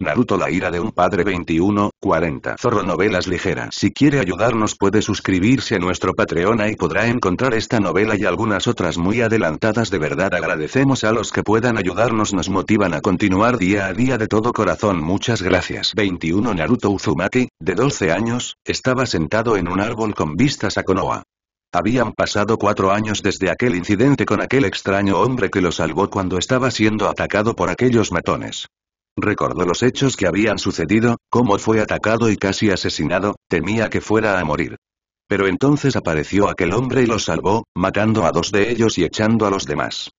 Naruto La ira de un padre 21, 40 Zorro Novelas ligeras Si quiere ayudarnos puede suscribirse a nuestro Patreon y podrá encontrar esta novela y algunas otras muy adelantadas de verdad agradecemos a los que puedan ayudarnos nos motivan a continuar día a día de todo corazón muchas gracias 21 Naruto Uzumaki, de 12 años, estaba sentado en un árbol con vistas a Konoha. Habían pasado cuatro años desde aquel incidente con aquel extraño hombre que lo salvó cuando estaba siendo atacado por aquellos matones. Recordó los hechos que habían sucedido, cómo fue atacado y casi asesinado, temía que fuera a morir. Pero entonces apareció aquel hombre y lo salvó, matando a dos de ellos y echando a los demás.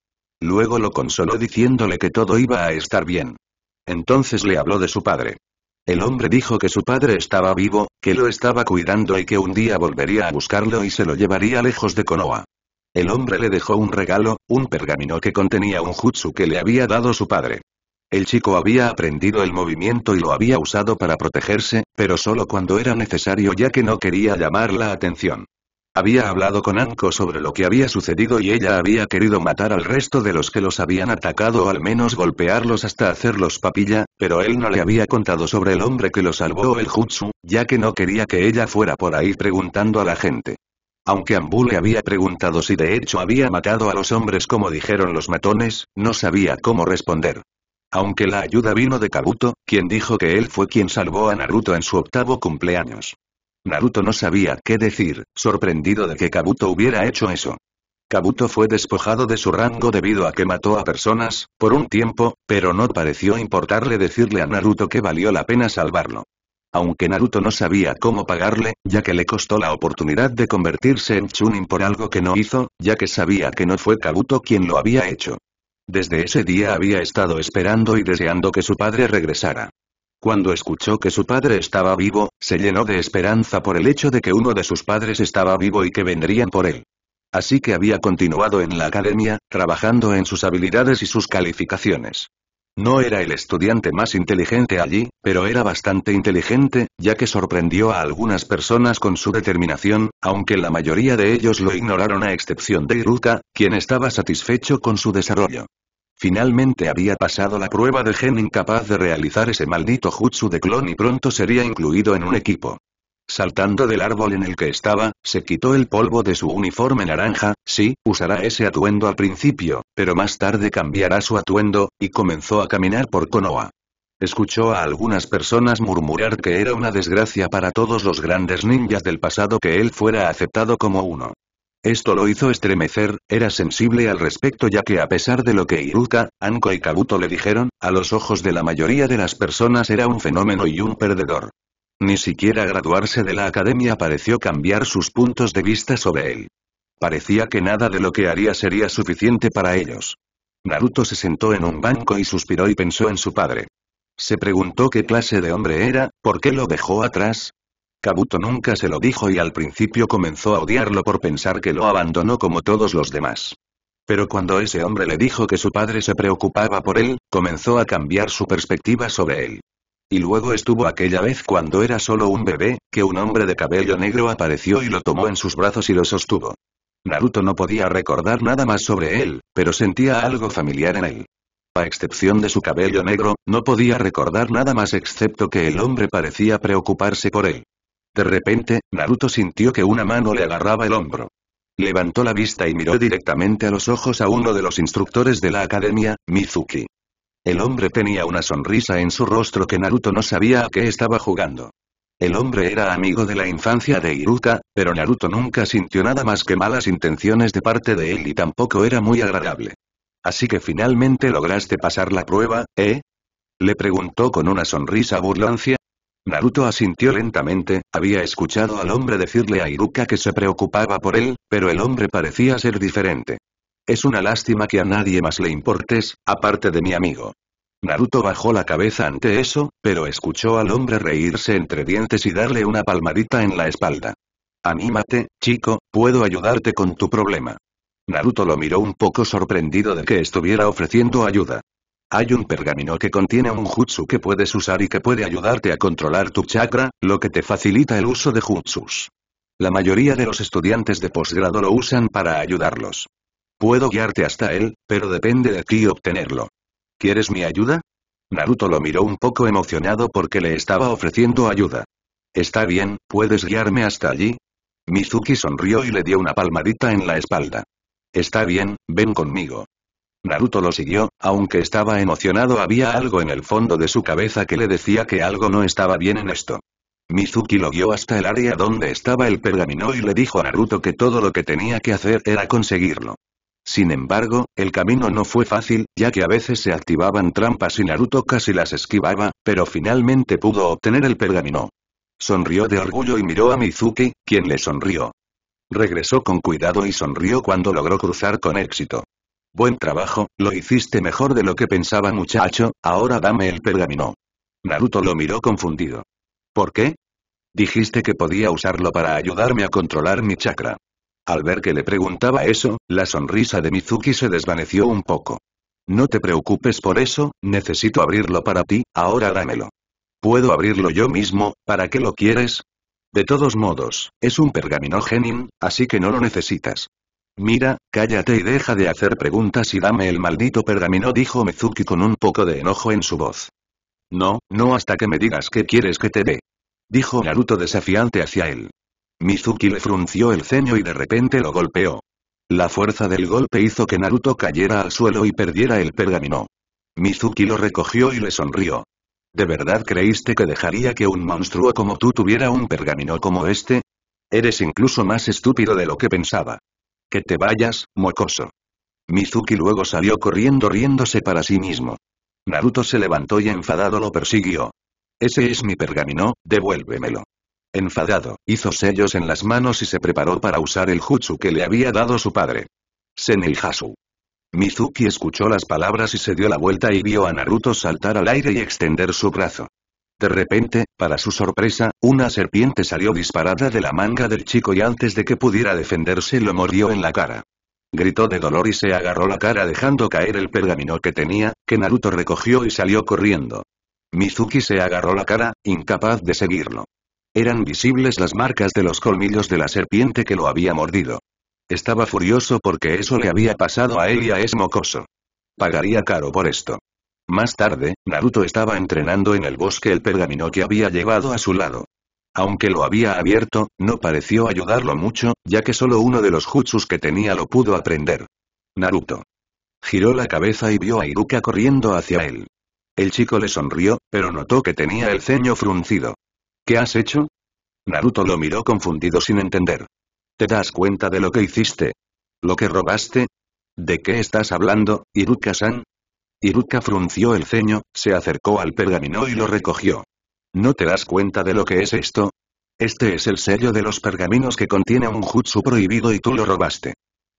Luego lo consoló diciéndole que todo iba a estar bien. Entonces le habló de su padre. El hombre dijo que su padre estaba vivo, que lo estaba cuidando y que un día volvería a buscarlo y se lo llevaría lejos de Konoha. El hombre le dejó un regalo, un pergamino que contenía un jutsu que le había dado su padre. El chico había aprendido el movimiento y lo había usado para protegerse, pero solo cuando era necesario ya que no quería llamar la atención. Había hablado con Anko sobre lo que había sucedido y ella había querido matar al resto de los que los habían atacado o al menos golpearlos hasta hacerlos papilla, pero él no le había contado sobre el hombre que lo salvó el Jutsu, ya que no quería que ella fuera por ahí preguntando a la gente. Aunque Ambu le había preguntado si de hecho había matado a los hombres como dijeron los matones, no sabía cómo responder. Aunque la ayuda vino de Kabuto, quien dijo que él fue quien salvó a Naruto en su octavo cumpleaños. Naruto no sabía qué decir, sorprendido de que Kabuto hubiera hecho eso. Kabuto fue despojado de su rango debido a que mató a personas, por un tiempo, pero no pareció importarle decirle a Naruto que valió la pena salvarlo. Aunque Naruto no sabía cómo pagarle, ya que le costó la oportunidad de convertirse en Chunin por algo que no hizo, ya que sabía que no fue Kabuto quien lo había hecho. Desde ese día había estado esperando y deseando que su padre regresara. Cuando escuchó que su padre estaba vivo, se llenó de esperanza por el hecho de que uno de sus padres estaba vivo y que vendrían por él. Así que había continuado en la academia, trabajando en sus habilidades y sus calificaciones. No era el estudiante más inteligente allí, pero era bastante inteligente, ya que sorprendió a algunas personas con su determinación, aunque la mayoría de ellos lo ignoraron a excepción de Iruka, quien estaba satisfecho con su desarrollo. Finalmente había pasado la prueba de gen incapaz de realizar ese maldito jutsu de clon y pronto sería incluido en un equipo. Saltando del árbol en el que estaba, se quitó el polvo de su uniforme naranja, sí, usará ese atuendo al principio, pero más tarde cambiará su atuendo, y comenzó a caminar por Konoha. Escuchó a algunas personas murmurar que era una desgracia para todos los grandes ninjas del pasado que él fuera aceptado como uno. Esto lo hizo estremecer, era sensible al respecto ya que a pesar de lo que Iruka, Anko y Kabuto le dijeron, a los ojos de la mayoría de las personas era un fenómeno y un perdedor. Ni siquiera graduarse de la academia pareció cambiar sus puntos de vista sobre él. Parecía que nada de lo que haría sería suficiente para ellos. Naruto se sentó en un banco y suspiró y pensó en su padre. Se preguntó qué clase de hombre era, por qué lo dejó atrás, Kabuto nunca se lo dijo y al principio comenzó a odiarlo por pensar que lo abandonó como todos los demás. Pero cuando ese hombre le dijo que su padre se preocupaba por él, comenzó a cambiar su perspectiva sobre él. Y luego estuvo aquella vez cuando era solo un bebé, que un hombre de cabello negro apareció y lo tomó en sus brazos y lo sostuvo. Naruto no podía recordar nada más sobre él, pero sentía algo familiar en él. A excepción de su cabello negro, no podía recordar nada más excepto que el hombre parecía preocuparse por él. De repente, Naruto sintió que una mano le agarraba el hombro. Levantó la vista y miró directamente a los ojos a uno de los instructores de la academia, Mizuki. El hombre tenía una sonrisa en su rostro que Naruto no sabía a qué estaba jugando. El hombre era amigo de la infancia de Iruka, pero Naruto nunca sintió nada más que malas intenciones de parte de él y tampoco era muy agradable. Así que finalmente lograste pasar la prueba, ¿eh? Le preguntó con una sonrisa burlancia, Naruto asintió lentamente, había escuchado al hombre decirle a Iruka que se preocupaba por él, pero el hombre parecía ser diferente. Es una lástima que a nadie más le importes, aparte de mi amigo. Naruto bajó la cabeza ante eso, pero escuchó al hombre reírse entre dientes y darle una palmadita en la espalda. Anímate, chico, puedo ayudarte con tu problema. Naruto lo miró un poco sorprendido de que estuviera ofreciendo ayuda. Hay un pergamino que contiene un jutsu que puedes usar y que puede ayudarte a controlar tu chakra, lo que te facilita el uso de jutsus. La mayoría de los estudiantes de posgrado lo usan para ayudarlos. Puedo guiarte hasta él, pero depende de ti obtenerlo. ¿Quieres mi ayuda? Naruto lo miró un poco emocionado porque le estaba ofreciendo ayuda. Está bien, ¿puedes guiarme hasta allí? Mizuki sonrió y le dio una palmadita en la espalda. Está bien, ven conmigo. Naruto lo siguió, aunque estaba emocionado había algo en el fondo de su cabeza que le decía que algo no estaba bien en esto. Mizuki lo guió hasta el área donde estaba el pergamino y le dijo a Naruto que todo lo que tenía que hacer era conseguirlo. Sin embargo, el camino no fue fácil, ya que a veces se activaban trampas y Naruto casi las esquivaba, pero finalmente pudo obtener el pergamino. Sonrió de orgullo y miró a Mizuki, quien le sonrió. Regresó con cuidado y sonrió cuando logró cruzar con éxito. Buen trabajo, lo hiciste mejor de lo que pensaba muchacho, ahora dame el pergamino. Naruto lo miró confundido. ¿Por qué? Dijiste que podía usarlo para ayudarme a controlar mi chakra. Al ver que le preguntaba eso, la sonrisa de Mizuki se desvaneció un poco. No te preocupes por eso, necesito abrirlo para ti, ahora dámelo. Puedo abrirlo yo mismo, ¿para qué lo quieres? De todos modos, es un pergamino genin, así que no lo necesitas. Mira, cállate y deja de hacer preguntas y dame el maldito pergamino dijo Mizuki con un poco de enojo en su voz. No, no hasta que me digas qué quieres que te dé. Dijo Naruto desafiante hacia él. Mizuki le frunció el ceño y de repente lo golpeó. La fuerza del golpe hizo que Naruto cayera al suelo y perdiera el pergamino. Mizuki lo recogió y le sonrió. ¿De verdad creíste que dejaría que un monstruo como tú tuviera un pergamino como este? Eres incluso más estúpido de lo que pensaba. ¡Que te vayas, mocoso! Mizuki luego salió corriendo riéndose para sí mismo. Naruto se levantó y enfadado lo persiguió. Ese es mi pergamino, devuélvemelo. Enfadado, hizo sellos en las manos y se preparó para usar el jutsu que le había dado su padre. Senilhasu. Mizuki escuchó las palabras y se dio la vuelta y vio a Naruto saltar al aire y extender su brazo. De repente, para su sorpresa, una serpiente salió disparada de la manga del chico y antes de que pudiera defenderse lo mordió en la cara. Gritó de dolor y se agarró la cara dejando caer el pergamino que tenía, que Naruto recogió y salió corriendo. Mizuki se agarró la cara, incapaz de seguirlo. Eran visibles las marcas de los colmillos de la serpiente que lo había mordido. Estaba furioso porque eso le había pasado a él y a Es Mocoso. Pagaría caro por esto. Más tarde, Naruto estaba entrenando en el bosque el pergamino que había llevado a su lado. Aunque lo había abierto, no pareció ayudarlo mucho, ya que solo uno de los jutsus que tenía lo pudo aprender. Naruto. Giró la cabeza y vio a Iruka corriendo hacia él. El chico le sonrió, pero notó que tenía el ceño fruncido. ¿Qué has hecho? Naruto lo miró confundido sin entender. ¿Te das cuenta de lo que hiciste? ¿Lo que robaste? ¿De qué estás hablando, Iruka-san? Iruka frunció el ceño, se acercó al pergamino y lo recogió. ¿No te das cuenta de lo que es esto? Este es el sello de los pergaminos que contiene un jutsu prohibido y tú lo robaste.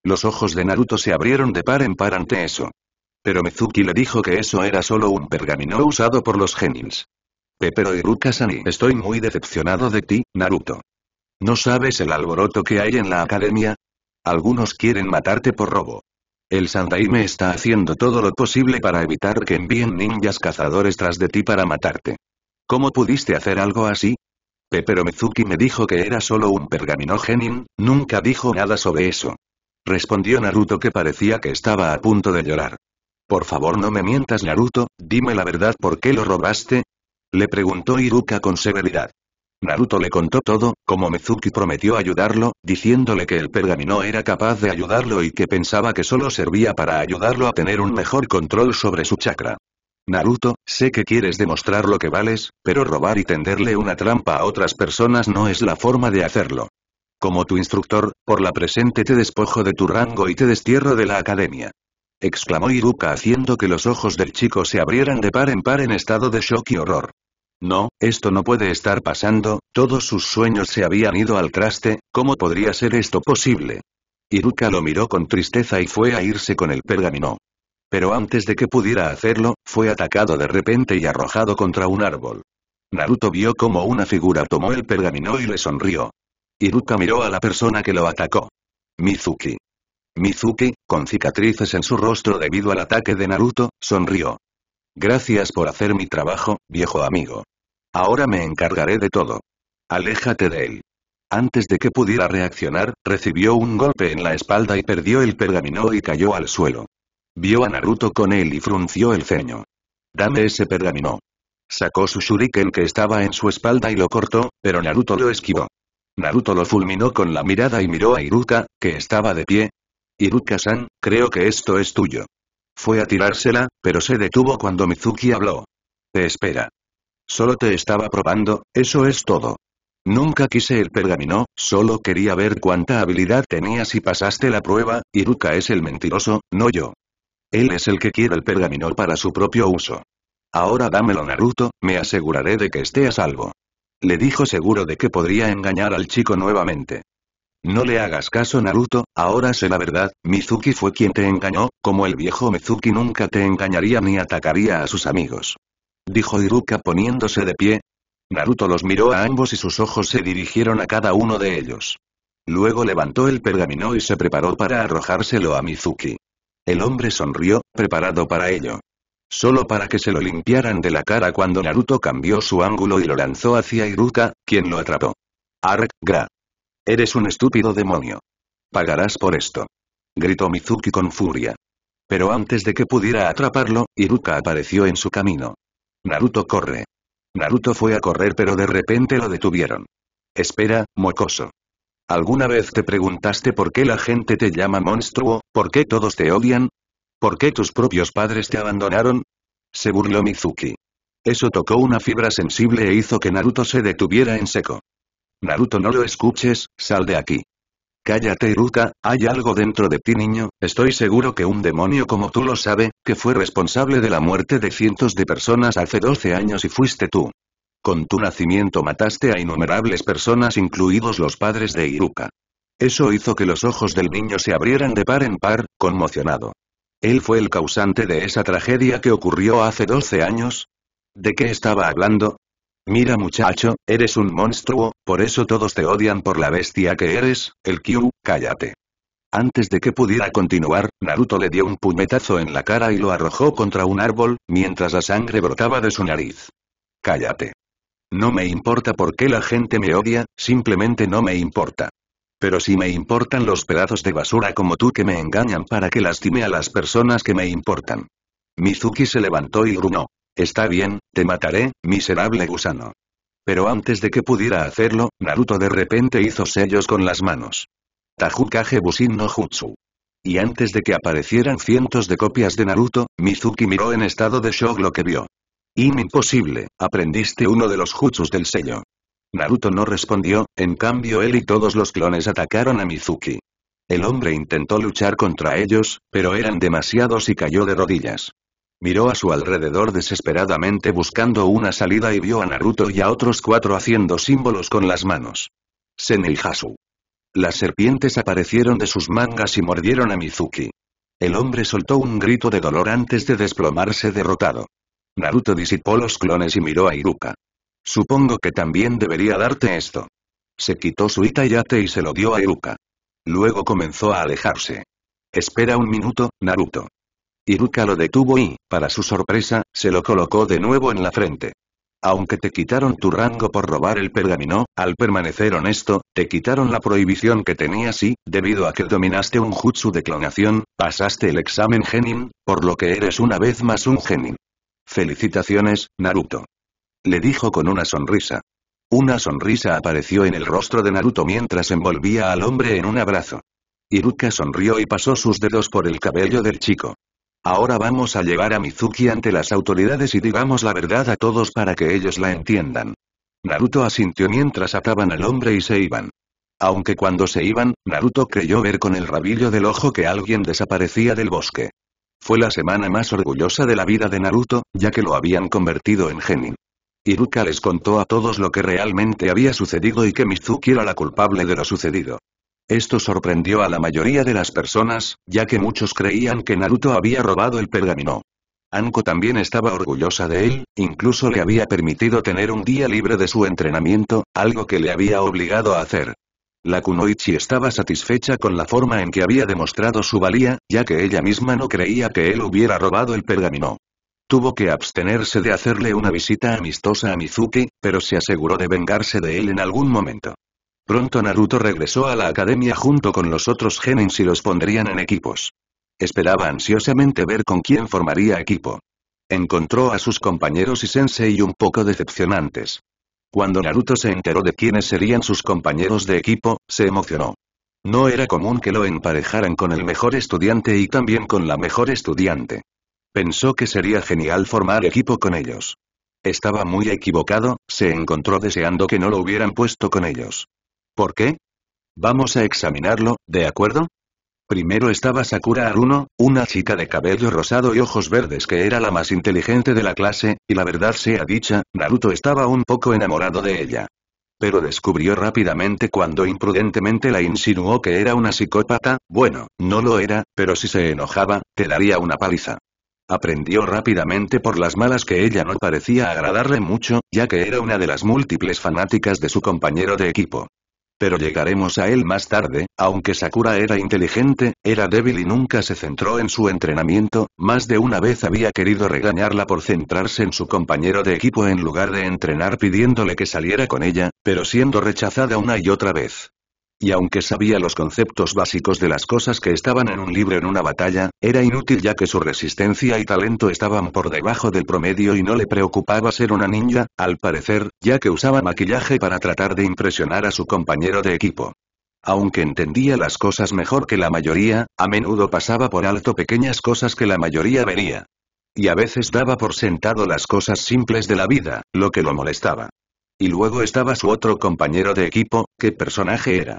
Los ojos de Naruto se abrieron de par en par ante eso. Pero Mezuki le dijo que eso era solo un pergamino usado por los genins. Pero Iruka-sani, estoy muy decepcionado de ti, Naruto. ¿No sabes el alboroto que hay en la academia? Algunos quieren matarte por robo. El me está haciendo todo lo posible para evitar que envíen ninjas cazadores tras de ti para matarte. ¿Cómo pudiste hacer algo así? Pepero Mizuki me dijo que era solo un pergamino genin, nunca dijo nada sobre eso. Respondió Naruto que parecía que estaba a punto de llorar. Por favor no me mientas Naruto, dime la verdad ¿por qué lo robaste? Le preguntó Iruka con severidad. Naruto le contó todo, como Mezuki prometió ayudarlo, diciéndole que el pergamino era capaz de ayudarlo y que pensaba que solo servía para ayudarlo a tener un mejor control sobre su chakra. Naruto, sé que quieres demostrar lo que vales, pero robar y tenderle una trampa a otras personas no es la forma de hacerlo. Como tu instructor, por la presente te despojo de tu rango y te destierro de la academia. Exclamó Iruka haciendo que los ojos del chico se abrieran de par en par en estado de shock y horror. No, esto no puede estar pasando, todos sus sueños se habían ido al traste, ¿cómo podría ser esto posible? Iruka lo miró con tristeza y fue a irse con el pergamino. Pero antes de que pudiera hacerlo, fue atacado de repente y arrojado contra un árbol. Naruto vio como una figura tomó el pergamino y le sonrió. Iruka miró a la persona que lo atacó. Mizuki. Mizuki, con cicatrices en su rostro debido al ataque de Naruto, sonrió. Gracias por hacer mi trabajo, viejo amigo. Ahora me encargaré de todo. Aléjate de él. Antes de que pudiera reaccionar, recibió un golpe en la espalda y perdió el pergamino y cayó al suelo. Vio a Naruto con él y frunció el ceño. Dame ese pergamino. Sacó su shuriken que estaba en su espalda y lo cortó, pero Naruto lo esquivó. Naruto lo fulminó con la mirada y miró a Iruka, que estaba de pie. Iruka-san, creo que esto es tuyo. Fue a tirársela, pero se detuvo cuando Mizuki habló. Te espera. Solo te estaba probando, eso es todo. Nunca quise el pergamino, solo quería ver cuánta habilidad tenías y pasaste la prueba, Iruka es el mentiroso, no yo. Él es el que quiere el pergamino para su propio uso. Ahora dámelo Naruto, me aseguraré de que esté a salvo. Le dijo seguro de que podría engañar al chico nuevamente. No le hagas caso Naruto, ahora sé la verdad, Mizuki fue quien te engañó, como el viejo Mizuki nunca te engañaría ni atacaría a sus amigos. Dijo Iruka poniéndose de pie. Naruto los miró a ambos y sus ojos se dirigieron a cada uno de ellos. Luego levantó el pergamino y se preparó para arrojárselo a Mizuki. El hombre sonrió, preparado para ello. Solo para que se lo limpiaran de la cara cuando Naruto cambió su ángulo y lo lanzó hacia Iruka, quien lo atrapó. Ark, gra. Eres un estúpido demonio. Pagarás por esto. Gritó Mizuki con furia. Pero antes de que pudiera atraparlo, Iruka apareció en su camino. Naruto corre. Naruto fue a correr pero de repente lo detuvieron. Espera, mocoso. ¿Alguna vez te preguntaste por qué la gente te llama monstruo, por qué todos te odian? ¿Por qué tus propios padres te abandonaron? Se burló Mizuki. Eso tocó una fibra sensible e hizo que Naruto se detuviera en seco. Naruto no lo escuches, sal de aquí. Cállate Iruka, hay algo dentro de ti niño, estoy seguro que un demonio como tú lo sabe, que fue responsable de la muerte de cientos de personas hace 12 años y fuiste tú. Con tu nacimiento mataste a innumerables personas incluidos los padres de Iruka. Eso hizo que los ojos del niño se abrieran de par en par, conmocionado. ¿Él fue el causante de esa tragedia que ocurrió hace 12 años? ¿De qué estaba hablando? Mira muchacho, eres un monstruo, por eso todos te odian por la bestia que eres, el Kyu, cállate. Antes de que pudiera continuar, Naruto le dio un puñetazo en la cara y lo arrojó contra un árbol, mientras la sangre brotaba de su nariz. Cállate. No me importa por qué la gente me odia, simplemente no me importa. Pero si me importan los pedazos de basura como tú que me engañan para que lastime a las personas que me importan. Mizuki se levantó y gruñó. Está bien, te mataré, miserable gusano. Pero antes de que pudiera hacerlo, Naruto de repente hizo sellos con las manos. Tajukage Busin no Jutsu. Y antes de que aparecieran cientos de copias de Naruto, Mizuki miró en estado de shock lo que vio. imposible, aprendiste uno de los jutsus del sello. Naruto no respondió, en cambio él y todos los clones atacaron a Mizuki. El hombre intentó luchar contra ellos, pero eran demasiados y cayó de rodillas. Miró a su alrededor desesperadamente buscando una salida y vio a Naruto y a otros cuatro haciendo símbolos con las manos. Senilhasu. Las serpientes aparecieron de sus mangas y mordieron a Mizuki. El hombre soltó un grito de dolor antes de desplomarse derrotado. Naruto disipó los clones y miró a Iruka. Supongo que también debería darte esto. Se quitó su itayate y se lo dio a Iruka. Luego comenzó a alejarse. Espera un minuto, Naruto. Iruka lo detuvo y, para su sorpresa, se lo colocó de nuevo en la frente. Aunque te quitaron tu rango por robar el pergamino, al permanecer honesto, te quitaron la prohibición que tenías y, debido a que dominaste un jutsu de clonación, pasaste el examen genin, por lo que eres una vez más un genin. Felicitaciones, Naruto. Le dijo con una sonrisa. Una sonrisa apareció en el rostro de Naruto mientras envolvía al hombre en un abrazo. Iruka sonrió y pasó sus dedos por el cabello del chico. Ahora vamos a llevar a Mizuki ante las autoridades y digamos la verdad a todos para que ellos la entiendan. Naruto asintió mientras ataban al hombre y se iban. Aunque cuando se iban, Naruto creyó ver con el rabillo del ojo que alguien desaparecía del bosque. Fue la semana más orgullosa de la vida de Naruto, ya que lo habían convertido en genin. Iruka les contó a todos lo que realmente había sucedido y que Mizuki era la culpable de lo sucedido. Esto sorprendió a la mayoría de las personas, ya que muchos creían que Naruto había robado el pergamino. Anko también estaba orgullosa de él, incluso le había permitido tener un día libre de su entrenamiento, algo que le había obligado a hacer. La Kunoichi estaba satisfecha con la forma en que había demostrado su valía, ya que ella misma no creía que él hubiera robado el pergamino. Tuvo que abstenerse de hacerle una visita amistosa a Mizuki, pero se aseguró de vengarse de él en algún momento. Pronto Naruto regresó a la academia junto con los otros genins y los pondrían en equipos. Esperaba ansiosamente ver con quién formaría equipo. Encontró a sus compañeros y sensei un poco decepcionantes. Cuando Naruto se enteró de quiénes serían sus compañeros de equipo, se emocionó. No era común que lo emparejaran con el mejor estudiante y también con la mejor estudiante. Pensó que sería genial formar equipo con ellos. Estaba muy equivocado, se encontró deseando que no lo hubieran puesto con ellos. ¿Por qué? Vamos a examinarlo, ¿de acuerdo? Primero estaba Sakura Aruno, una chica de cabello rosado y ojos verdes que era la más inteligente de la clase, y la verdad sea dicha, Naruto estaba un poco enamorado de ella. Pero descubrió rápidamente cuando imprudentemente la insinuó que era una psicópata, bueno, no lo era, pero si se enojaba, te daría una paliza. Aprendió rápidamente por las malas que ella no parecía agradarle mucho, ya que era una de las múltiples fanáticas de su compañero de equipo. Pero llegaremos a él más tarde, aunque Sakura era inteligente, era débil y nunca se centró en su entrenamiento, más de una vez había querido regañarla por centrarse en su compañero de equipo en lugar de entrenar pidiéndole que saliera con ella, pero siendo rechazada una y otra vez. Y aunque sabía los conceptos básicos de las cosas que estaban en un libro en una batalla, era inútil ya que su resistencia y talento estaban por debajo del promedio y no le preocupaba ser una ninja, al parecer, ya que usaba maquillaje para tratar de impresionar a su compañero de equipo. Aunque entendía las cosas mejor que la mayoría, a menudo pasaba por alto pequeñas cosas que la mayoría vería. Y a veces daba por sentado las cosas simples de la vida, lo que lo molestaba. Y luego estaba su otro compañero de equipo, ¿qué personaje era?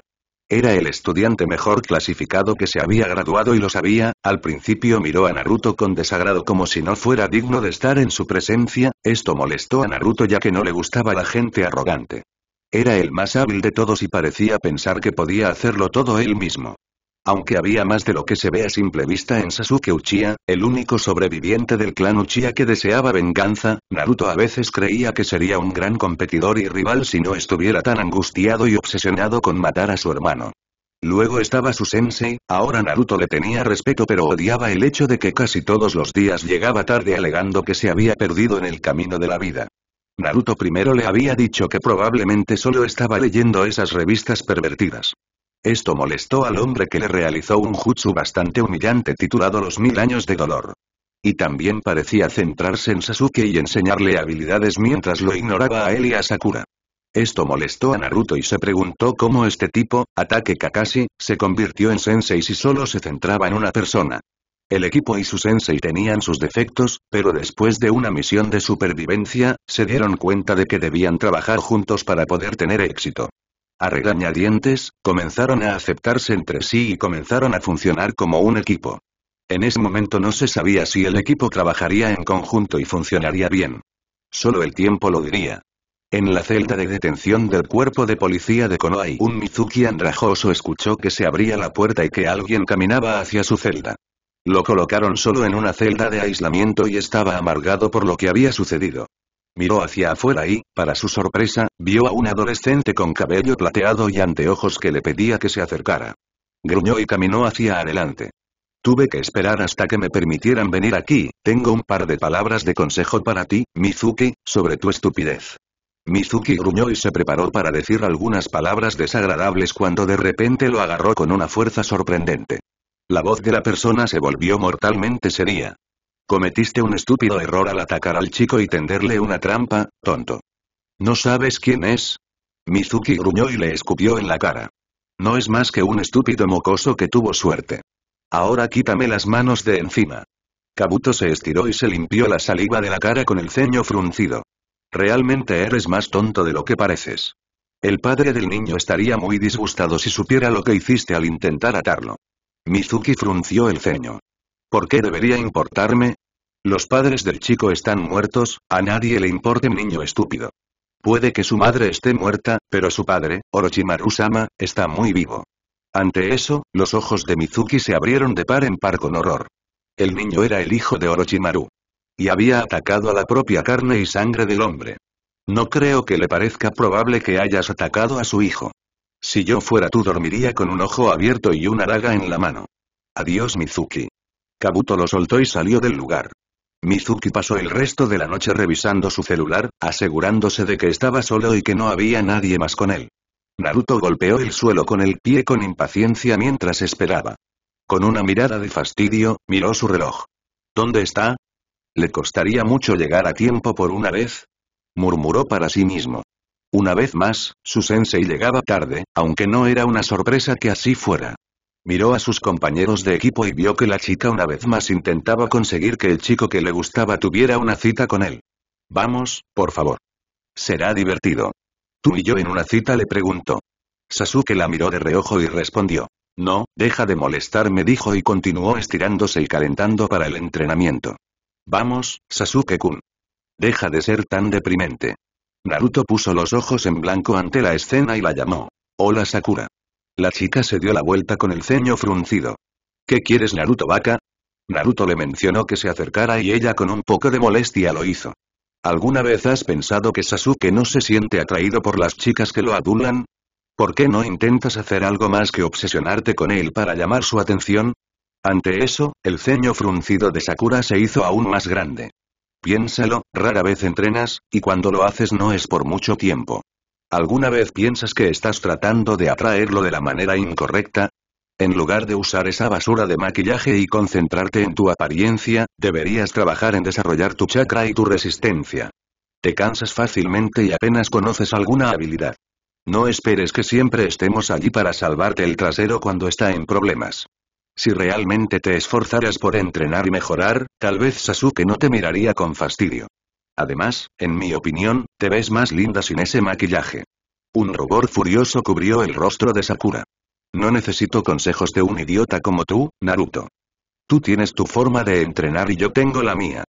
Era el estudiante mejor clasificado que se había graduado y lo sabía, al principio miró a Naruto con desagrado como si no fuera digno de estar en su presencia, esto molestó a Naruto ya que no le gustaba la gente arrogante. Era el más hábil de todos y parecía pensar que podía hacerlo todo él mismo. Aunque había más de lo que se ve a simple vista en Sasuke Uchiha, el único sobreviviente del clan Uchiha que deseaba venganza, Naruto a veces creía que sería un gran competidor y rival si no estuviera tan angustiado y obsesionado con matar a su hermano. Luego estaba su sensei, ahora Naruto le tenía respeto pero odiaba el hecho de que casi todos los días llegaba tarde alegando que se había perdido en el camino de la vida. Naruto primero le había dicho que probablemente solo estaba leyendo esas revistas pervertidas. Esto molestó al hombre que le realizó un jutsu bastante humillante titulado Los Mil Años de Dolor. Y también parecía centrarse en Sasuke y enseñarle habilidades mientras lo ignoraba a él y a Sakura. Esto molestó a Naruto y se preguntó cómo este tipo, Ataque Kakashi, se convirtió en sensei si solo se centraba en una persona. El equipo y su sensei tenían sus defectos, pero después de una misión de supervivencia, se dieron cuenta de que debían trabajar juntos para poder tener éxito a regañadientes, comenzaron a aceptarse entre sí y comenzaron a funcionar como un equipo. En ese momento no se sabía si el equipo trabajaría en conjunto y funcionaría bien. Solo el tiempo lo diría. En la celda de detención del cuerpo de policía de Konoha, un Mizuki andrajoso escuchó que se abría la puerta y que alguien caminaba hacia su celda. Lo colocaron solo en una celda de aislamiento y estaba amargado por lo que había sucedido. Miró hacia afuera y, para su sorpresa, vio a un adolescente con cabello plateado y anteojos que le pedía que se acercara. Gruñó y caminó hacia adelante. Tuve que esperar hasta que me permitieran venir aquí, tengo un par de palabras de consejo para ti, Mizuki, sobre tu estupidez. Mizuki gruñó y se preparó para decir algunas palabras desagradables cuando de repente lo agarró con una fuerza sorprendente. La voz de la persona se volvió mortalmente seria. Cometiste un estúpido error al atacar al chico y tenderle una trampa, tonto. ¿No sabes quién es? Mizuki gruñó y le escupió en la cara. No es más que un estúpido mocoso que tuvo suerte. Ahora quítame las manos de encima. Kabuto se estiró y se limpió la saliva de la cara con el ceño fruncido. Realmente eres más tonto de lo que pareces. El padre del niño estaría muy disgustado si supiera lo que hiciste al intentar atarlo. Mizuki frunció el ceño. ¿Por qué debería importarme? Los padres del chico están muertos, a nadie le importe un niño estúpido. Puede que su madre esté muerta, pero su padre, Orochimaru-sama, está muy vivo. Ante eso, los ojos de Mizuki se abrieron de par en par con horror. El niño era el hijo de Orochimaru. Y había atacado a la propia carne y sangre del hombre. No creo que le parezca probable que hayas atacado a su hijo. Si yo fuera tú dormiría con un ojo abierto y una raga en la mano. Adiós Mizuki. Kabuto lo soltó y salió del lugar. Mizuki pasó el resto de la noche revisando su celular, asegurándose de que estaba solo y que no había nadie más con él. Naruto golpeó el suelo con el pie con impaciencia mientras esperaba. Con una mirada de fastidio, miró su reloj. ¿Dónde está? Le costaría mucho llegar a tiempo por una vez. Murmuró para sí mismo. Una vez más, su sensei llegaba tarde, aunque no era una sorpresa que así fuera. Miró a sus compañeros de equipo y vio que la chica una vez más intentaba conseguir que el chico que le gustaba tuviera una cita con él. Vamos, por favor. Será divertido. Tú y yo en una cita le preguntó. Sasuke la miró de reojo y respondió. No, deja de molestarme dijo y continuó estirándose y calentando para el entrenamiento. Vamos, Sasuke-kun. Deja de ser tan deprimente. Naruto puso los ojos en blanco ante la escena y la llamó. Hola Sakura. La chica se dio la vuelta con el ceño fruncido. ¿Qué quieres Naruto vaca? Naruto le mencionó que se acercara y ella con un poco de molestia lo hizo. ¿Alguna vez has pensado que Sasuke no se siente atraído por las chicas que lo adulan? ¿Por qué no intentas hacer algo más que obsesionarte con él para llamar su atención? Ante eso, el ceño fruncido de Sakura se hizo aún más grande. Piénsalo, rara vez entrenas, y cuando lo haces no es por mucho tiempo. ¿Alguna vez piensas que estás tratando de atraerlo de la manera incorrecta? En lugar de usar esa basura de maquillaje y concentrarte en tu apariencia, deberías trabajar en desarrollar tu chakra y tu resistencia. Te cansas fácilmente y apenas conoces alguna habilidad. No esperes que siempre estemos allí para salvarte el trasero cuando está en problemas. Si realmente te esforzaras por entrenar y mejorar, tal vez Sasuke no te miraría con fastidio. Además, en mi opinión, te ves más linda sin ese maquillaje. Un rubor furioso cubrió el rostro de Sakura. No necesito consejos de un idiota como tú, Naruto. Tú tienes tu forma de entrenar y yo tengo la mía.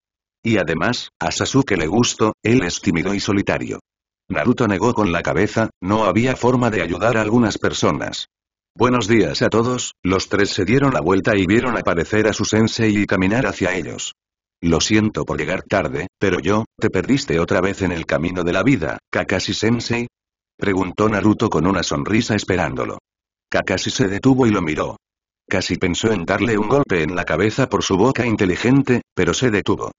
Y además, a Sasuke le gusto, él es tímido y solitario. Naruto negó con la cabeza, no había forma de ayudar a algunas personas. Buenos días a todos, los tres se dieron la vuelta y vieron aparecer a su sensei y caminar hacia ellos. Lo siento por llegar tarde, pero yo, ¿te perdiste otra vez en el camino de la vida, Kakashi-sensei? Preguntó Naruto con una sonrisa esperándolo. Kakashi se detuvo y lo miró. Casi pensó en darle un golpe en la cabeza por su boca inteligente, pero se detuvo.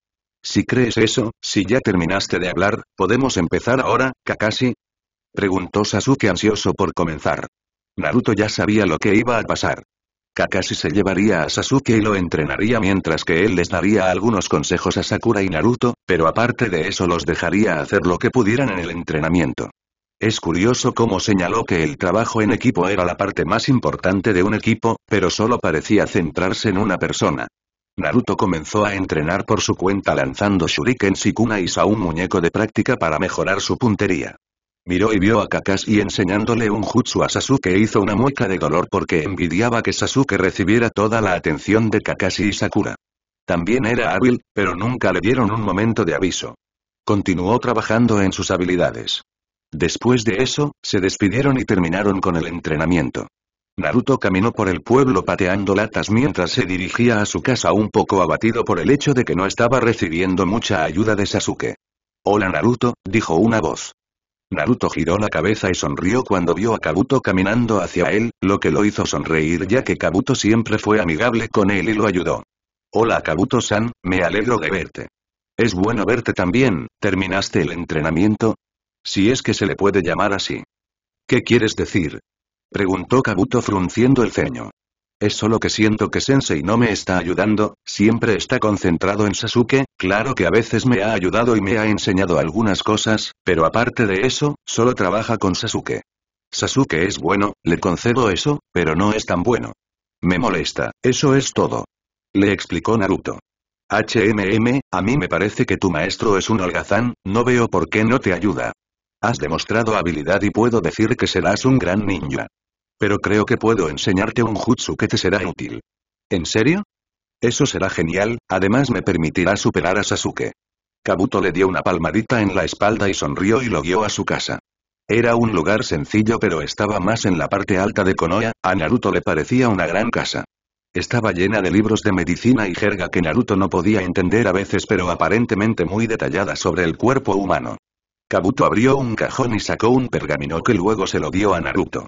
Si crees eso, si ya terminaste de hablar, ¿podemos empezar ahora, Kakashi? Preguntó Sasuke ansioso por comenzar. Naruto ya sabía lo que iba a pasar. Kakashi se llevaría a Sasuke y lo entrenaría mientras que él les daría algunos consejos a Sakura y Naruto, pero aparte de eso los dejaría hacer lo que pudieran en el entrenamiento. Es curioso cómo señaló que el trabajo en equipo era la parte más importante de un equipo, pero solo parecía centrarse en una persona. Naruto comenzó a entrenar por su cuenta lanzando shurikens y kunais a un muñeco de práctica para mejorar su puntería. Miró y vio a Kakashi enseñándole un jutsu a Sasuke e hizo una mueca de dolor porque envidiaba que Sasuke recibiera toda la atención de Kakashi y Sakura. También era hábil, pero nunca le dieron un momento de aviso. Continuó trabajando en sus habilidades. Después de eso, se despidieron y terminaron con el entrenamiento. Naruto caminó por el pueblo pateando latas mientras se dirigía a su casa un poco abatido por el hecho de que no estaba recibiendo mucha ayuda de Sasuke. Hola Naruto, dijo una voz. Naruto giró la cabeza y sonrió cuando vio a Kabuto caminando hacia él, lo que lo hizo sonreír ya que Kabuto siempre fue amigable con él y lo ayudó. Hola Kabuto-san, me alegro de verte. Es bueno verte también, ¿terminaste el entrenamiento? Si es que se le puede llamar así. ¿Qué quieres decir? Preguntó Kabuto frunciendo el ceño. Es solo que siento que Sensei no me está ayudando, siempre está concentrado en Sasuke, claro que a veces me ha ayudado y me ha enseñado algunas cosas, pero aparte de eso, solo trabaja con Sasuke. Sasuke es bueno, le concedo eso, pero no es tan bueno. Me molesta, eso es todo. Le explicó Naruto. HMM, a mí me parece que tu maestro es un holgazán, no veo por qué no te ayuda. Has demostrado habilidad y puedo decir que serás un gran ninja. Pero creo que puedo enseñarte un jutsu que te será útil. ¿En serio? Eso será genial, además me permitirá superar a Sasuke. Kabuto le dio una palmadita en la espalda y sonrió y lo guió a su casa. Era un lugar sencillo pero estaba más en la parte alta de Konoha, a Naruto le parecía una gran casa. Estaba llena de libros de medicina y jerga que Naruto no podía entender a veces pero aparentemente muy detallada sobre el cuerpo humano. Kabuto abrió un cajón y sacó un pergamino que luego se lo dio a Naruto.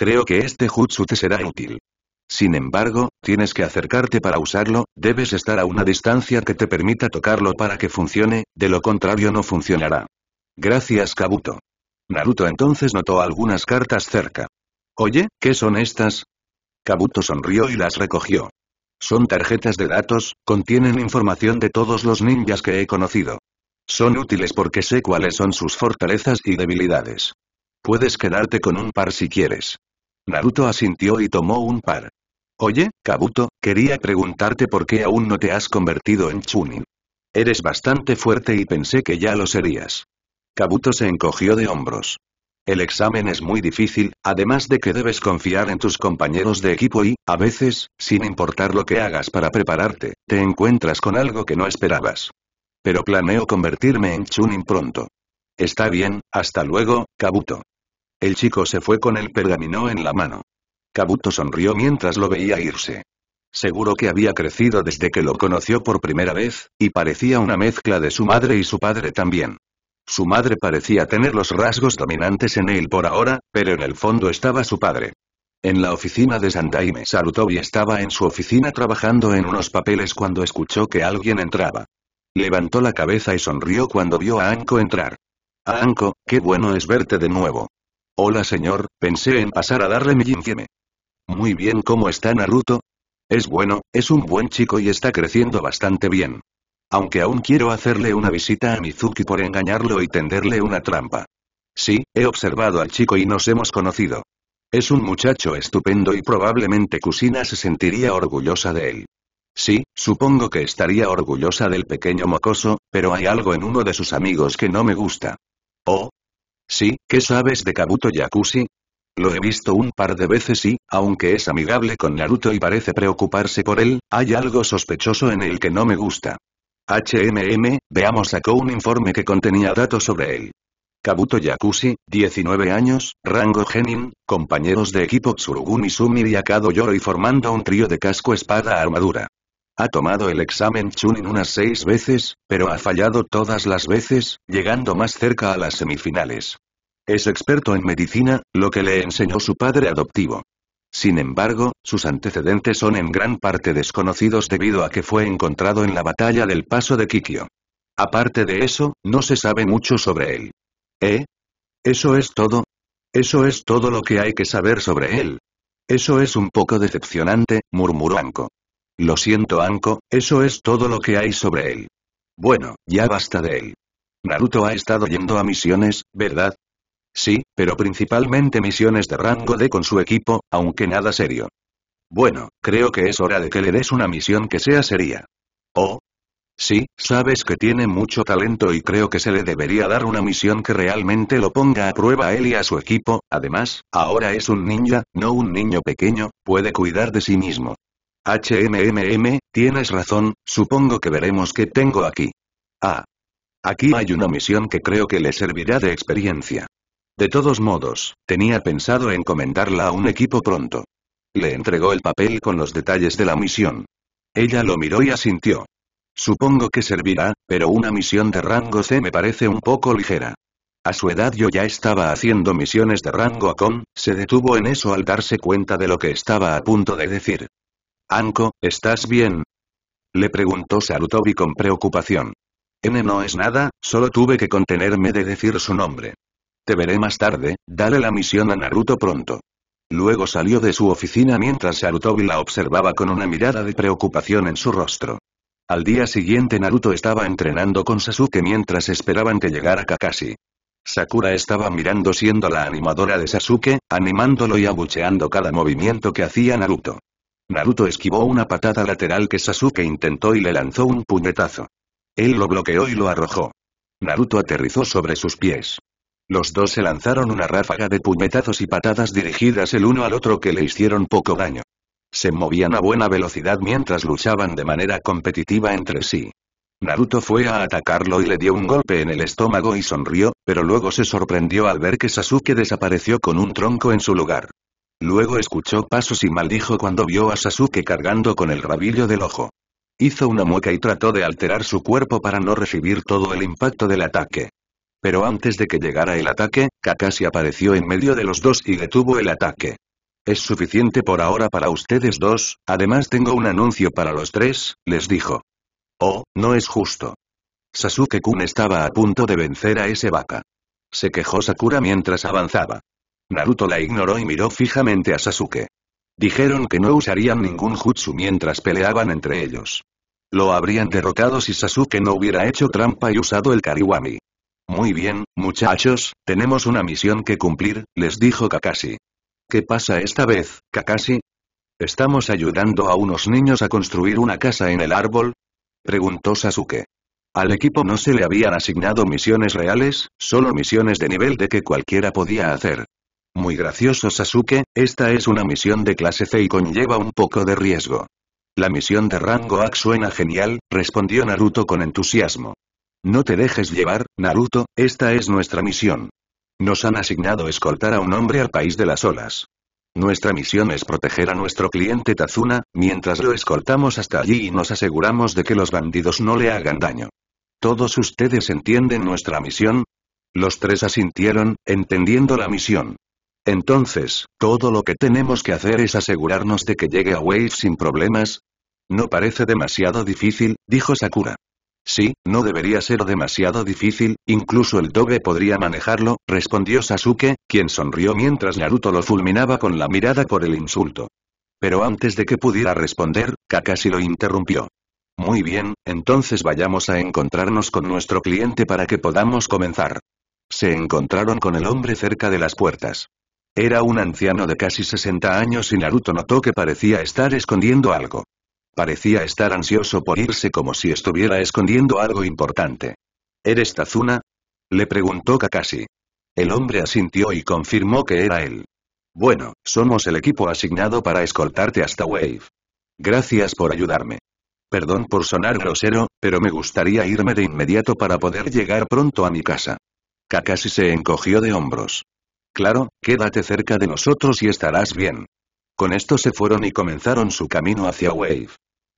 Creo que este jutsu te será útil. Sin embargo, tienes que acercarte para usarlo, debes estar a una distancia que te permita tocarlo para que funcione, de lo contrario no funcionará. Gracias Kabuto. Naruto entonces notó algunas cartas cerca. Oye, ¿qué son estas? Kabuto sonrió y las recogió. Son tarjetas de datos, contienen información de todos los ninjas que he conocido. Son útiles porque sé cuáles son sus fortalezas y debilidades. Puedes quedarte con un par si quieres. Naruto asintió y tomó un par. Oye, Kabuto, quería preguntarte por qué aún no te has convertido en Chunin. Eres bastante fuerte y pensé que ya lo serías. Kabuto se encogió de hombros. El examen es muy difícil, además de que debes confiar en tus compañeros de equipo y, a veces, sin importar lo que hagas para prepararte, te encuentras con algo que no esperabas. Pero planeo convertirme en Chunin pronto. Está bien, hasta luego, Kabuto. El chico se fue con el pergamino en la mano. Kabuto sonrió mientras lo veía irse. Seguro que había crecido desde que lo conoció por primera vez, y parecía una mezcla de su madre y su padre también. Su madre parecía tener los rasgos dominantes en él por ahora, pero en el fondo estaba su padre. En la oficina de salutó y estaba en su oficina trabajando en unos papeles cuando escuchó que alguien entraba. Levantó la cabeza y sonrió cuando vio a Anko entrar. Anko, qué bueno es verte de nuevo. Hola señor, pensé en pasar a darle mi yinqueme. Muy bien, ¿cómo está Naruto? Es bueno, es un buen chico y está creciendo bastante bien. Aunque aún quiero hacerle una visita a Mizuki por engañarlo y tenderle una trampa. Sí, he observado al chico y nos hemos conocido. Es un muchacho estupendo y probablemente Kusina se sentiría orgullosa de él. Sí, supongo que estaría orgullosa del pequeño mocoso, pero hay algo en uno de sus amigos que no me gusta. Oh, Sí, ¿qué sabes de Kabuto Yakushi? Lo he visto un par de veces y, aunque es amigable con Naruto y parece preocuparse por él, hay algo sospechoso en él que no me gusta. HMM, veamos sacó un informe que contenía datos sobre él. Kabuto Yakushi, 19 años, rango genin, compañeros de equipo Tsurugumi Sumi y Akado y formando un trío de casco espada armadura. Ha tomado el examen Chunin unas seis veces, pero ha fallado todas las veces, llegando más cerca a las semifinales. Es experto en medicina, lo que le enseñó su padre adoptivo. Sin embargo, sus antecedentes son en gran parte desconocidos debido a que fue encontrado en la batalla del paso de Kikyo. Aparte de eso, no se sabe mucho sobre él. ¿Eh? ¿Eso es todo? Eso es todo lo que hay que saber sobre él. Eso es un poco decepcionante, murmuró Anko. Lo siento Anko, eso es todo lo que hay sobre él. Bueno, ya basta de él. Naruto ha estado yendo a misiones, ¿verdad? Sí, pero principalmente misiones de rango D con su equipo, aunque nada serio. Bueno, creo que es hora de que le des una misión que sea seria. Oh, Sí, sabes que tiene mucho talento y creo que se le debería dar una misión que realmente lo ponga a prueba él y a su equipo, además, ahora es un ninja, no un niño pequeño, puede cuidar de sí mismo. HMMM, tienes razón, supongo que veremos qué tengo aquí. Ah. Aquí hay una misión que creo que le servirá de experiencia. De todos modos, tenía pensado encomendarla a un equipo pronto. Le entregó el papel con los detalles de la misión. Ella lo miró y asintió. Supongo que servirá, pero una misión de rango C me parece un poco ligera. A su edad yo ya estaba haciendo misiones de rango A con, se detuvo en eso al darse cuenta de lo que estaba a punto de decir. Anko, ¿estás bien? Le preguntó Sarutobi con preocupación. N no es nada, solo tuve que contenerme de decir su nombre. Te veré más tarde, dale la misión a Naruto pronto. Luego salió de su oficina mientras Sarutobi la observaba con una mirada de preocupación en su rostro. Al día siguiente Naruto estaba entrenando con Sasuke mientras esperaban que llegara Kakashi. Sakura estaba mirando siendo la animadora de Sasuke, animándolo y abucheando cada movimiento que hacía Naruto. Naruto esquivó una patada lateral que Sasuke intentó y le lanzó un puñetazo. Él lo bloqueó y lo arrojó. Naruto aterrizó sobre sus pies. Los dos se lanzaron una ráfaga de puñetazos y patadas dirigidas el uno al otro que le hicieron poco daño. Se movían a buena velocidad mientras luchaban de manera competitiva entre sí. Naruto fue a atacarlo y le dio un golpe en el estómago y sonrió, pero luego se sorprendió al ver que Sasuke desapareció con un tronco en su lugar. Luego escuchó pasos y maldijo cuando vio a Sasuke cargando con el rabillo del ojo. Hizo una mueca y trató de alterar su cuerpo para no recibir todo el impacto del ataque. Pero antes de que llegara el ataque, Kakashi apareció en medio de los dos y detuvo el ataque. Es suficiente por ahora para ustedes dos, además tengo un anuncio para los tres, les dijo. Oh, no es justo. Sasuke-kun estaba a punto de vencer a ese vaca. Se quejó Sakura mientras avanzaba. Naruto la ignoró y miró fijamente a Sasuke. Dijeron que no usarían ningún jutsu mientras peleaban entre ellos. Lo habrían derrotado si Sasuke no hubiera hecho trampa y usado el Kariwami. Muy bien, muchachos, tenemos una misión que cumplir, les dijo Kakashi. ¿Qué pasa esta vez, Kakashi? ¿Estamos ayudando a unos niños a construir una casa en el árbol? Preguntó Sasuke. Al equipo no se le habían asignado misiones reales, solo misiones de nivel de que cualquiera podía hacer. Muy gracioso Sasuke, esta es una misión de clase C y conlleva un poco de riesgo. La misión de rango A suena genial, respondió Naruto con entusiasmo. No te dejes llevar, Naruto, esta es nuestra misión. Nos han asignado escoltar a un hombre al país de las olas. Nuestra misión es proteger a nuestro cliente Tazuna, mientras lo escoltamos hasta allí y nos aseguramos de que los bandidos no le hagan daño. ¿Todos ustedes entienden nuestra misión? Los tres asintieron, entendiendo la misión. Entonces, todo lo que tenemos que hacer es asegurarnos de que llegue a Wave sin problemas. No parece demasiado difícil, dijo Sakura. Sí, no debería ser demasiado difícil, incluso el Doge podría manejarlo, respondió Sasuke, quien sonrió mientras Naruto lo fulminaba con la mirada por el insulto. Pero antes de que pudiera responder, Kakashi lo interrumpió. Muy bien, entonces vayamos a encontrarnos con nuestro cliente para que podamos comenzar. Se encontraron con el hombre cerca de las puertas. Era un anciano de casi 60 años y Naruto notó que parecía estar escondiendo algo. Parecía estar ansioso por irse como si estuviera escondiendo algo importante. ¿Eres Tazuna? Le preguntó Kakashi. El hombre asintió y confirmó que era él. Bueno, somos el equipo asignado para escoltarte hasta Wave. Gracias por ayudarme. Perdón por sonar grosero, pero me gustaría irme de inmediato para poder llegar pronto a mi casa. Kakashi se encogió de hombros. Claro, quédate cerca de nosotros y estarás bien. Con esto se fueron y comenzaron su camino hacia Wave.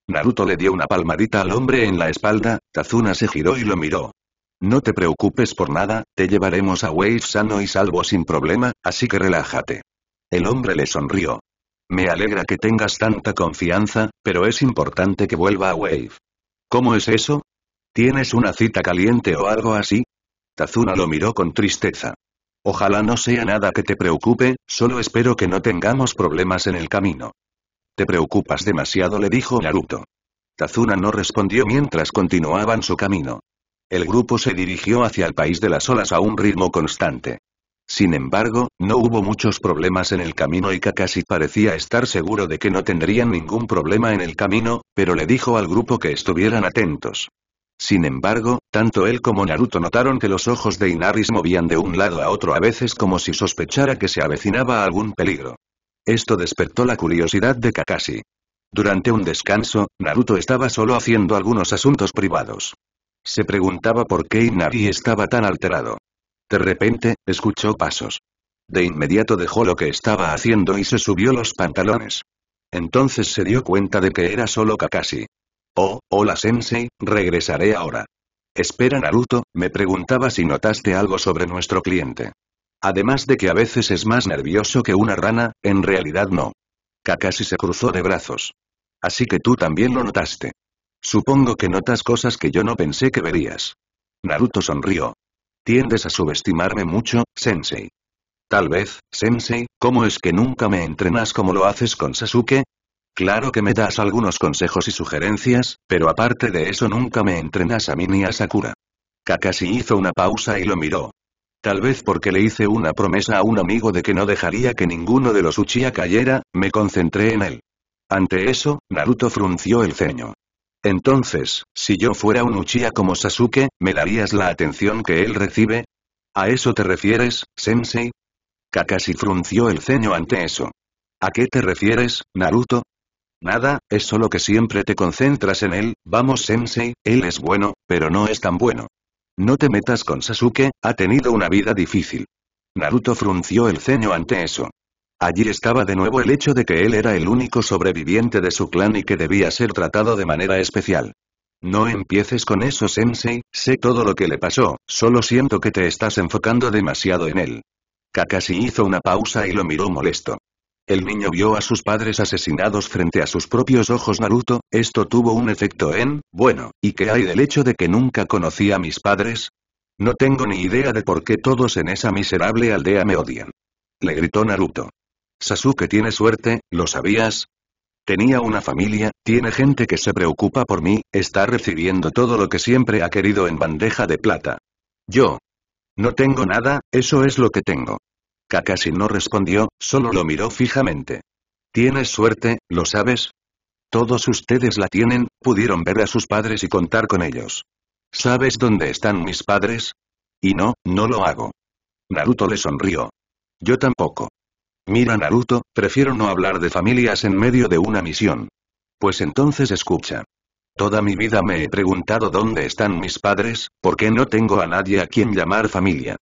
Naruto le dio una palmadita al hombre en la espalda, Tazuna se giró y lo miró. No te preocupes por nada, te llevaremos a Wave sano y salvo sin problema, así que relájate. El hombre le sonrió. Me alegra que tengas tanta confianza, pero es importante que vuelva a Wave. ¿Cómo es eso? ¿Tienes una cita caliente o algo así? Tazuna lo miró con tristeza. Ojalá no sea nada que te preocupe, solo espero que no tengamos problemas en el camino. Te preocupas demasiado le dijo Naruto. Tazuna no respondió mientras continuaban su camino. El grupo se dirigió hacia el país de las olas a un ritmo constante. Sin embargo, no hubo muchos problemas en el camino y Kakashi parecía estar seguro de que no tendrían ningún problema en el camino, pero le dijo al grupo que estuvieran atentos. Sin embargo, tanto él como Naruto notaron que los ojos de se movían de un lado a otro a veces como si sospechara que se avecinaba algún peligro. Esto despertó la curiosidad de Kakashi. Durante un descanso, Naruto estaba solo haciendo algunos asuntos privados. Se preguntaba por qué Inari estaba tan alterado. De repente, escuchó pasos. De inmediato dejó lo que estaba haciendo y se subió los pantalones. Entonces se dio cuenta de que era solo Kakashi. Oh, hola Sensei, regresaré ahora. Espera Naruto, me preguntaba si notaste algo sobre nuestro cliente. Además de que a veces es más nervioso que una rana, en realidad no. Kakashi se cruzó de brazos. Así que tú también lo notaste. Supongo que notas cosas que yo no pensé que verías. Naruto sonrió. Tiendes a subestimarme mucho, Sensei. Tal vez, Sensei, ¿cómo es que nunca me entrenas como lo haces con Sasuke? Claro que me das algunos consejos y sugerencias, pero aparte de eso nunca me entrenas a mí ni a Sakura. Kakashi hizo una pausa y lo miró. Tal vez porque le hice una promesa a un amigo de que no dejaría que ninguno de los Uchiha cayera, me concentré en él. Ante eso, Naruto frunció el ceño. Entonces, si yo fuera un Uchiha como Sasuke, ¿me darías la atención que él recibe? ¿A eso te refieres, Sensei? Kakashi frunció el ceño ante eso. ¿A qué te refieres, Naruto? Nada, es solo que siempre te concentras en él, vamos Sensei, él es bueno, pero no es tan bueno. No te metas con Sasuke, ha tenido una vida difícil. Naruto frunció el ceño ante eso. Allí estaba de nuevo el hecho de que él era el único sobreviviente de su clan y que debía ser tratado de manera especial. No empieces con eso Sensei, sé todo lo que le pasó, solo siento que te estás enfocando demasiado en él. Kakashi hizo una pausa y lo miró molesto. El niño vio a sus padres asesinados frente a sus propios ojos Naruto, esto tuvo un efecto en, bueno, ¿y qué hay del hecho de que nunca conocí a mis padres? No tengo ni idea de por qué todos en esa miserable aldea me odian. Le gritó Naruto. Sasuke tiene suerte, ¿lo sabías? Tenía una familia, tiene gente que se preocupa por mí, está recibiendo todo lo que siempre ha querido en bandeja de plata. Yo. No tengo nada, eso es lo que tengo. Kakashi no respondió, solo lo miró fijamente. Tienes suerte, ¿lo sabes? Todos ustedes la tienen, pudieron ver a sus padres y contar con ellos. ¿Sabes dónde están mis padres? Y no, no lo hago. Naruto le sonrió. Yo tampoco. Mira Naruto, prefiero no hablar de familias en medio de una misión. Pues entonces escucha. Toda mi vida me he preguntado dónde están mis padres, porque no tengo a nadie a quien llamar familia.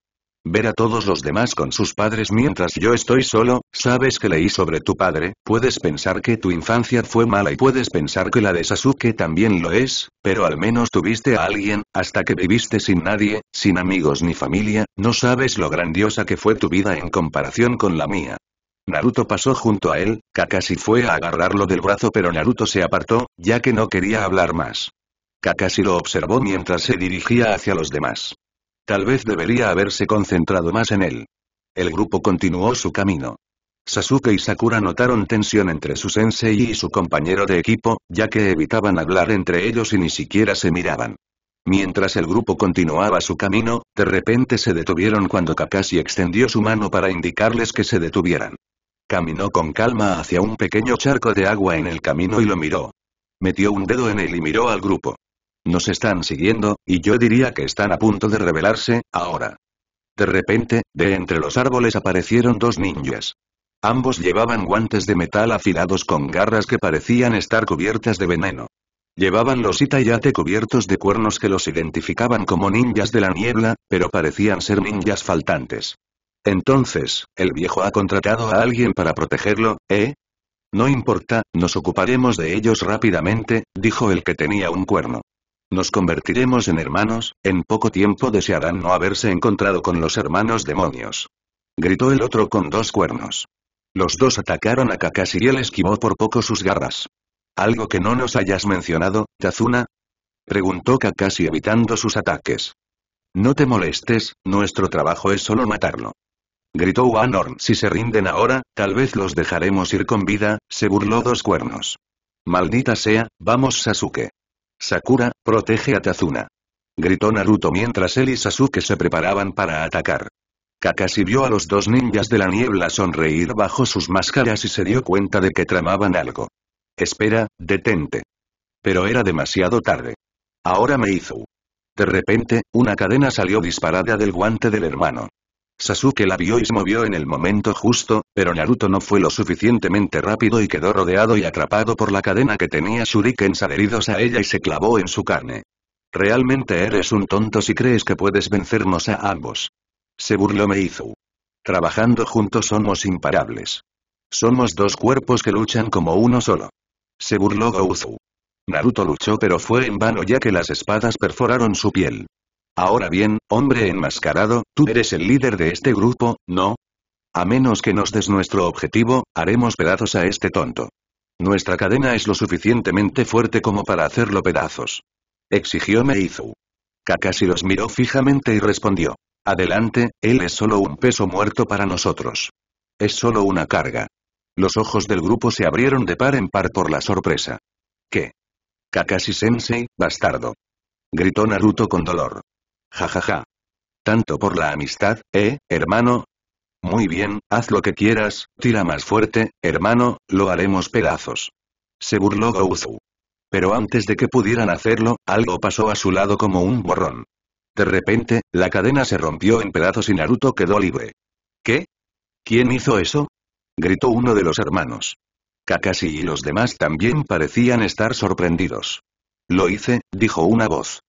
Ver a todos los demás con sus padres mientras yo estoy solo, sabes que leí sobre tu padre, puedes pensar que tu infancia fue mala y puedes pensar que la de Sasuke también lo es, pero al menos tuviste a alguien, hasta que viviste sin nadie, sin amigos ni familia, no sabes lo grandiosa que fue tu vida en comparación con la mía. Naruto pasó junto a él, Kakashi fue a agarrarlo del brazo pero Naruto se apartó, ya que no quería hablar más. Kakashi lo observó mientras se dirigía hacia los demás. Tal vez debería haberse concentrado más en él. El grupo continuó su camino. Sasuke y Sakura notaron tensión entre su sensei y su compañero de equipo, ya que evitaban hablar entre ellos y ni siquiera se miraban. Mientras el grupo continuaba su camino, de repente se detuvieron cuando Kakashi extendió su mano para indicarles que se detuvieran. Caminó con calma hacia un pequeño charco de agua en el camino y lo miró. Metió un dedo en él y miró al grupo. Nos están siguiendo, y yo diría que están a punto de rebelarse, ahora. De repente, de entre los árboles aparecieron dos ninjas. Ambos llevaban guantes de metal afilados con garras que parecían estar cubiertas de veneno. Llevaban los Itayate cubiertos de cuernos que los identificaban como ninjas de la niebla, pero parecían ser ninjas faltantes. Entonces, el viejo ha contratado a alguien para protegerlo, ¿eh? No importa, nos ocuparemos de ellos rápidamente, dijo el que tenía un cuerno. Nos convertiremos en hermanos, en poco tiempo desearán no haberse encontrado con los hermanos demonios. Gritó el otro con dos cuernos. Los dos atacaron a Kakashi y él esquivó por poco sus garras. ¿Algo que no nos hayas mencionado, Tazuna? Preguntó Kakashi evitando sus ataques. No te molestes, nuestro trabajo es solo matarlo. Gritó Wanorn. Si se rinden ahora, tal vez los dejaremos ir con vida, se burló dos cuernos. Maldita sea, vamos Sasuke. Sakura, protege a Tazuna. Gritó Naruto mientras él y Sasuke se preparaban para atacar. Kakashi vio a los dos ninjas de la niebla sonreír bajo sus máscaras y se dio cuenta de que tramaban algo. Espera, detente. Pero era demasiado tarde. Ahora me hizo. De repente, una cadena salió disparada del guante del hermano. Sasuke la vio y se movió en el momento justo, pero Naruto no fue lo suficientemente rápido y quedó rodeado y atrapado por la cadena que tenía shurikens adheridos a ella y se clavó en su carne. Realmente eres un tonto si crees que puedes vencernos a ambos. Se burló Meizu. Trabajando juntos somos imparables. Somos dos cuerpos que luchan como uno solo. Se burló Gouzu. Naruto luchó pero fue en vano ya que las espadas perforaron su piel. Ahora bien, hombre enmascarado, tú eres el líder de este grupo, ¿no? A menos que nos des nuestro objetivo, haremos pedazos a este tonto. Nuestra cadena es lo suficientemente fuerte como para hacerlo pedazos. Exigió Meizu. Kakashi los miró fijamente y respondió. Adelante, él es solo un peso muerto para nosotros. Es solo una carga. Los ojos del grupo se abrieron de par en par por la sorpresa. ¿Qué? Kakashi-sensei, bastardo. Gritó Naruto con dolor. Jajaja. Tanto por la amistad, ¿eh, hermano? Muy bien, haz lo que quieras, tira más fuerte, hermano, lo haremos pedazos. Se burló Gouzu. Pero antes de que pudieran hacerlo, algo pasó a su lado como un borrón. De repente, la cadena se rompió en pedazos y Naruto quedó libre. ¿Qué? ¿Quién hizo eso? gritó uno de los hermanos. Kakashi y los demás también parecían estar sorprendidos. Lo hice, dijo una voz.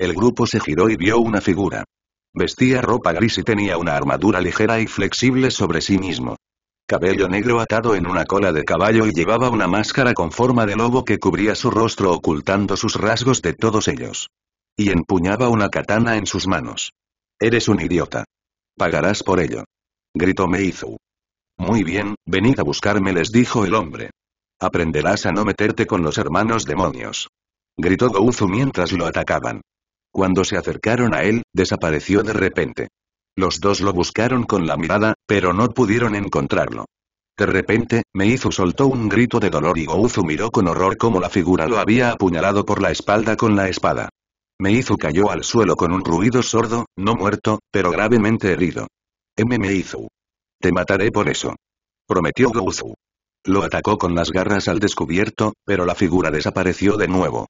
El grupo se giró y vio una figura. Vestía ropa gris y tenía una armadura ligera y flexible sobre sí mismo. Cabello negro atado en una cola de caballo y llevaba una máscara con forma de lobo que cubría su rostro ocultando sus rasgos de todos ellos. Y empuñaba una katana en sus manos. Eres un idiota. Pagarás por ello. Gritó Meizu. Muy bien, venid a buscarme les dijo el hombre. Aprenderás a no meterte con los hermanos demonios. Gritó Gouzu mientras lo atacaban. Cuando se acercaron a él, desapareció de repente. Los dos lo buscaron con la mirada, pero no pudieron encontrarlo. De repente, Meizu soltó un grito de dolor y Gouzu miró con horror cómo la figura lo había apuñalado por la espalda con la espada. Meizu cayó al suelo con un ruido sordo, no muerto, pero gravemente herido. M. Meizu. Te mataré por eso. Prometió Gouzu. Lo atacó con las garras al descubierto, pero la figura desapareció de nuevo.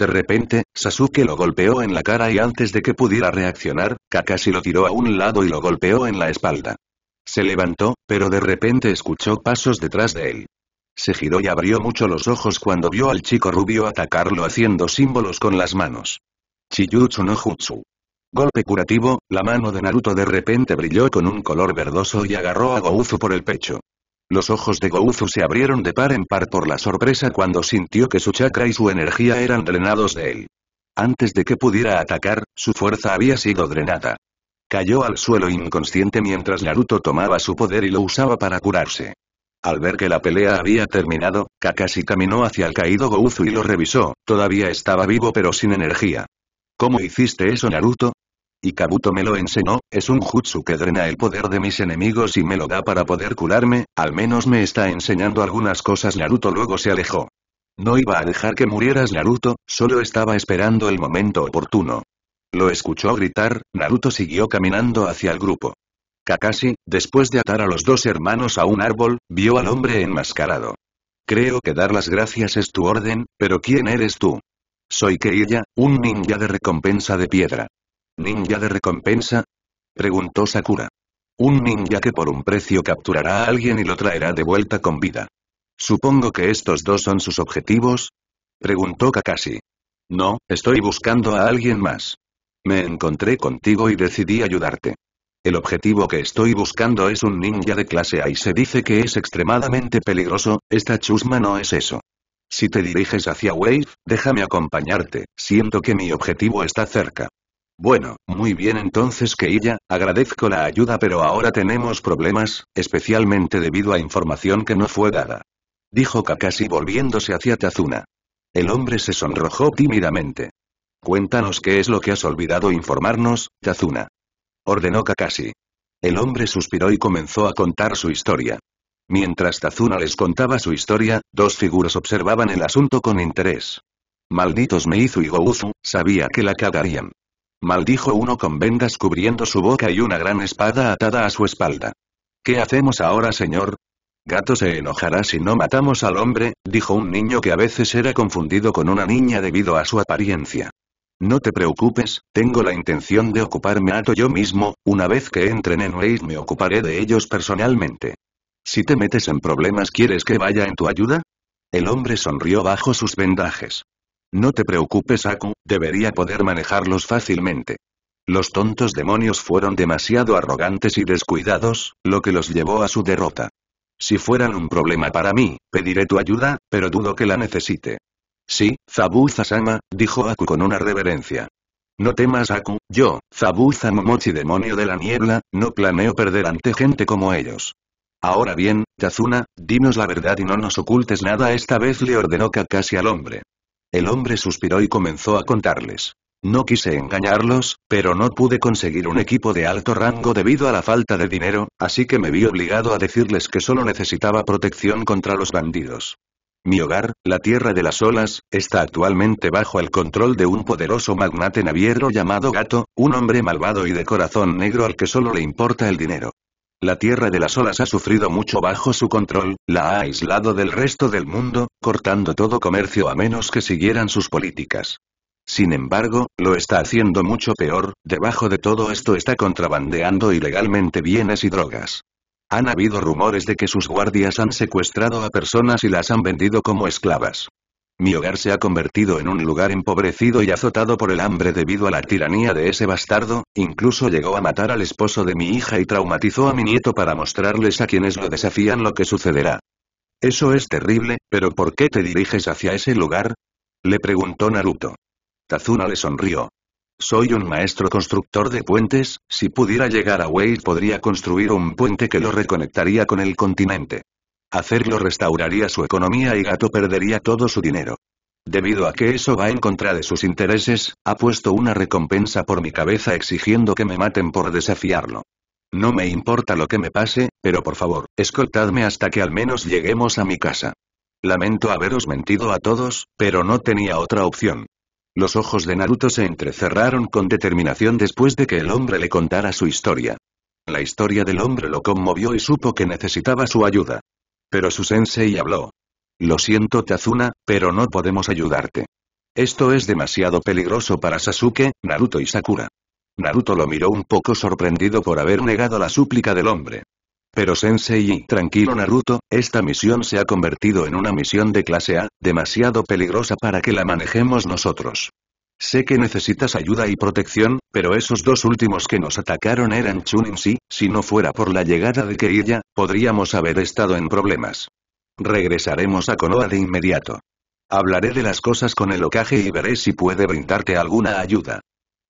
De repente, Sasuke lo golpeó en la cara y antes de que pudiera reaccionar, Kakashi lo tiró a un lado y lo golpeó en la espalda. Se levantó, pero de repente escuchó pasos detrás de él. Se giró y abrió mucho los ojos cuando vio al chico rubio atacarlo haciendo símbolos con las manos. Chiyutsu no Jutsu. Golpe curativo, la mano de Naruto de repente brilló con un color verdoso y agarró a Gouzu por el pecho. Los ojos de Gouzu se abrieron de par en par por la sorpresa cuando sintió que su chakra y su energía eran drenados de él. Antes de que pudiera atacar, su fuerza había sido drenada. Cayó al suelo inconsciente mientras Naruto tomaba su poder y lo usaba para curarse. Al ver que la pelea había terminado, Kakashi caminó hacia el caído Gouzu y lo revisó, todavía estaba vivo pero sin energía. ¿Cómo hiciste eso Naruto? y Kabuto me lo enseñó, es un jutsu que drena el poder de mis enemigos y me lo da para poder curarme, al menos me está enseñando algunas cosas Naruto luego se alejó. No iba a dejar que murieras Naruto, solo estaba esperando el momento oportuno. Lo escuchó gritar, Naruto siguió caminando hacia el grupo. Kakashi, después de atar a los dos hermanos a un árbol, vio al hombre enmascarado. Creo que dar las gracias es tu orden, pero ¿quién eres tú? Soy Keiya, un ninja de recompensa de piedra. ¿Ninja de recompensa? Preguntó Sakura. Un ninja que por un precio capturará a alguien y lo traerá de vuelta con vida. Supongo que estos dos son sus objetivos? Preguntó Kakashi. No, estoy buscando a alguien más. Me encontré contigo y decidí ayudarte. El objetivo que estoy buscando es un ninja de clase A y se dice que es extremadamente peligroso, esta chusma no es eso. Si te diriges hacia Wave, déjame acompañarte, siento que mi objetivo está cerca. Bueno, muy bien entonces que ella. agradezco la ayuda pero ahora tenemos problemas, especialmente debido a información que no fue dada. Dijo Kakashi volviéndose hacia Tazuna. El hombre se sonrojó tímidamente. Cuéntanos qué es lo que has olvidado informarnos, Tazuna. Ordenó Kakashi. El hombre suspiró y comenzó a contar su historia. Mientras Tazuna les contaba su historia, dos figuras observaban el asunto con interés. Malditos Meizu y Gouzu, sabía que la cagarían. Maldijo uno con vendas cubriendo su boca y una gran espada atada a su espalda. ¿Qué hacemos ahora, señor? Gato se enojará si no matamos al hombre, dijo un niño que a veces era confundido con una niña debido a su apariencia. No te preocupes, tengo la intención de ocuparme Ato yo mismo, una vez que entren en Waze me ocuparé de ellos personalmente. Si te metes en problemas, ¿quieres que vaya en tu ayuda? El hombre sonrió bajo sus vendajes. No te preocupes Aku, debería poder manejarlos fácilmente. Los tontos demonios fueron demasiado arrogantes y descuidados, lo que los llevó a su derrota. Si fueran un problema para mí, pediré tu ayuda, pero dudo que la necesite. Sí, Zabuza-sama, dijo Aku con una reverencia. No temas Aku, yo, Zabuza Momochi demonio de la niebla, no planeo perder ante gente como ellos. Ahora bien, Yazuna, dinos la verdad y no nos ocultes nada esta vez le ordenó Kakashi al hombre. El hombre suspiró y comenzó a contarles. No quise engañarlos, pero no pude conseguir un equipo de alto rango debido a la falta de dinero, así que me vi obligado a decirles que solo necesitaba protección contra los bandidos. Mi hogar, la Tierra de las Olas, está actualmente bajo el control de un poderoso magnate naviero llamado Gato, un hombre malvado y de corazón negro al que solo le importa el dinero. La Tierra de las Olas ha sufrido mucho bajo su control, la ha aislado del resto del mundo, cortando todo comercio a menos que siguieran sus políticas. Sin embargo, lo está haciendo mucho peor, debajo de todo esto está contrabandeando ilegalmente bienes y drogas. Han habido rumores de que sus guardias han secuestrado a personas y las han vendido como esclavas. Mi hogar se ha convertido en un lugar empobrecido y azotado por el hambre debido a la tiranía de ese bastardo, incluso llegó a matar al esposo de mi hija y traumatizó a mi nieto para mostrarles a quienes lo desafían lo que sucederá. Eso es terrible, pero ¿por qué te diriges hacia ese lugar? Le preguntó Naruto. Tazuna le sonrió. Soy un maestro constructor de puentes, si pudiera llegar a Wade podría construir un puente que lo reconectaría con el continente. Hacerlo restauraría su economía y Gato perdería todo su dinero. Debido a que eso va en contra de sus intereses, ha puesto una recompensa por mi cabeza exigiendo que me maten por desafiarlo. No me importa lo que me pase, pero por favor, escoltadme hasta que al menos lleguemos a mi casa. Lamento haberos mentido a todos, pero no tenía otra opción. Los ojos de Naruto se entrecerraron con determinación después de que el hombre le contara su historia. La historia del hombre lo conmovió y supo que necesitaba su ayuda. Pero su sensei habló. Lo siento Tazuna, pero no podemos ayudarte. Esto es demasiado peligroso para Sasuke, Naruto y Sakura. Naruto lo miró un poco sorprendido por haber negado la súplica del hombre. Pero Sensei, tranquilo Naruto, esta misión se ha convertido en una misión de clase A, demasiado peligrosa para que la manejemos nosotros. Sé que necesitas ayuda y protección, pero esos dos últimos que nos atacaron eran Chunin Si, si no fuera por la llegada de Keiya, podríamos haber estado en problemas. Regresaremos a Konoha de inmediato. Hablaré de las cosas con el Okage y veré si puede brindarte alguna ayuda.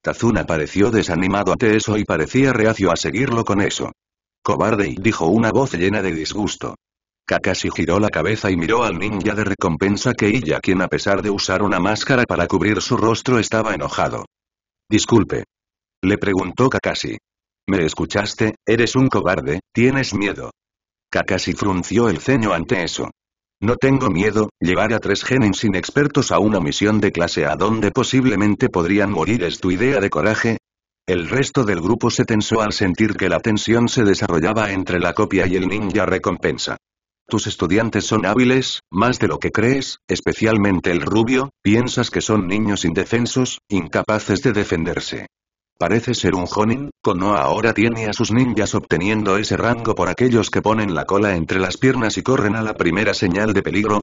Tazuna pareció desanimado ante eso y parecía reacio a seguirlo con eso. Cobarde, dijo una voz llena de disgusto. Kakashi giró la cabeza y miró al ninja de recompensa que ella, quien a pesar de usar una máscara para cubrir su rostro estaba enojado. Disculpe. Le preguntó Kakashi. ¿Me escuchaste? Eres un cobarde, tienes miedo. Kakashi frunció el ceño ante eso. No tengo miedo, llevar a tres genin sin expertos a una misión de clase A donde posiblemente podrían morir es tu idea de coraje. El resto del grupo se tensó al sentir que la tensión se desarrollaba entre la copia y el ninja recompensa. Tus estudiantes son hábiles, más de lo que crees, especialmente el rubio, piensas que son niños indefensos, incapaces de defenderse. Parece ser un Jonin, Konoha ahora tiene a sus ninjas obteniendo ese rango por aquellos que ponen la cola entre las piernas y corren a la primera señal de peligro.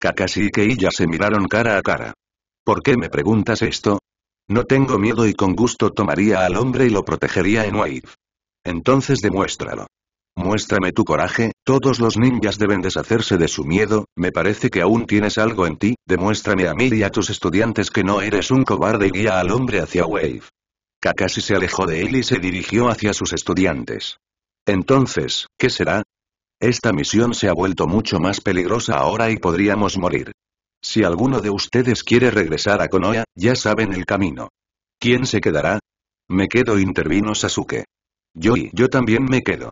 Kakashi y ya se miraron cara a cara. ¿Por qué me preguntas esto? No tengo miedo y con gusto tomaría al hombre y lo protegería en Wave. Entonces demuéstralo. Muéstrame tu coraje, todos los ninjas deben deshacerse de su miedo, me parece que aún tienes algo en ti, demuéstrame a mí y a tus estudiantes que no eres un cobarde y guía al hombre hacia Wave. Kakashi se alejó de él y se dirigió hacia sus estudiantes. Entonces, ¿qué será? Esta misión se ha vuelto mucho más peligrosa ahora y podríamos morir. Si alguno de ustedes quiere regresar a Konoha, ya saben el camino. ¿Quién se quedará? Me quedo intervino Sasuke. Yo y yo también me quedo.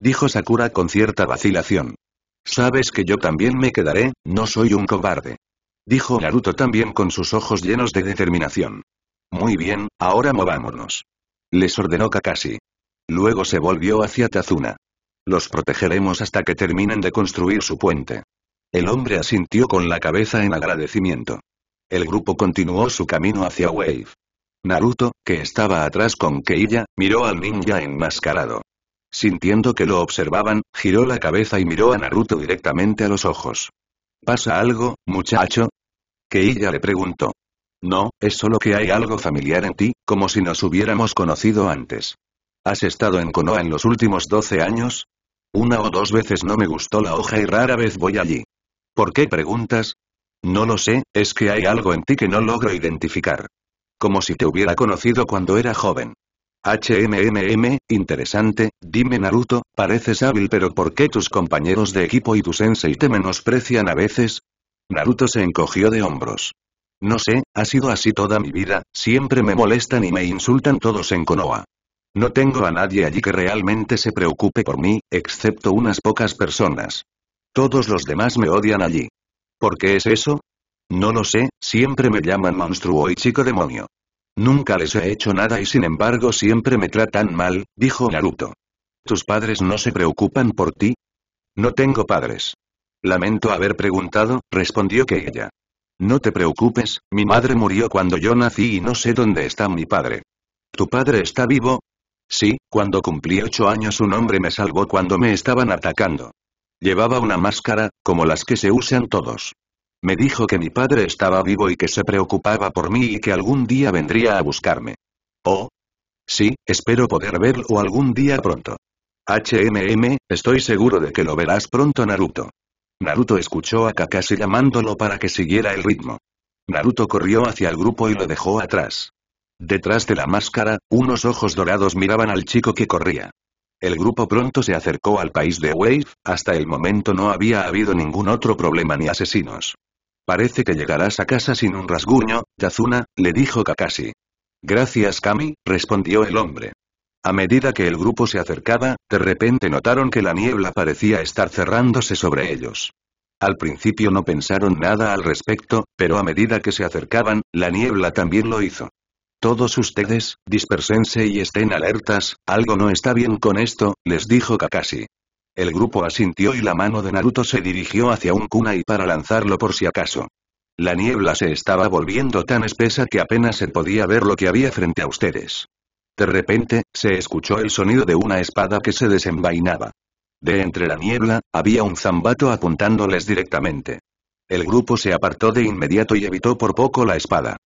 Dijo Sakura con cierta vacilación. Sabes que yo también me quedaré, no soy un cobarde. Dijo Naruto también con sus ojos llenos de determinación. Muy bien, ahora movámonos. Les ordenó Kakashi. Luego se volvió hacia Tazuna. Los protegeremos hasta que terminen de construir su puente. El hombre asintió con la cabeza en agradecimiento. El grupo continuó su camino hacia Wave. Naruto, que estaba atrás con Keiya, miró al ninja enmascarado. Sintiendo que lo observaban, giró la cabeza y miró a Naruto directamente a los ojos. ¿Pasa algo, muchacho? que ella le preguntó. No, es solo que hay algo familiar en ti, como si nos hubiéramos conocido antes. ¿Has estado en Konoha en los últimos 12 años? Una o dos veces no me gustó la hoja y rara vez voy allí. ¿Por qué preguntas? No lo sé, es que hay algo en ti que no logro identificar. Como si te hubiera conocido cuando era joven. HMMM, interesante, dime Naruto, pareces hábil pero ¿por qué tus compañeros de equipo y tu sensei te menosprecian a veces? Naruto se encogió de hombros. No sé, ha sido así toda mi vida, siempre me molestan y me insultan todos en Konoha. No tengo a nadie allí que realmente se preocupe por mí, excepto unas pocas personas. Todos los demás me odian allí. ¿Por qué es eso? No lo sé, siempre me llaman monstruo y chico demonio. Nunca les he hecho nada y sin embargo siempre me tratan mal, dijo Naruto. ¿Tus padres no se preocupan por ti? No tengo padres. Lamento haber preguntado, respondió ella. No te preocupes, mi madre murió cuando yo nací y no sé dónde está mi padre. ¿Tu padre está vivo? Sí, cuando cumplí ocho años un hombre me salvó cuando me estaban atacando. Llevaba una máscara, como las que se usan todos. Me dijo que mi padre estaba vivo y que se preocupaba por mí y que algún día vendría a buscarme. Oh. Sí, espero poder verlo algún día pronto. HMM, estoy seguro de que lo verás pronto Naruto. Naruto escuchó a Kakashi llamándolo para que siguiera el ritmo. Naruto corrió hacia el grupo y lo dejó atrás. Detrás de la máscara, unos ojos dorados miraban al chico que corría. El grupo pronto se acercó al país de Wave, hasta el momento no había habido ningún otro problema ni asesinos. Parece que llegarás a casa sin un rasguño, Yazuna, le dijo Kakashi. Gracias Kami, respondió el hombre. A medida que el grupo se acercaba, de repente notaron que la niebla parecía estar cerrándose sobre ellos. Al principio no pensaron nada al respecto, pero a medida que se acercaban, la niebla también lo hizo. Todos ustedes, dispersense y estén alertas, algo no está bien con esto, les dijo Kakashi. El grupo asintió y la mano de Naruto se dirigió hacia un kunai para lanzarlo por si acaso. La niebla se estaba volviendo tan espesa que apenas se podía ver lo que había frente a ustedes. De repente, se escuchó el sonido de una espada que se desenvainaba. De entre la niebla, había un zambato apuntándoles directamente. El grupo se apartó de inmediato y evitó por poco la espada.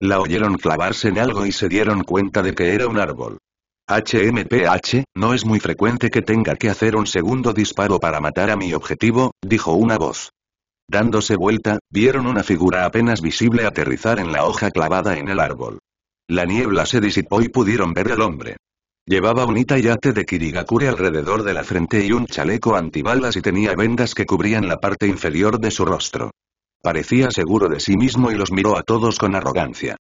La oyeron clavarse en algo y se dieron cuenta de que era un árbol. HMPH, no es muy frecuente que tenga que hacer un segundo disparo para matar a mi objetivo, dijo una voz. Dándose vuelta, vieron una figura apenas visible aterrizar en la hoja clavada en el árbol. La niebla se disipó y pudieron ver al hombre. Llevaba un itayate de Kirigakure alrededor de la frente y un chaleco antibalas y tenía vendas que cubrían la parte inferior de su rostro. Parecía seguro de sí mismo y los miró a todos con arrogancia.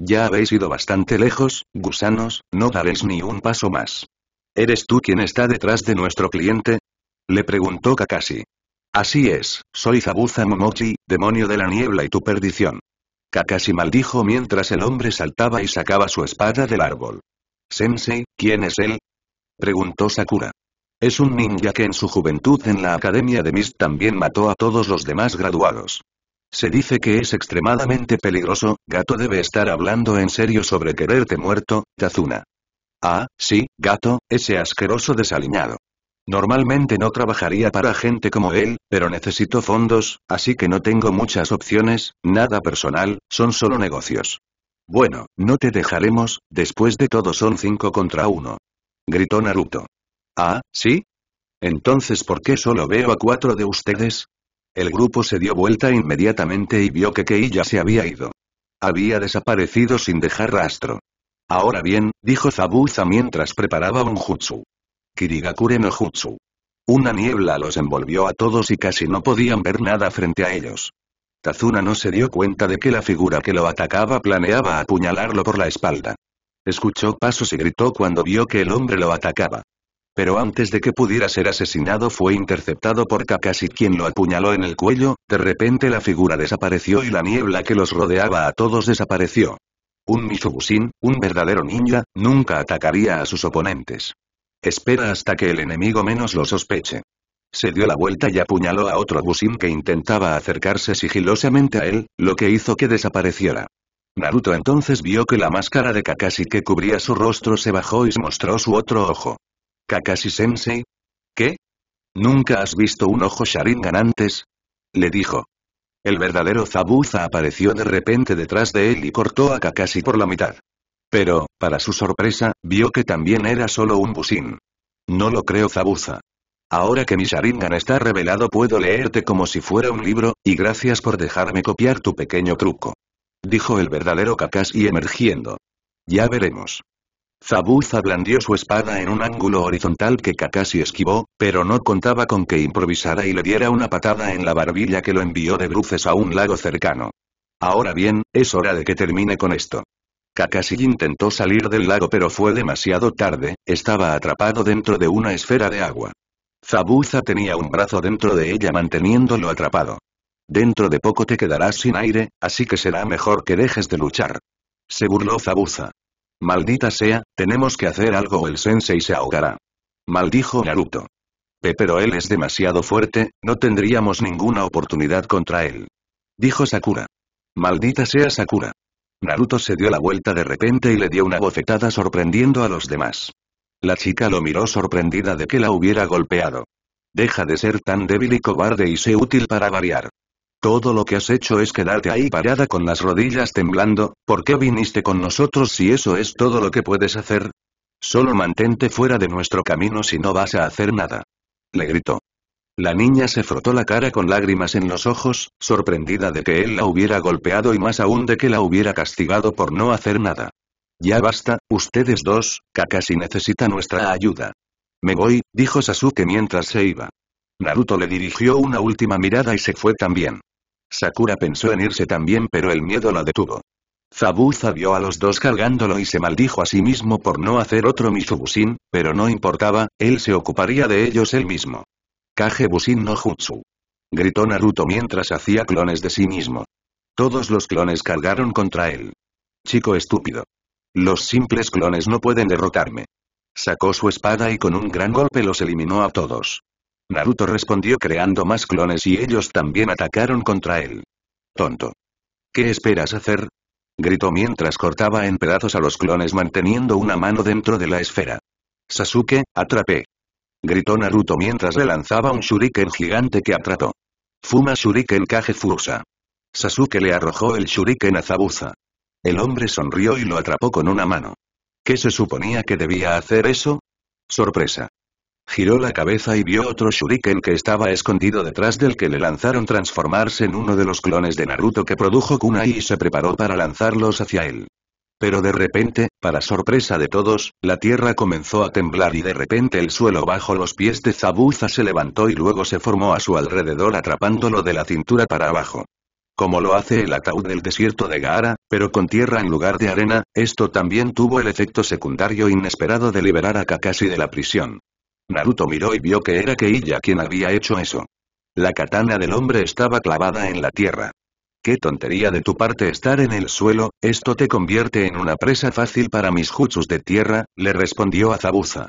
Ya habéis ido bastante lejos, gusanos, no daréis ni un paso más. ¿Eres tú quien está detrás de nuestro cliente? Le preguntó Kakashi. Así es, soy Zabuza Momochi, demonio de la niebla y tu perdición. Kakashi maldijo mientras el hombre saltaba y sacaba su espada del árbol. Sensei, ¿quién es él? Preguntó Sakura. Es un ninja que en su juventud en la Academia de Mist también mató a todos los demás graduados. Se dice que es extremadamente peligroso, Gato debe estar hablando en serio sobre quererte muerto, Tazuna. Ah, sí, Gato, ese asqueroso desaliñado. Normalmente no trabajaría para gente como él, pero necesito fondos, así que no tengo muchas opciones, nada personal, son solo negocios. Bueno, no te dejaremos, después de todo son cinco contra uno. Gritó Naruto. Ah, ¿sí? Entonces ¿por qué solo veo a cuatro de ustedes? El grupo se dio vuelta inmediatamente y vio que Kei ya se había ido. Había desaparecido sin dejar rastro. Ahora bien, dijo Zabuza mientras preparaba un jutsu. Kirigakure no jutsu. Una niebla los envolvió a todos y casi no podían ver nada frente a ellos. Tazuna no se dio cuenta de que la figura que lo atacaba planeaba apuñalarlo por la espalda. Escuchó pasos y gritó cuando vio que el hombre lo atacaba. Pero antes de que pudiera ser asesinado fue interceptado por Kakashi quien lo apuñaló en el cuello, de repente la figura desapareció y la niebla que los rodeaba a todos desapareció. Un Michobusin, un verdadero ninja, nunca atacaría a sus oponentes. Espera hasta que el enemigo menos lo sospeche. Se dio la vuelta y apuñaló a otro Busin que intentaba acercarse sigilosamente a él, lo que hizo que desapareciera. Naruto entonces vio que la máscara de Kakashi que cubría su rostro se bajó y mostró su otro ojo. Kakashi-sensei? ¿Qué? ¿Nunca has visto un ojo Sharingan antes? Le dijo. El verdadero Zabuza apareció de repente detrás de él y cortó a Kakashi por la mitad. Pero, para su sorpresa, vio que también era solo un busín. No lo creo Zabuza. Ahora que mi Sharingan está revelado puedo leerte como si fuera un libro, y gracias por dejarme copiar tu pequeño truco. Dijo el verdadero Kakashi emergiendo. Ya veremos. Zabuza blandió su espada en un ángulo horizontal que Kakashi esquivó, pero no contaba con que improvisara y le diera una patada en la barbilla que lo envió de bruces a un lago cercano. Ahora bien, es hora de que termine con esto. Kakashi intentó salir del lago pero fue demasiado tarde, estaba atrapado dentro de una esfera de agua. Zabuza tenía un brazo dentro de ella manteniéndolo atrapado. Dentro de poco te quedarás sin aire, así que será mejor que dejes de luchar. Se burló Zabuza. Maldita sea, tenemos que hacer algo o el sensei se ahogará. Maldijo Naruto. Pero él es demasiado fuerte, no tendríamos ninguna oportunidad contra él. Dijo Sakura. Maldita sea Sakura. Naruto se dio la vuelta de repente y le dio una bofetada sorprendiendo a los demás. La chica lo miró sorprendida de que la hubiera golpeado. Deja de ser tan débil y cobarde y sé útil para variar. Todo lo que has hecho es quedarte ahí parada con las rodillas temblando, ¿por qué viniste con nosotros si eso es todo lo que puedes hacer? Solo mantente fuera de nuestro camino si no vas a hacer nada. Le gritó. La niña se frotó la cara con lágrimas en los ojos, sorprendida de que él la hubiera golpeado y más aún de que la hubiera castigado por no hacer nada. Ya basta, ustedes dos, Kakashi necesita nuestra ayuda. Me voy, dijo Sasuke mientras se iba. Naruto le dirigió una última mirada y se fue también. Sakura pensó en irse también pero el miedo la detuvo. Zabuza vio a los dos cargándolo y se maldijo a sí mismo por no hacer otro Mitsubusin, pero no importaba, él se ocuparía de ellos él mismo. Kajebusin no Jutsu. Gritó Naruto mientras hacía clones de sí mismo. Todos los clones cargaron contra él. Chico estúpido. Los simples clones no pueden derrotarme. Sacó su espada y con un gran golpe los eliminó a todos. Naruto respondió creando más clones y ellos también atacaron contra él. Tonto. ¿Qué esperas hacer? Gritó mientras cortaba en pedazos a los clones manteniendo una mano dentro de la esfera. Sasuke, atrapé. Gritó Naruto mientras le lanzaba un shuriken gigante que atrapó. Fuma shuriken Kage Fusa. Sasuke le arrojó el shuriken a Zabuza. El hombre sonrió y lo atrapó con una mano. ¿Qué se suponía que debía hacer eso? Sorpresa. Giró la cabeza y vio otro shuriken que estaba escondido detrás del que le lanzaron transformarse en uno de los clones de Naruto que produjo Kunai y se preparó para lanzarlos hacia él. Pero de repente, para sorpresa de todos, la tierra comenzó a temblar y de repente el suelo bajo los pies de Zabuza se levantó y luego se formó a su alrededor atrapándolo de la cintura para abajo. Como lo hace el ataúd del desierto de Gaara, pero con tierra en lugar de arena, esto también tuvo el efecto secundario inesperado de liberar a Kakashi de la prisión. Naruto miró y vio que era Keiya quien había hecho eso. La katana del hombre estaba clavada en la tierra. Qué tontería de tu parte estar en el suelo, esto te convierte en una presa fácil para mis jutsus de tierra, le respondió a Zabuza.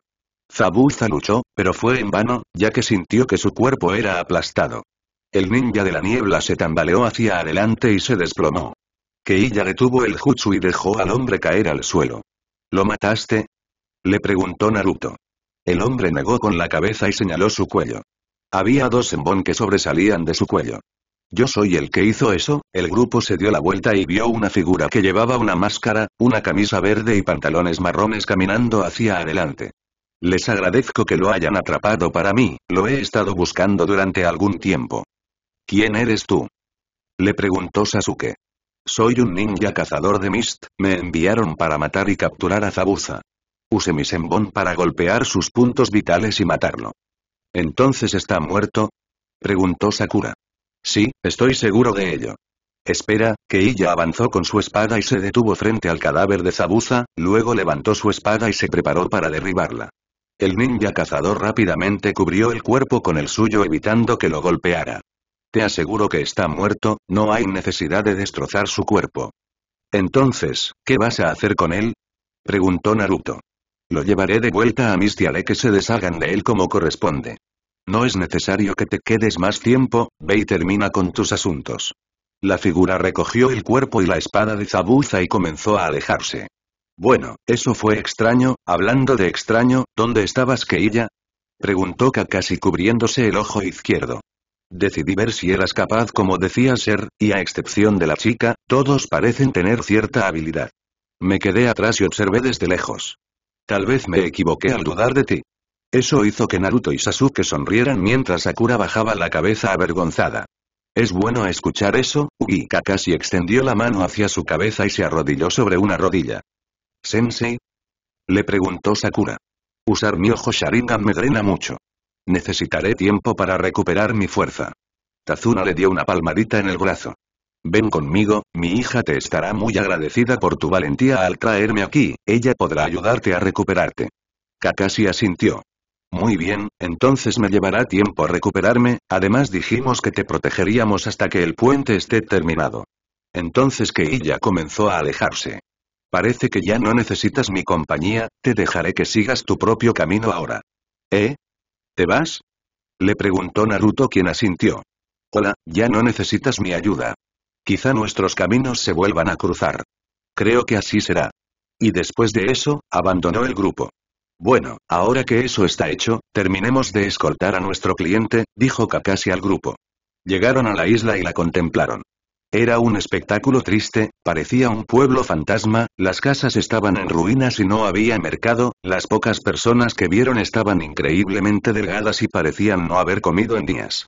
Zabuza luchó, pero fue en vano, ya que sintió que su cuerpo era aplastado. El ninja de la niebla se tambaleó hacia adelante y se desplomó. Keiya detuvo el jutsu y dejó al hombre caer al suelo. ¿Lo mataste? Le preguntó Naruto. El hombre negó con la cabeza y señaló su cuello. Había dos embón que sobresalían de su cuello. Yo soy el que hizo eso, el grupo se dio la vuelta y vio una figura que llevaba una máscara, una camisa verde y pantalones marrones caminando hacia adelante. Les agradezco que lo hayan atrapado para mí, lo he estado buscando durante algún tiempo. ¿Quién eres tú? Le preguntó Sasuke. Soy un ninja cazador de Mist, me enviaron para matar y capturar a Zabuza puse mi Sembón para golpear sus puntos vitales y matarlo. ¿Entonces está muerto? Preguntó Sakura. Sí, estoy seguro de ello. Espera, que ella avanzó con su espada y se detuvo frente al cadáver de Zabuza, luego levantó su espada y se preparó para derribarla. El ninja cazador rápidamente cubrió el cuerpo con el suyo evitando que lo golpeara. Te aseguro que está muerto, no hay necesidad de destrozar su cuerpo. Entonces, ¿qué vas a hacer con él? Preguntó Naruto. Lo llevaré de vuelta a Misty que se deshagan de él como corresponde. No es necesario que te quedes más tiempo, ve y termina con tus asuntos. La figura recogió el cuerpo y la espada de Zabuza y comenzó a alejarse. Bueno, eso fue extraño, hablando de extraño, ¿dónde estabas Keilla? Preguntó Kakashi cubriéndose el ojo izquierdo. Decidí ver si eras capaz como decía ser, y a excepción de la chica, todos parecen tener cierta habilidad. Me quedé atrás y observé desde lejos. Tal vez me equivoqué al dudar de ti. Eso hizo que Naruto y Sasuke sonrieran mientras Sakura bajaba la cabeza avergonzada. Es bueno escuchar eso, y Kakashi extendió la mano hacia su cabeza y se arrodilló sobre una rodilla. ¿Sensei? Le preguntó Sakura. Usar mi ojo Sharingan me drena mucho. Necesitaré tiempo para recuperar mi fuerza. Tazuna le dio una palmadita en el brazo. Ven conmigo, mi hija te estará muy agradecida por tu valentía al traerme aquí, ella podrá ayudarte a recuperarte. Kakashi asintió. Muy bien, entonces me llevará tiempo a recuperarme, además dijimos que te protegeríamos hasta que el puente esté terminado. Entonces que ella comenzó a alejarse. Parece que ya no necesitas mi compañía, te dejaré que sigas tu propio camino ahora. ¿Eh? ¿Te vas? Le preguntó Naruto quien asintió. Hola, ya no necesitas mi ayuda. Quizá nuestros caminos se vuelvan a cruzar. Creo que así será. Y después de eso, abandonó el grupo. Bueno, ahora que eso está hecho, terminemos de escoltar a nuestro cliente, dijo Kakashi al grupo. Llegaron a la isla y la contemplaron. Era un espectáculo triste, parecía un pueblo fantasma, las casas estaban en ruinas y no había mercado, las pocas personas que vieron estaban increíblemente delgadas y parecían no haber comido en días.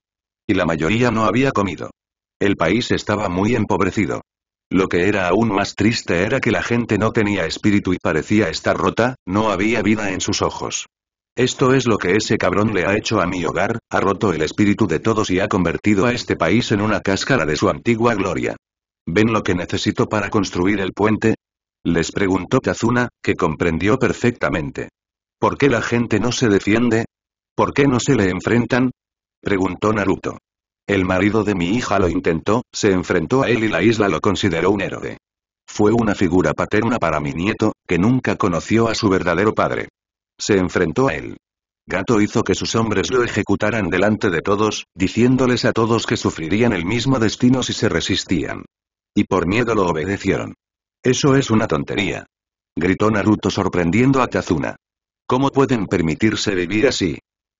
Y la mayoría no había comido. El país estaba muy empobrecido. Lo que era aún más triste era que la gente no tenía espíritu y parecía estar rota, no había vida en sus ojos. Esto es lo que ese cabrón le ha hecho a mi hogar, ha roto el espíritu de todos y ha convertido a este país en una cáscara de su antigua gloria. ¿Ven lo que necesito para construir el puente? Les preguntó Kazuna, que comprendió perfectamente. ¿Por qué la gente no se defiende? ¿Por qué no se le enfrentan? Preguntó Naruto. El marido de mi hija lo intentó, se enfrentó a él y la isla lo consideró un héroe. Fue una figura paterna para mi nieto, que nunca conoció a su verdadero padre. Se enfrentó a él. Gato hizo que sus hombres lo ejecutaran delante de todos, diciéndoles a todos que sufrirían el mismo destino si se resistían. Y por miedo lo obedecieron. Eso es una tontería. Gritó Naruto sorprendiendo a Kazuna. ¿Cómo pueden permitirse vivir así?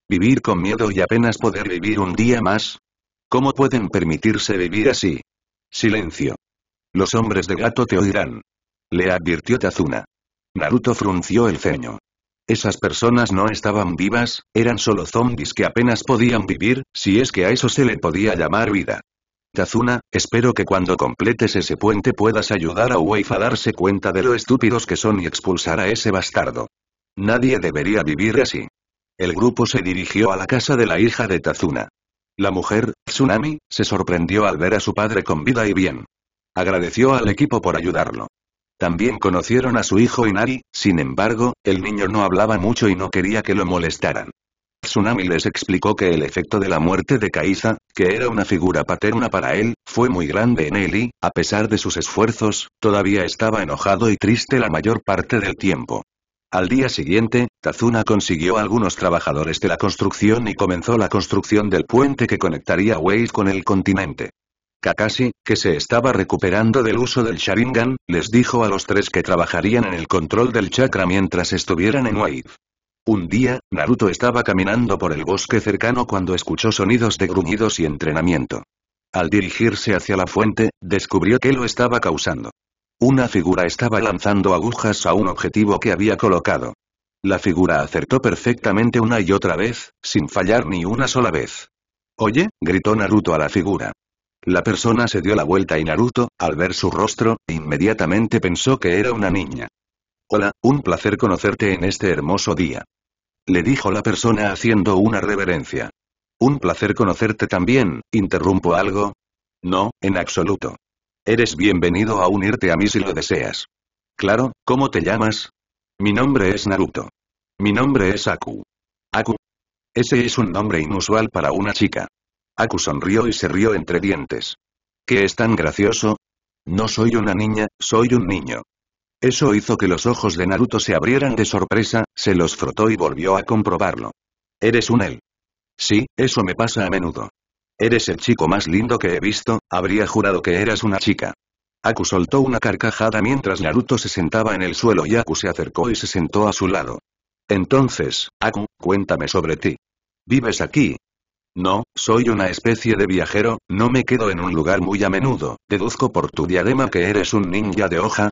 Vivir con miedo y apenas poder vivir un día más, ¿Cómo pueden permitirse vivir así? Silencio. Los hombres de gato te oirán. Le advirtió Tazuna. Naruto frunció el ceño. Esas personas no estaban vivas, eran solo zombies que apenas podían vivir, si es que a eso se le podía llamar vida. Tazuna, espero que cuando completes ese puente puedas ayudar a Waif a darse cuenta de lo estúpidos que son y expulsar a ese bastardo. Nadie debería vivir así. El grupo se dirigió a la casa de la hija de Tazuna. La mujer, Tsunami, se sorprendió al ver a su padre con vida y bien. Agradeció al equipo por ayudarlo. También conocieron a su hijo Inari, sin embargo, el niño no hablaba mucho y no quería que lo molestaran. Tsunami les explicó que el efecto de la muerte de Kaiza, que era una figura paterna para él, fue muy grande en él y, a pesar de sus esfuerzos, todavía estaba enojado y triste la mayor parte del tiempo. Al día siguiente, Tazuna consiguió a algunos trabajadores de la construcción y comenzó la construcción del puente que conectaría Wade con el continente. Kakashi, que se estaba recuperando del uso del Sharingan, les dijo a los tres que trabajarían en el control del chakra mientras estuvieran en Wave. Un día, Naruto estaba caminando por el bosque cercano cuando escuchó sonidos de gruñidos y entrenamiento. Al dirigirse hacia la fuente, descubrió que lo estaba causando. Una figura estaba lanzando agujas a un objetivo que había colocado. La figura acertó perfectamente una y otra vez, sin fallar ni una sola vez. Oye, gritó Naruto a la figura. La persona se dio la vuelta y Naruto, al ver su rostro, inmediatamente pensó que era una niña. Hola, un placer conocerte en este hermoso día. Le dijo la persona haciendo una reverencia. Un placer conocerte también, ¿interrumpo algo? No, en absoluto. Eres bienvenido a unirte a mí si lo deseas. Claro, ¿cómo te llamas? Mi nombre es Naruto. Mi nombre es Aku. Aku. Ese es un nombre inusual para una chica. Aku sonrió y se rió entre dientes. ¿Qué es tan gracioso? No soy una niña, soy un niño. Eso hizo que los ojos de Naruto se abrieran de sorpresa, se los frotó y volvió a comprobarlo. Eres un él. Sí, eso me pasa a menudo. Eres el chico más lindo que he visto, habría jurado que eras una chica. Aku soltó una carcajada mientras Naruto se sentaba en el suelo y Aku se acercó y se sentó a su lado. Entonces, Aku, cuéntame sobre ti. ¿Vives aquí? No, soy una especie de viajero, no me quedo en un lugar muy a menudo, deduzco por tu diadema que eres un ninja de hoja.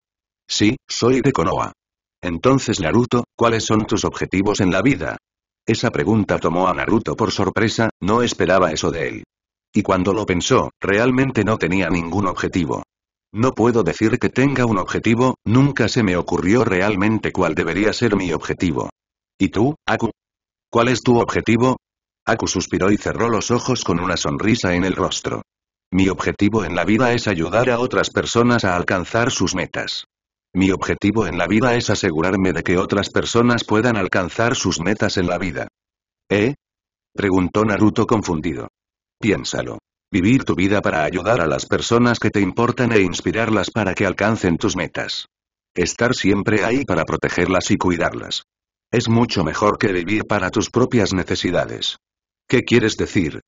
Sí, soy de Konoha. Entonces Naruto, ¿cuáles son tus objetivos en la vida? Esa pregunta tomó a Naruto por sorpresa, no esperaba eso de él. Y cuando lo pensó, realmente no tenía ningún objetivo. No puedo decir que tenga un objetivo, nunca se me ocurrió realmente cuál debería ser mi objetivo. ¿Y tú, Aku? ¿Cuál es tu objetivo? Aku suspiró y cerró los ojos con una sonrisa en el rostro. Mi objetivo en la vida es ayudar a otras personas a alcanzar sus metas. Mi objetivo en la vida es asegurarme de que otras personas puedan alcanzar sus metas en la vida. ¿Eh? Preguntó Naruto confundido. Piénsalo. Vivir tu vida para ayudar a las personas que te importan e inspirarlas para que alcancen tus metas. Estar siempre ahí para protegerlas y cuidarlas. Es mucho mejor que vivir para tus propias necesidades. ¿Qué quieres decir?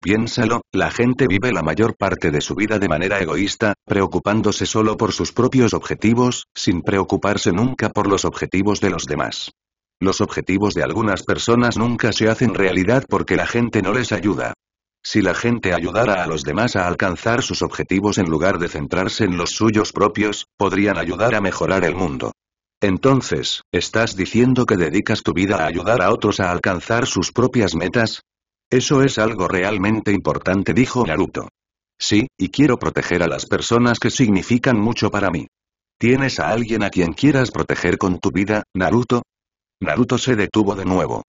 Piénsalo, la gente vive la mayor parte de su vida de manera egoísta, preocupándose solo por sus propios objetivos, sin preocuparse nunca por los objetivos de los demás. Los objetivos de algunas personas nunca se hacen realidad porque la gente no les ayuda. Si la gente ayudara a los demás a alcanzar sus objetivos en lugar de centrarse en los suyos propios, podrían ayudar a mejorar el mundo. Entonces, ¿estás diciendo que dedicas tu vida a ayudar a otros a alcanzar sus propias metas? Eso es algo realmente importante, dijo Naruto. Sí, y quiero proteger a las personas que significan mucho para mí. ¿Tienes a alguien a quien quieras proteger con tu vida, Naruto? Naruto se detuvo de nuevo.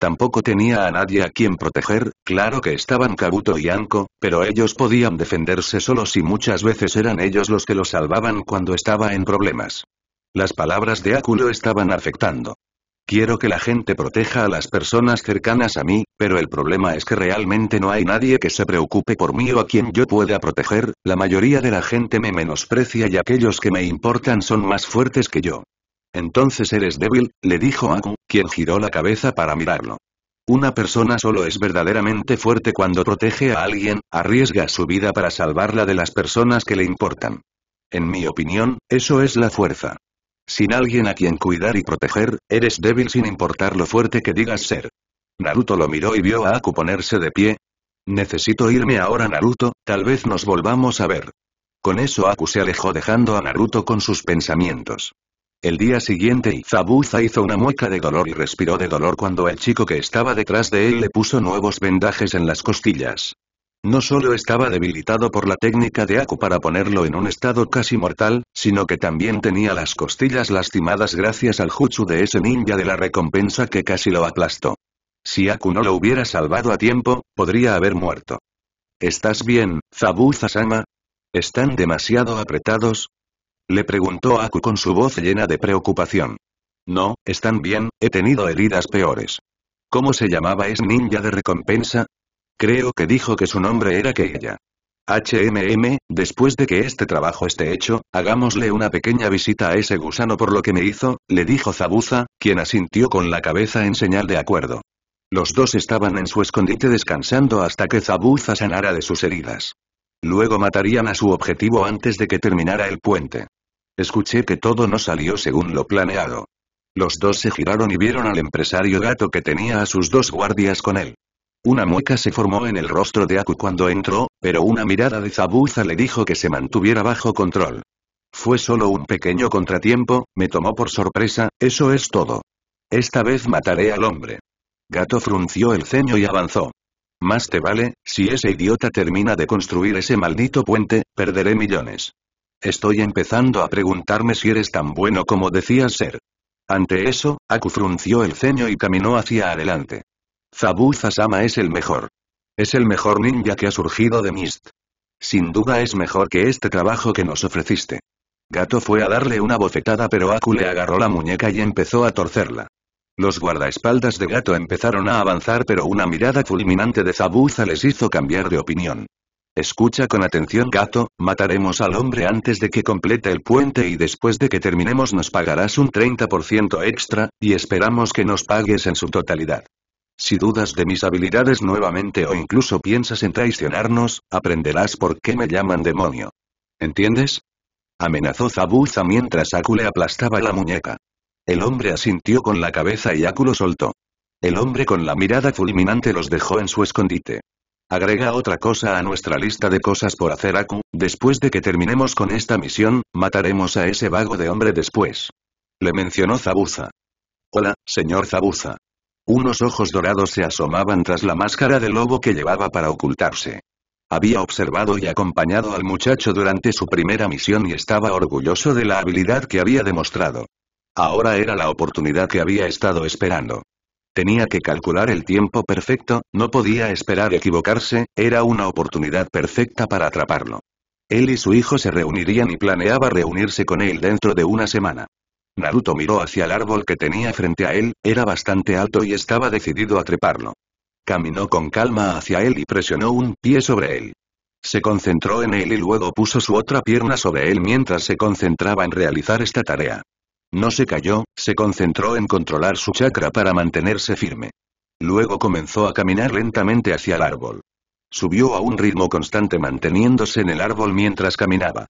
Tampoco tenía a nadie a quien proteger, claro que estaban Kabuto y Anko, pero ellos podían defenderse solo si muchas veces eran ellos los que lo salvaban cuando estaba en problemas. Las palabras de Aku estaban afectando. Quiero que la gente proteja a las personas cercanas a mí, pero el problema es que realmente no hay nadie que se preocupe por mí o a quien yo pueda proteger, la mayoría de la gente me menosprecia y aquellos que me importan son más fuertes que yo. Entonces eres débil, le dijo Aku, quien giró la cabeza para mirarlo. Una persona solo es verdaderamente fuerte cuando protege a alguien, arriesga su vida para salvarla de las personas que le importan. En mi opinión, eso es la fuerza. Sin alguien a quien cuidar y proteger, eres débil sin importar lo fuerte que digas ser. Naruto lo miró y vio a Aku ponerse de pie. Necesito irme ahora Naruto, tal vez nos volvamos a ver. Con eso Aku se alejó dejando a Naruto con sus pensamientos. El día siguiente Zabuza hizo una mueca de dolor y respiró de dolor cuando el chico que estaba detrás de él le puso nuevos vendajes en las costillas. No solo estaba debilitado por la técnica de Aku para ponerlo en un estado casi mortal, sino que también tenía las costillas lastimadas gracias al jutsu de ese ninja de la recompensa que casi lo aplastó. Si Aku no lo hubiera salvado a tiempo, podría haber muerto. ¿Estás bien, Zabuza-sama? Están demasiado apretados, le preguntó Aku con su voz llena de preocupación. No, están bien, he tenido heridas peores. ¿Cómo se llamaba ese ninja de recompensa? Creo que dijo que su nombre era Keiya. HMM, después de que este trabajo esté hecho, hagámosle una pequeña visita a ese gusano por lo que me hizo, le dijo Zabuza, quien asintió con la cabeza en señal de acuerdo. Los dos estaban en su escondite descansando hasta que Zabuza sanara de sus heridas. Luego matarían a su objetivo antes de que terminara el puente. Escuché que todo no salió según lo planeado. Los dos se giraron y vieron al empresario gato que tenía a sus dos guardias con él. Una mueca se formó en el rostro de Aku cuando entró, pero una mirada de Zabuza le dijo que se mantuviera bajo control. Fue solo un pequeño contratiempo, me tomó por sorpresa, eso es todo. Esta vez mataré al hombre. Gato frunció el ceño y avanzó. Más te vale, si ese idiota termina de construir ese maldito puente, perderé millones. Estoy empezando a preguntarme si eres tan bueno como decías ser. Ante eso, Aku frunció el ceño y caminó hacia adelante. Zabuza-sama es el mejor. Es el mejor ninja que ha surgido de Mist. Sin duda es mejor que este trabajo que nos ofreciste. Gato fue a darle una bofetada pero Aku le agarró la muñeca y empezó a torcerla. Los guardaespaldas de Gato empezaron a avanzar pero una mirada fulminante de Zabuza les hizo cambiar de opinión. Escucha con atención gato, mataremos al hombre antes de que complete el puente y después de que terminemos nos pagarás un 30% extra, y esperamos que nos pagues en su totalidad. Si dudas de mis habilidades nuevamente o incluso piensas en traicionarnos, aprenderás por qué me llaman demonio. ¿Entiendes? Amenazó Zabuza mientras Aku aplastaba la muñeca. El hombre asintió con la cabeza y Aku lo soltó. El hombre con la mirada fulminante los dejó en su escondite. Agrega otra cosa a nuestra lista de cosas por hacer Aku, después de que terminemos con esta misión, mataremos a ese vago de hombre después. Le mencionó Zabuza. Hola, señor Zabuza. Unos ojos dorados se asomaban tras la máscara de lobo que llevaba para ocultarse. Había observado y acompañado al muchacho durante su primera misión y estaba orgulloso de la habilidad que había demostrado. Ahora era la oportunidad que había estado esperando. Tenía que calcular el tiempo perfecto, no podía esperar equivocarse, era una oportunidad perfecta para atraparlo. Él y su hijo se reunirían y planeaba reunirse con él dentro de una semana. Naruto miró hacia el árbol que tenía frente a él, era bastante alto y estaba decidido a treparlo. Caminó con calma hacia él y presionó un pie sobre él. Se concentró en él y luego puso su otra pierna sobre él mientras se concentraba en realizar esta tarea. No se cayó, se concentró en controlar su chakra para mantenerse firme. Luego comenzó a caminar lentamente hacia el árbol. Subió a un ritmo constante manteniéndose en el árbol mientras caminaba.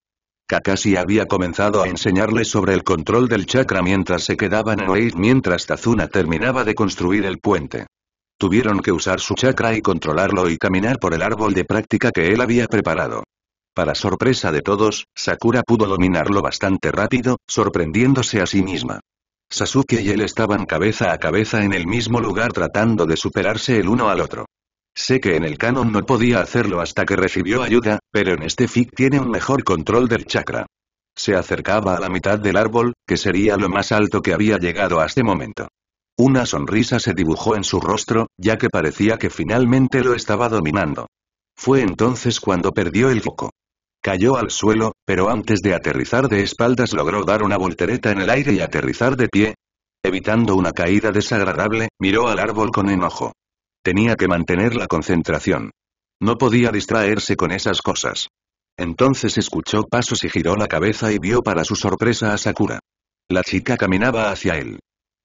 Kakashi había comenzado a enseñarle sobre el control del chakra mientras se quedaban en mientras Tazuna terminaba de construir el puente. Tuvieron que usar su chakra y controlarlo y caminar por el árbol de práctica que él había preparado. Para sorpresa de todos, Sakura pudo dominarlo bastante rápido, sorprendiéndose a sí misma. Sasuke y él estaban cabeza a cabeza en el mismo lugar tratando de superarse el uno al otro. Sé que en el canon no podía hacerlo hasta que recibió ayuda, pero en este fic tiene un mejor control del chakra. Se acercaba a la mitad del árbol, que sería lo más alto que había llegado a este momento. Una sonrisa se dibujó en su rostro, ya que parecía que finalmente lo estaba dominando. Fue entonces cuando perdió el foco. Cayó al suelo, pero antes de aterrizar de espaldas logró dar una voltereta en el aire y aterrizar de pie. Evitando una caída desagradable, miró al árbol con enojo. Tenía que mantener la concentración. No podía distraerse con esas cosas. Entonces escuchó pasos y giró la cabeza y vio para su sorpresa a Sakura. La chica caminaba hacia él.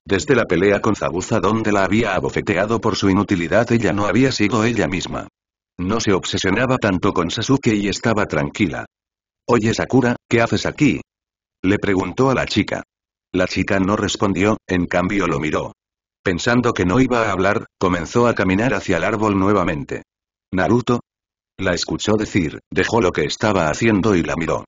Desde la pelea con Zabuza donde la había abofeteado por su inutilidad ella no había sido ella misma. No se obsesionaba tanto con Sasuke y estaba tranquila. Oye Sakura, ¿qué haces aquí? Le preguntó a la chica. La chica no respondió, en cambio lo miró. Pensando que no iba a hablar, comenzó a caminar hacia el árbol nuevamente. ¿Naruto? La escuchó decir, dejó lo que estaba haciendo y la miró.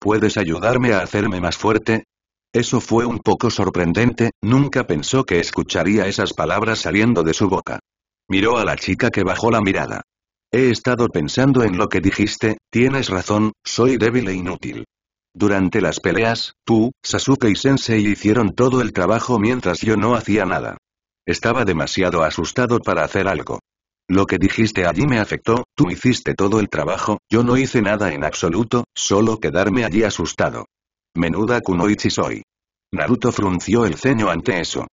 ¿Puedes ayudarme a hacerme más fuerte? Eso fue un poco sorprendente, nunca pensó que escucharía esas palabras saliendo de su boca. Miró a la chica que bajó la mirada. He estado pensando en lo que dijiste, tienes razón, soy débil e inútil. Durante las peleas, tú, Sasuke y Sensei hicieron todo el trabajo mientras yo no hacía nada. Estaba demasiado asustado para hacer algo. Lo que dijiste allí me afectó, tú hiciste todo el trabajo, yo no hice nada en absoluto, solo quedarme allí asustado. Menuda kunoichi soy. Naruto frunció el ceño ante eso.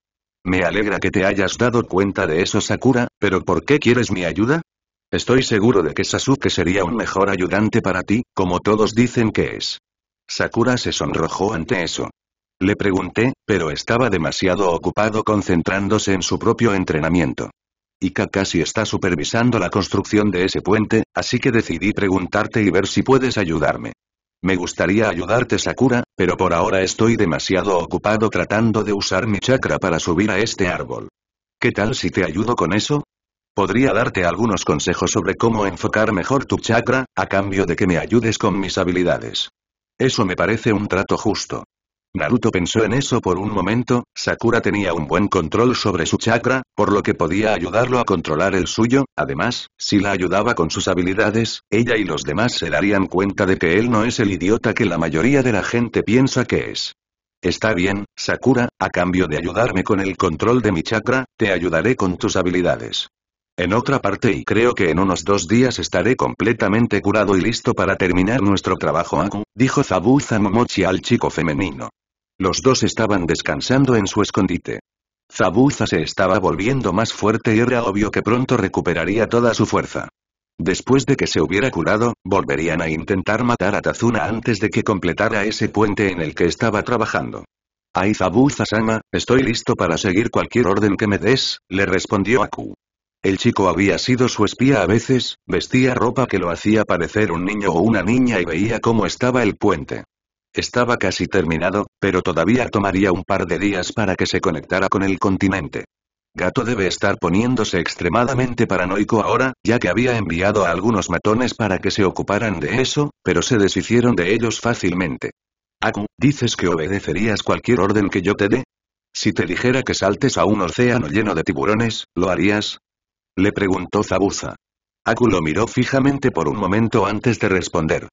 Me alegra que te hayas dado cuenta de eso Sakura, pero ¿por qué quieres mi ayuda? Estoy seguro de que Sasuke sería un mejor ayudante para ti, como todos dicen que es. Sakura se sonrojó ante eso. Le pregunté, pero estaba demasiado ocupado concentrándose en su propio entrenamiento. Y Kakashi está supervisando la construcción de ese puente, así que decidí preguntarte y ver si puedes ayudarme. Me gustaría ayudarte Sakura, pero por ahora estoy demasiado ocupado tratando de usar mi chakra para subir a este árbol. ¿Qué tal si te ayudo con eso? Podría darte algunos consejos sobre cómo enfocar mejor tu chakra, a cambio de que me ayudes con mis habilidades. Eso me parece un trato justo. Naruto pensó en eso por un momento, Sakura tenía un buen control sobre su chakra, por lo que podía ayudarlo a controlar el suyo, además, si la ayudaba con sus habilidades, ella y los demás se darían cuenta de que él no es el idiota que la mayoría de la gente piensa que es. Está bien, Sakura, a cambio de ayudarme con el control de mi chakra, te ayudaré con tus habilidades en otra parte y creo que en unos dos días estaré completamente curado y listo para terminar nuestro trabajo Aku, ¿ah? dijo Zabuza Momochi al chico femenino. Los dos estaban descansando en su escondite. Zabuza se estaba volviendo más fuerte y era obvio que pronto recuperaría toda su fuerza. Después de que se hubiera curado, volverían a intentar matar a Tazuna antes de que completara ese puente en el que estaba trabajando. ¡Ay sama estoy listo para seguir cualquier orden que me des, le respondió Aku. El chico había sido su espía a veces, vestía ropa que lo hacía parecer un niño o una niña y veía cómo estaba el puente. Estaba casi terminado, pero todavía tomaría un par de días para que se conectara con el continente. Gato debe estar poniéndose extremadamente paranoico ahora, ya que había enviado a algunos matones para que se ocuparan de eso, pero se deshicieron de ellos fácilmente. Aku, ¿dices que obedecerías cualquier orden que yo te dé? Si te dijera que saltes a un océano lleno de tiburones, ¿lo harías? Le preguntó Zabuza. Aku lo miró fijamente por un momento antes de responder.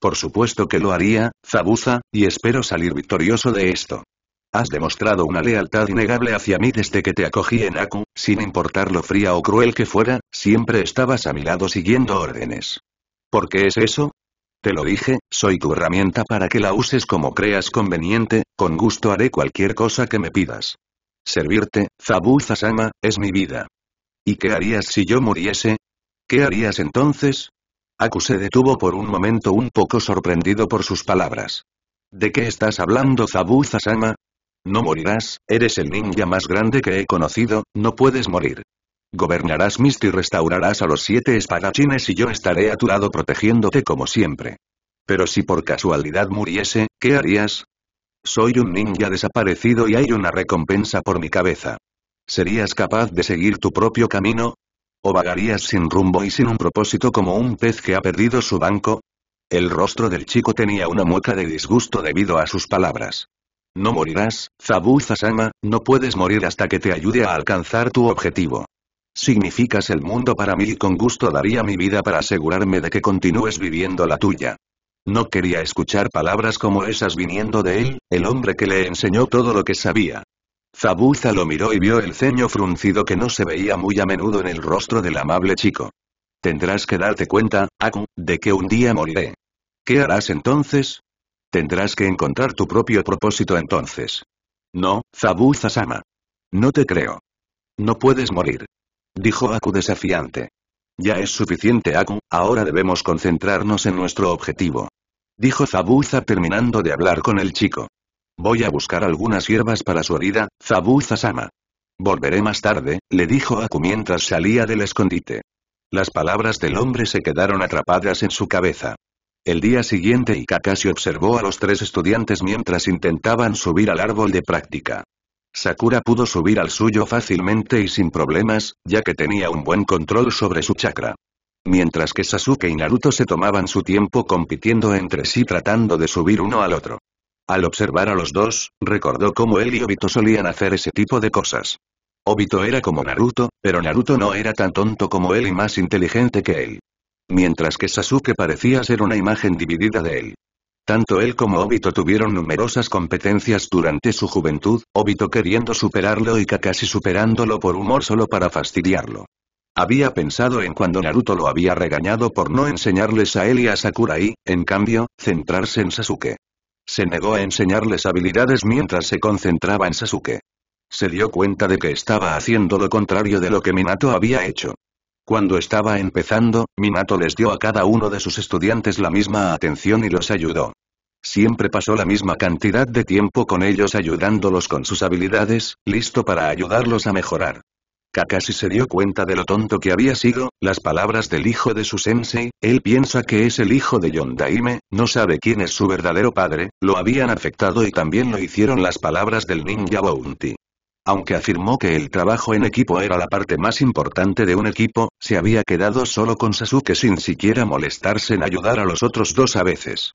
Por supuesto que lo haría, Zabuza, y espero salir victorioso de esto. Has demostrado una lealtad innegable hacia mí desde que te acogí en Aku, sin importar lo fría o cruel que fuera, siempre estabas a mi lado siguiendo órdenes. ¿Por qué es eso? Te lo dije, soy tu herramienta para que la uses como creas conveniente, con gusto haré cualquier cosa que me pidas. Servirte, Zabuza-sama, es mi vida. ¿Y qué harías si yo muriese? ¿Qué harías entonces? Aku se detuvo por un momento un poco sorprendido por sus palabras. ¿De qué estás hablando Zabu sama No morirás, eres el ninja más grande que he conocido, no puedes morir. Gobernarás Mist y restaurarás a los siete espadachines y yo estaré a tu lado protegiéndote como siempre. Pero si por casualidad muriese, ¿qué harías? Soy un ninja desaparecido y hay una recompensa por mi cabeza. ¿Serías capaz de seguir tu propio camino? ¿O vagarías sin rumbo y sin un propósito como un pez que ha perdido su banco? El rostro del chico tenía una mueca de disgusto debido a sus palabras. No morirás, Zabu Zasama, no puedes morir hasta que te ayude a alcanzar tu objetivo. Significas el mundo para mí y con gusto daría mi vida para asegurarme de que continúes viviendo la tuya. No quería escuchar palabras como esas viniendo de él, el hombre que le enseñó todo lo que sabía. Zabuza lo miró y vio el ceño fruncido que no se veía muy a menudo en el rostro del amable chico. Tendrás que darte cuenta, Aku, de que un día moriré. ¿Qué harás entonces? Tendrás que encontrar tu propio propósito entonces. No, Zabuza-sama. No te creo. No puedes morir. Dijo Aku desafiante. Ya es suficiente Aku, ahora debemos concentrarnos en nuestro objetivo. Dijo Zabuza terminando de hablar con el chico. Voy a buscar algunas hierbas para su herida, Zabuza-sama. Volveré más tarde, le dijo Aku mientras salía del escondite. Las palabras del hombre se quedaron atrapadas en su cabeza. El día siguiente Kakashi observó a los tres estudiantes mientras intentaban subir al árbol de práctica. Sakura pudo subir al suyo fácilmente y sin problemas, ya que tenía un buen control sobre su chakra. Mientras que Sasuke y Naruto se tomaban su tiempo compitiendo entre sí tratando de subir uno al otro. Al observar a los dos, recordó cómo él y Obito solían hacer ese tipo de cosas. Obito era como Naruto, pero Naruto no era tan tonto como él y más inteligente que él. Mientras que Sasuke parecía ser una imagen dividida de él. Tanto él como Obito tuvieron numerosas competencias durante su juventud, Obito queriendo superarlo y Kakashi superándolo por humor solo para fastidiarlo. Había pensado en cuando Naruto lo había regañado por no enseñarles a él y a Sakura y, en cambio, centrarse en Sasuke. Se negó a enseñarles habilidades mientras se concentraba en Sasuke. Se dio cuenta de que estaba haciendo lo contrario de lo que Minato había hecho. Cuando estaba empezando, Minato les dio a cada uno de sus estudiantes la misma atención y los ayudó. Siempre pasó la misma cantidad de tiempo con ellos ayudándolos con sus habilidades, listo para ayudarlos a mejorar. Kakashi se dio cuenta de lo tonto que había sido, las palabras del hijo de su sensei, él piensa que es el hijo de Yondaime, no sabe quién es su verdadero padre, lo habían afectado y también lo hicieron las palabras del ninja Bounty. Aunque afirmó que el trabajo en equipo era la parte más importante de un equipo, se había quedado solo con Sasuke sin siquiera molestarse en ayudar a los otros dos a veces.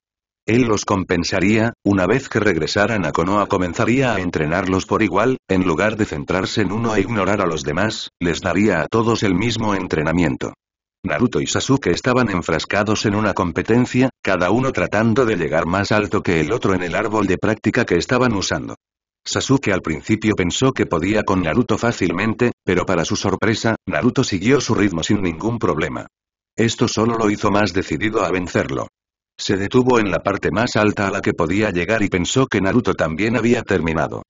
Él los compensaría, una vez que regresaran a Konoha comenzaría a entrenarlos por igual, en lugar de centrarse en uno e ignorar a los demás, les daría a todos el mismo entrenamiento. Naruto y Sasuke estaban enfrascados en una competencia, cada uno tratando de llegar más alto que el otro en el árbol de práctica que estaban usando. Sasuke al principio pensó que podía con Naruto fácilmente, pero para su sorpresa, Naruto siguió su ritmo sin ningún problema. Esto solo lo hizo más decidido a vencerlo. Se detuvo en la parte más alta a la que podía llegar y pensó que Naruto también había terminado.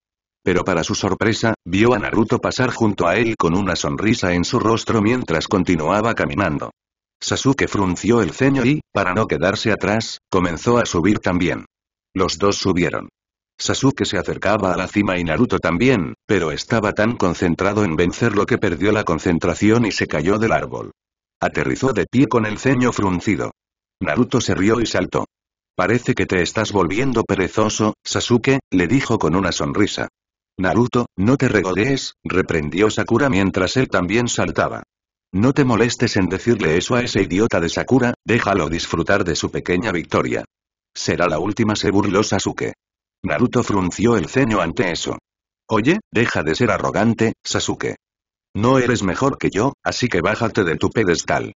Pero para su sorpresa, vio a Naruto pasar junto a él con una sonrisa en su rostro mientras continuaba caminando. Sasuke frunció el ceño y, para no quedarse atrás, comenzó a subir también. Los dos subieron. Sasuke se acercaba a la cima y Naruto también, pero estaba tan concentrado en vencerlo que perdió la concentración y se cayó del árbol. Aterrizó de pie con el ceño fruncido. Naruto se rió y saltó. Parece que te estás volviendo perezoso, Sasuke, le dijo con una sonrisa. Naruto, no te regodees, reprendió Sakura mientras él también saltaba. No te molestes en decirle eso a ese idiota de Sakura, déjalo disfrutar de su pequeña victoria. Será la última, se burló Sasuke. Naruto frunció el ceño ante eso. Oye, deja de ser arrogante, Sasuke. No eres mejor que yo, así que bájate de tu pedestal.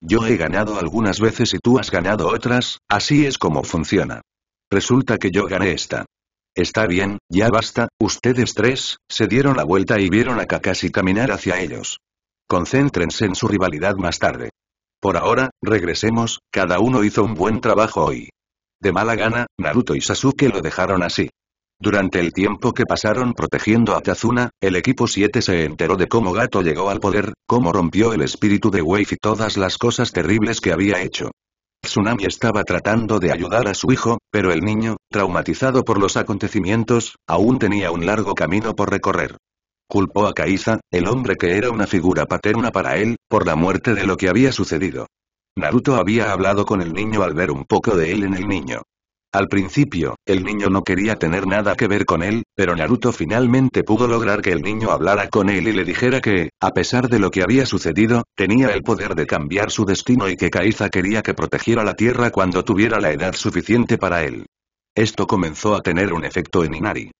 Yo he ganado algunas veces y tú has ganado otras, así es como funciona. Resulta que yo gané esta. Está bien, ya basta, ustedes tres, se dieron la vuelta y vieron a Kakashi caminar hacia ellos. Concéntrense en su rivalidad más tarde. Por ahora, regresemos, cada uno hizo un buen trabajo hoy. De mala gana, Naruto y Sasuke lo dejaron así. Durante el tiempo que pasaron protegiendo a Tazuna, el equipo 7 se enteró de cómo Gato llegó al poder, cómo rompió el espíritu de Wave y todas las cosas terribles que había hecho. Tsunami estaba tratando de ayudar a su hijo, pero el niño, traumatizado por los acontecimientos, aún tenía un largo camino por recorrer. Culpó a Kaiza, el hombre que era una figura paterna para él, por la muerte de lo que había sucedido. Naruto había hablado con el niño al ver un poco de él en el niño. Al principio, el niño no quería tener nada que ver con él, pero Naruto finalmente pudo lograr que el niño hablara con él y le dijera que, a pesar de lo que había sucedido, tenía el poder de cambiar su destino y que Kaiza quería que protegiera la tierra cuando tuviera la edad suficiente para él. Esto comenzó a tener un efecto en Inari.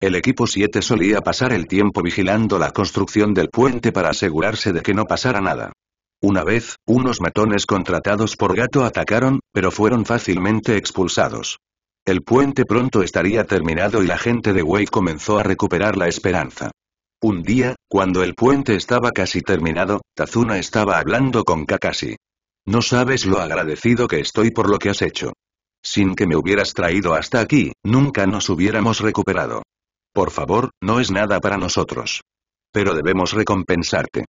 El equipo 7 solía pasar el tiempo vigilando la construcción del puente para asegurarse de que no pasara nada. Una vez, unos matones contratados por Gato atacaron, pero fueron fácilmente expulsados. El puente pronto estaría terminado y la gente de Wave comenzó a recuperar la esperanza. Un día, cuando el puente estaba casi terminado, Tazuna estaba hablando con Kakashi. No sabes lo agradecido que estoy por lo que has hecho. Sin que me hubieras traído hasta aquí, nunca nos hubiéramos recuperado. Por favor, no es nada para nosotros. Pero debemos recompensarte.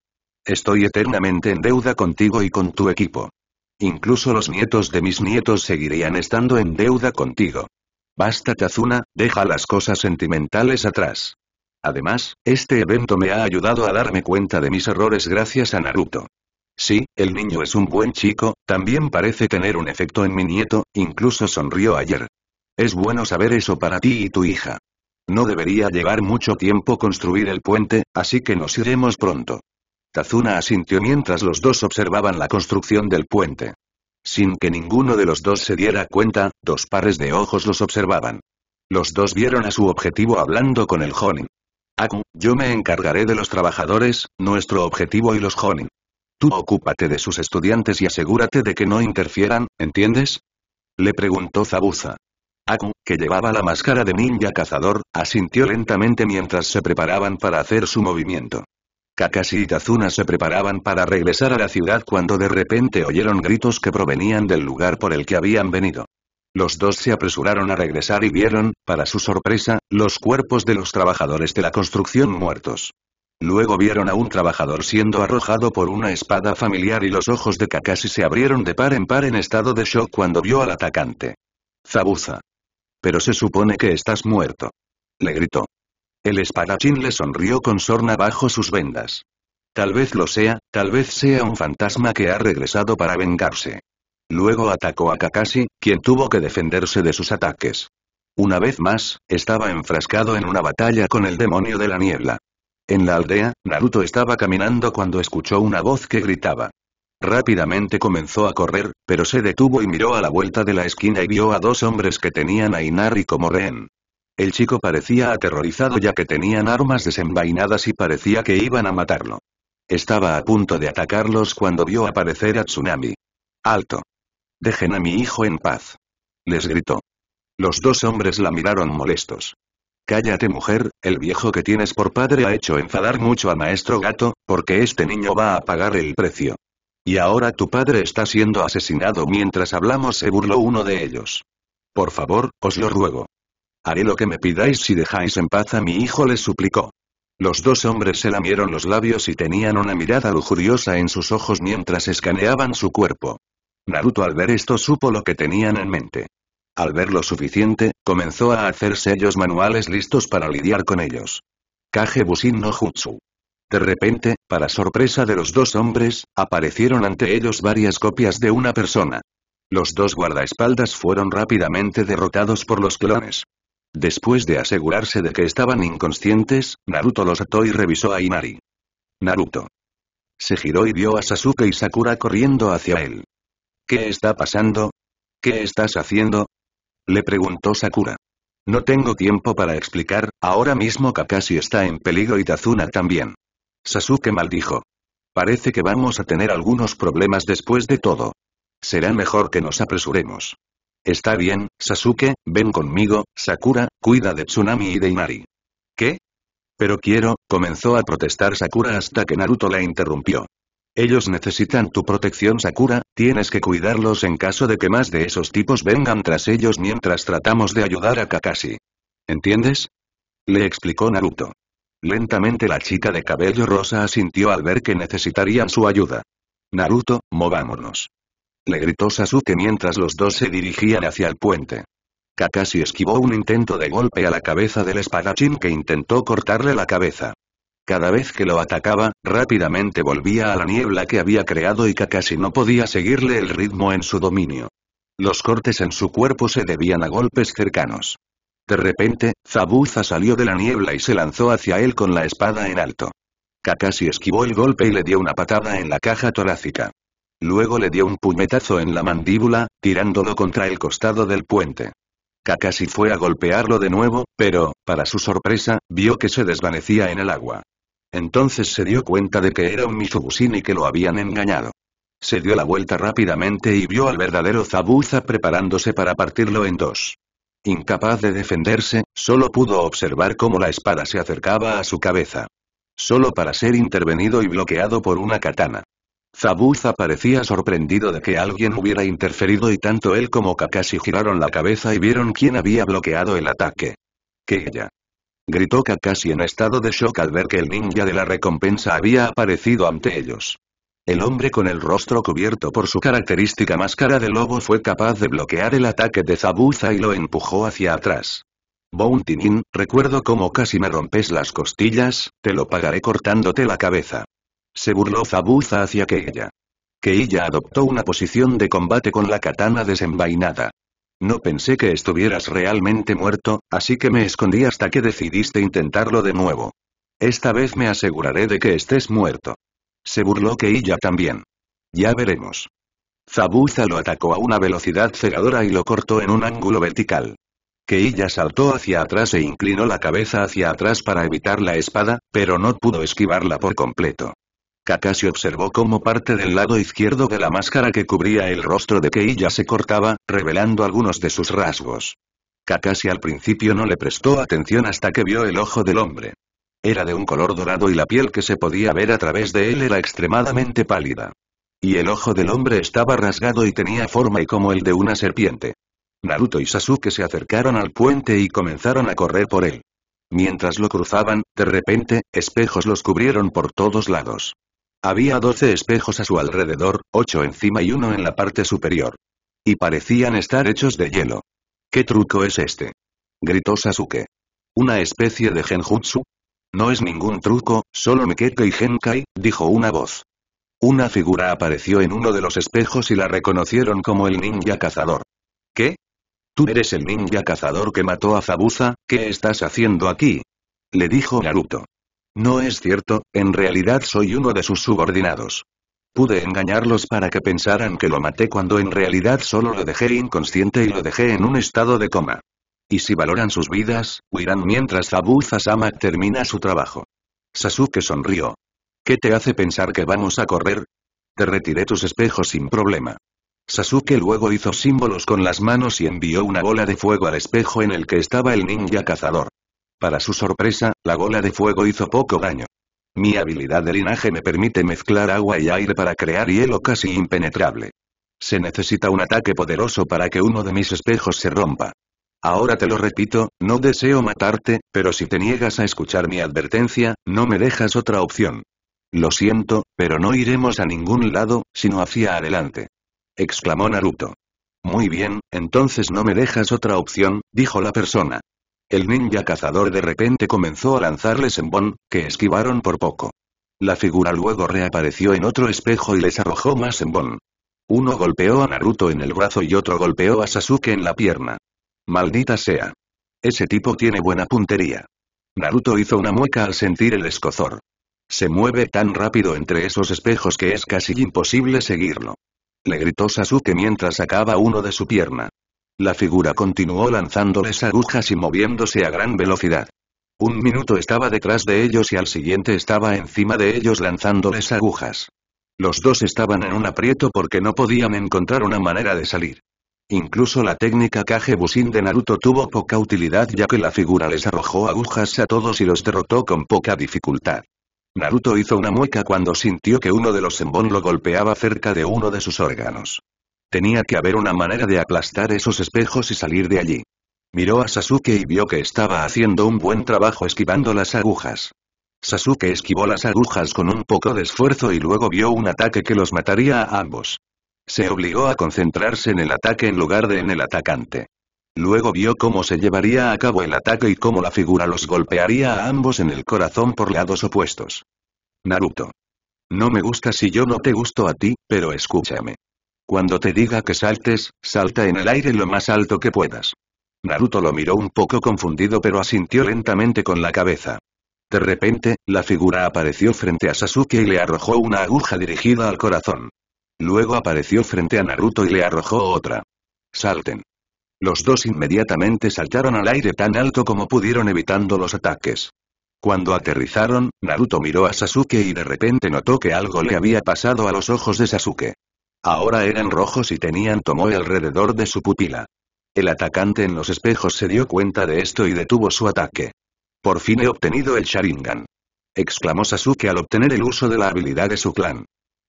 Estoy eternamente en deuda contigo y con tu equipo. Incluso los nietos de mis nietos seguirían estando en deuda contigo. Basta Tazuna, deja las cosas sentimentales atrás. Además, este evento me ha ayudado a darme cuenta de mis errores gracias a Naruto. Sí, el niño es un buen chico, también parece tener un efecto en mi nieto, incluso sonrió ayer. Es bueno saber eso para ti y tu hija. No debería llevar mucho tiempo construir el puente, así que nos iremos pronto. Tazuna asintió mientras los dos observaban la construcción del puente. Sin que ninguno de los dos se diera cuenta, dos pares de ojos los observaban. Los dos vieron a su objetivo hablando con el Jonin. Aku, yo me encargaré de los trabajadores, nuestro objetivo y los Jonin. Tú ocúpate de sus estudiantes y asegúrate de que no interfieran, ¿entiendes? Le preguntó Zabuza. Aku, que llevaba la máscara de ninja cazador, asintió lentamente mientras se preparaban para hacer su movimiento. Kakashi y Tazuna se preparaban para regresar a la ciudad cuando de repente oyeron gritos que provenían del lugar por el que habían venido. Los dos se apresuraron a regresar y vieron, para su sorpresa, los cuerpos de los trabajadores de la construcción muertos. Luego vieron a un trabajador siendo arrojado por una espada familiar y los ojos de Kakashi se abrieron de par en par en estado de shock cuando vio al atacante. Zabuza. Pero se supone que estás muerto. Le gritó. El espadachín le sonrió con sorna bajo sus vendas. Tal vez lo sea, tal vez sea un fantasma que ha regresado para vengarse. Luego atacó a Kakashi, quien tuvo que defenderse de sus ataques. Una vez más, estaba enfrascado en una batalla con el demonio de la niebla. En la aldea, Naruto estaba caminando cuando escuchó una voz que gritaba. Rápidamente comenzó a correr, pero se detuvo y miró a la vuelta de la esquina y vio a dos hombres que tenían a Inari como rehén. El chico parecía aterrorizado ya que tenían armas desenvainadas y parecía que iban a matarlo. Estaba a punto de atacarlos cuando vio aparecer a Tsunami. ¡Alto! Dejen a mi hijo en paz. Les gritó. Los dos hombres la miraron molestos. Cállate mujer, el viejo que tienes por padre ha hecho enfadar mucho a maestro gato, porque este niño va a pagar el precio. Y ahora tu padre está siendo asesinado mientras hablamos se burló uno de ellos. Por favor, os lo ruego. Haré lo que me pidáis si dejáis en paz a mi hijo, les suplicó. Los dos hombres se lamieron los labios y tenían una mirada lujuriosa en sus ojos mientras escaneaban su cuerpo. Naruto al ver esto supo lo que tenían en mente. Al ver lo suficiente, comenzó a hacer sellos manuales listos para lidiar con ellos. Kage no Jutsu. De repente, para sorpresa de los dos hombres, aparecieron ante ellos varias copias de una persona. Los dos guardaespaldas fueron rápidamente derrotados por los clones. Después de asegurarse de que estaban inconscientes, Naruto los ató y revisó a Inari. Naruto. Se giró y vio a Sasuke y Sakura corriendo hacia él. ¿Qué está pasando? ¿Qué estás haciendo? Le preguntó Sakura. No tengo tiempo para explicar, ahora mismo Kakashi está en peligro y Tazuna también. Sasuke maldijo. Parece que vamos a tener algunos problemas después de todo. Será mejor que nos apresuremos. Está bien, Sasuke, ven conmigo, Sakura, cuida de Tsunami y de Inari. ¿Qué? Pero quiero, comenzó a protestar Sakura hasta que Naruto la interrumpió. Ellos necesitan tu protección Sakura, tienes que cuidarlos en caso de que más de esos tipos vengan tras ellos mientras tratamos de ayudar a Kakashi. ¿Entiendes? Le explicó Naruto. Lentamente la chica de cabello rosa asintió al ver que necesitarían su ayuda. Naruto, movámonos le gritó Sasuke mientras los dos se dirigían hacia el puente. Kakashi esquivó un intento de golpe a la cabeza del espadachín que intentó cortarle la cabeza. Cada vez que lo atacaba, rápidamente volvía a la niebla que había creado y Kakashi no podía seguirle el ritmo en su dominio. Los cortes en su cuerpo se debían a golpes cercanos. De repente, Zabuza salió de la niebla y se lanzó hacia él con la espada en alto. Kakashi esquivó el golpe y le dio una patada en la caja torácica. Luego le dio un puñetazo en la mandíbula, tirándolo contra el costado del puente. Kakashi fue a golpearlo de nuevo, pero, para su sorpresa, vio que se desvanecía en el agua. Entonces se dio cuenta de que era un Mitsubisin y que lo habían engañado. Se dio la vuelta rápidamente y vio al verdadero Zabuza preparándose para partirlo en dos. Incapaz de defenderse, solo pudo observar cómo la espada se acercaba a su cabeza. Solo para ser intervenido y bloqueado por una katana. Zabuza parecía sorprendido de que alguien hubiera interferido y tanto él como Kakashi giraron la cabeza y vieron quién había bloqueado el ataque. Que ella. Gritó Kakashi en estado de shock al ver que el ninja de la recompensa había aparecido ante ellos. El hombre con el rostro cubierto por su característica máscara de lobo fue capaz de bloquear el ataque de Zabuza y lo empujó hacia atrás. Bounty recuerdo cómo casi me rompes las costillas, te lo pagaré cortándote la cabeza. Se burló Zabuza hacia Que ella adoptó una posición de combate con la katana desenvainada. No pensé que estuvieras realmente muerto, así que me escondí hasta que decidiste intentarlo de nuevo. Esta vez me aseguraré de que estés muerto. Se burló Keiya también. Ya veremos. Zabuza lo atacó a una velocidad cegadora y lo cortó en un ángulo vertical. Keiya saltó hacia atrás e inclinó la cabeza hacia atrás para evitar la espada, pero no pudo esquivarla por completo. Kakashi observó como parte del lado izquierdo de la máscara que cubría el rostro de ya se cortaba, revelando algunos de sus rasgos. Kakashi al principio no le prestó atención hasta que vio el ojo del hombre. Era de un color dorado y la piel que se podía ver a través de él era extremadamente pálida. Y el ojo del hombre estaba rasgado y tenía forma y como el de una serpiente. Naruto y Sasuke se acercaron al puente y comenzaron a correr por él. Mientras lo cruzaban, de repente, espejos los cubrieron por todos lados. Había doce espejos a su alrededor, ocho encima y uno en la parte superior. Y parecían estar hechos de hielo. ¿Qué truco es este? gritó Sasuke. ¿Una especie de genjutsu? No es ningún truco, solo Mikeke y Genkai, dijo una voz. Una figura apareció en uno de los espejos y la reconocieron como el ninja cazador. ¿Qué? Tú eres el ninja cazador que mató a Zabuza, ¿qué estás haciendo aquí? Le dijo Naruto. No es cierto, en realidad soy uno de sus subordinados. Pude engañarlos para que pensaran que lo maté cuando en realidad solo lo dejé inconsciente y lo dejé en un estado de coma. Y si valoran sus vidas, huirán mientras Zabuza-sama termina su trabajo. Sasuke sonrió. ¿Qué te hace pensar que vamos a correr? Te retiré tus espejos sin problema. Sasuke luego hizo símbolos con las manos y envió una bola de fuego al espejo en el que estaba el ninja cazador. Para su sorpresa, la bola de fuego hizo poco daño. Mi habilidad de linaje me permite mezclar agua y aire para crear hielo casi impenetrable. Se necesita un ataque poderoso para que uno de mis espejos se rompa. Ahora te lo repito, no deseo matarte, pero si te niegas a escuchar mi advertencia, no me dejas otra opción. Lo siento, pero no iremos a ningún lado, sino hacia adelante. Exclamó Naruto. Muy bien, entonces no me dejas otra opción, dijo la persona. El ninja cazador de repente comenzó a lanzarles en bon, que esquivaron por poco. La figura luego reapareció en otro espejo y les arrojó más en Uno golpeó a Naruto en el brazo y otro golpeó a Sasuke en la pierna. Maldita sea. Ese tipo tiene buena puntería. Naruto hizo una mueca al sentir el escozor. Se mueve tan rápido entre esos espejos que es casi imposible seguirlo. Le gritó Sasuke mientras sacaba uno de su pierna. La figura continuó lanzándoles agujas y moviéndose a gran velocidad. Un minuto estaba detrás de ellos y al siguiente estaba encima de ellos lanzándoles agujas. Los dos estaban en un aprieto porque no podían encontrar una manera de salir. Incluso la técnica Kage de Naruto tuvo poca utilidad ya que la figura les arrojó agujas a todos y los derrotó con poca dificultad. Naruto hizo una mueca cuando sintió que uno de los Zenbon lo golpeaba cerca de uno de sus órganos. Tenía que haber una manera de aplastar esos espejos y salir de allí. Miró a Sasuke y vio que estaba haciendo un buen trabajo esquivando las agujas. Sasuke esquivó las agujas con un poco de esfuerzo y luego vio un ataque que los mataría a ambos. Se obligó a concentrarse en el ataque en lugar de en el atacante. Luego vio cómo se llevaría a cabo el ataque y cómo la figura los golpearía a ambos en el corazón por lados opuestos. Naruto. No me gusta si yo no te gusto a ti, pero escúchame. Cuando te diga que saltes, salta en el aire lo más alto que puedas. Naruto lo miró un poco confundido pero asintió lentamente con la cabeza. De repente, la figura apareció frente a Sasuke y le arrojó una aguja dirigida al corazón. Luego apareció frente a Naruto y le arrojó otra. Salten. Los dos inmediatamente saltaron al aire tan alto como pudieron evitando los ataques. Cuando aterrizaron, Naruto miró a Sasuke y de repente notó que algo le había pasado a los ojos de Sasuke. Ahora eran rojos y tenían tomoe alrededor de su pupila. El atacante en los espejos se dio cuenta de esto y detuvo su ataque. Por fin he obtenido el Sharingan. Exclamó Sasuke al obtener el uso de la habilidad de su clan.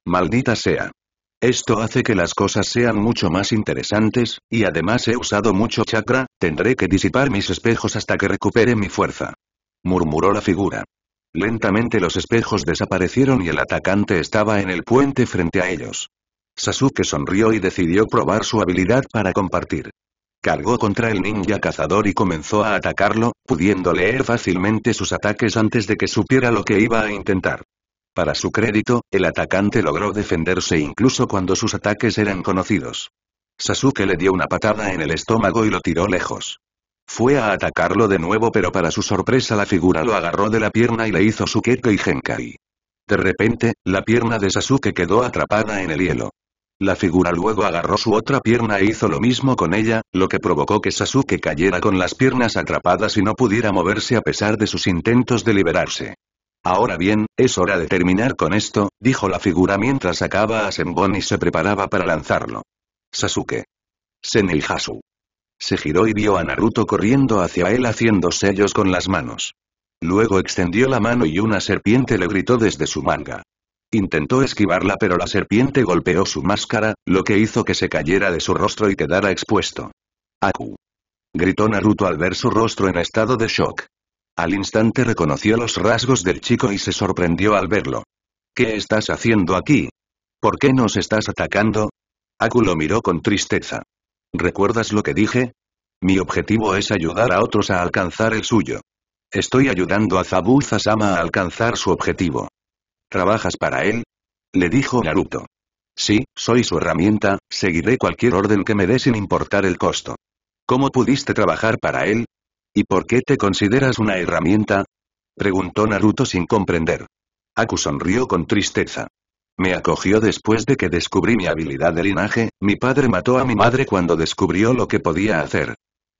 Maldita sea. Esto hace que las cosas sean mucho más interesantes, y además he usado mucho chakra, tendré que disipar mis espejos hasta que recupere mi fuerza. Murmuró la figura. Lentamente los espejos desaparecieron y el atacante estaba en el puente frente a ellos. Sasuke sonrió y decidió probar su habilidad para compartir. Cargó contra el ninja cazador y comenzó a atacarlo, pudiendo leer fácilmente sus ataques antes de que supiera lo que iba a intentar. Para su crédito, el atacante logró defenderse incluso cuando sus ataques eran conocidos. Sasuke le dio una patada en el estómago y lo tiró lejos. Fue a atacarlo de nuevo pero para su sorpresa la figura lo agarró de la pierna y le hizo su y Genkai. De repente, la pierna de Sasuke quedó atrapada en el hielo. La figura luego agarró su otra pierna e hizo lo mismo con ella, lo que provocó que Sasuke cayera con las piernas atrapadas y no pudiera moverse a pesar de sus intentos de liberarse. Ahora bien, es hora de terminar con esto, dijo la figura mientras sacaba a Senbon y se preparaba para lanzarlo. Sasuke. Senilhasu. Se giró y vio a Naruto corriendo hacia él haciendo sellos con las manos. Luego extendió la mano y una serpiente le gritó desde su manga. Intentó esquivarla pero la serpiente golpeó su máscara, lo que hizo que se cayera de su rostro y quedara expuesto. Aku. Gritó Naruto al ver su rostro en estado de shock. Al instante reconoció los rasgos del chico y se sorprendió al verlo. ¿Qué estás haciendo aquí? ¿Por qué nos estás atacando? Aku lo miró con tristeza. ¿Recuerdas lo que dije? Mi objetivo es ayudar a otros a alcanzar el suyo. Estoy ayudando a Zabuza-sama a alcanzar su objetivo. ¿Trabajas para él? Le dijo Naruto. Sí, soy su herramienta, seguiré cualquier orden que me dé sin importar el costo. ¿Cómo pudiste trabajar para él? ¿Y por qué te consideras una herramienta? Preguntó Naruto sin comprender. Aku sonrió con tristeza. Me acogió después de que descubrí mi habilidad de linaje, mi padre mató a mi madre cuando descubrió lo que podía hacer.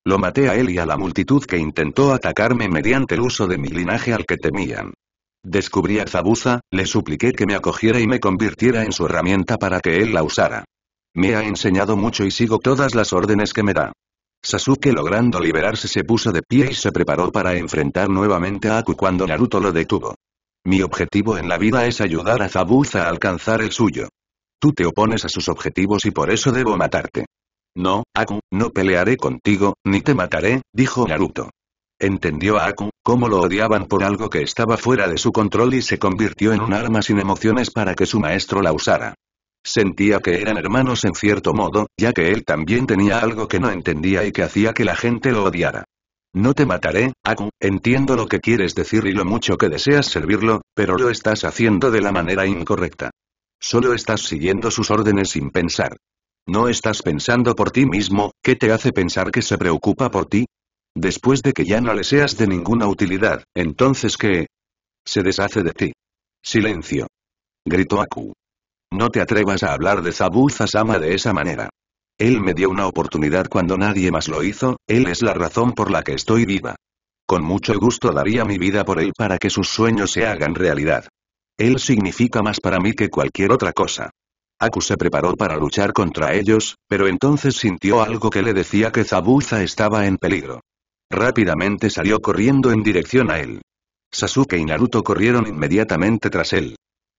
Lo maté a él y a la multitud que intentó atacarme mediante el uso de mi linaje al que temían. Descubrí a Zabuza, le supliqué que me acogiera y me convirtiera en su herramienta para que él la usara. Me ha enseñado mucho y sigo todas las órdenes que me da. Sasuke logrando liberarse se puso de pie y se preparó para enfrentar nuevamente a Aku cuando Naruto lo detuvo. Mi objetivo en la vida es ayudar a Zabuza a alcanzar el suyo. Tú te opones a sus objetivos y por eso debo matarte. No, Aku, no pelearé contigo, ni te mataré, dijo Naruto. Entendió Aku, Cómo lo odiaban por algo que estaba fuera de su control y se convirtió en un arma sin emociones para que su maestro la usara. Sentía que eran hermanos en cierto modo, ya que él también tenía algo que no entendía y que hacía que la gente lo odiara. No te mataré, Aku, entiendo lo que quieres decir y lo mucho que deseas servirlo, pero lo estás haciendo de la manera incorrecta. Solo estás siguiendo sus órdenes sin pensar. No estás pensando por ti mismo, ¿qué te hace pensar que se preocupa por ti? Después de que ya no le seas de ninguna utilidad, entonces ¿qué? Se deshace de ti. Silencio. Gritó Aku. No te atrevas a hablar de Zabuza-sama de esa manera. Él me dio una oportunidad cuando nadie más lo hizo, él es la razón por la que estoy viva. Con mucho gusto daría mi vida por él para que sus sueños se hagan realidad. Él significa más para mí que cualquier otra cosa. Aku se preparó para luchar contra ellos, pero entonces sintió algo que le decía que Zabuza estaba en peligro. Rápidamente salió corriendo en dirección a él. Sasuke y Naruto corrieron inmediatamente tras él.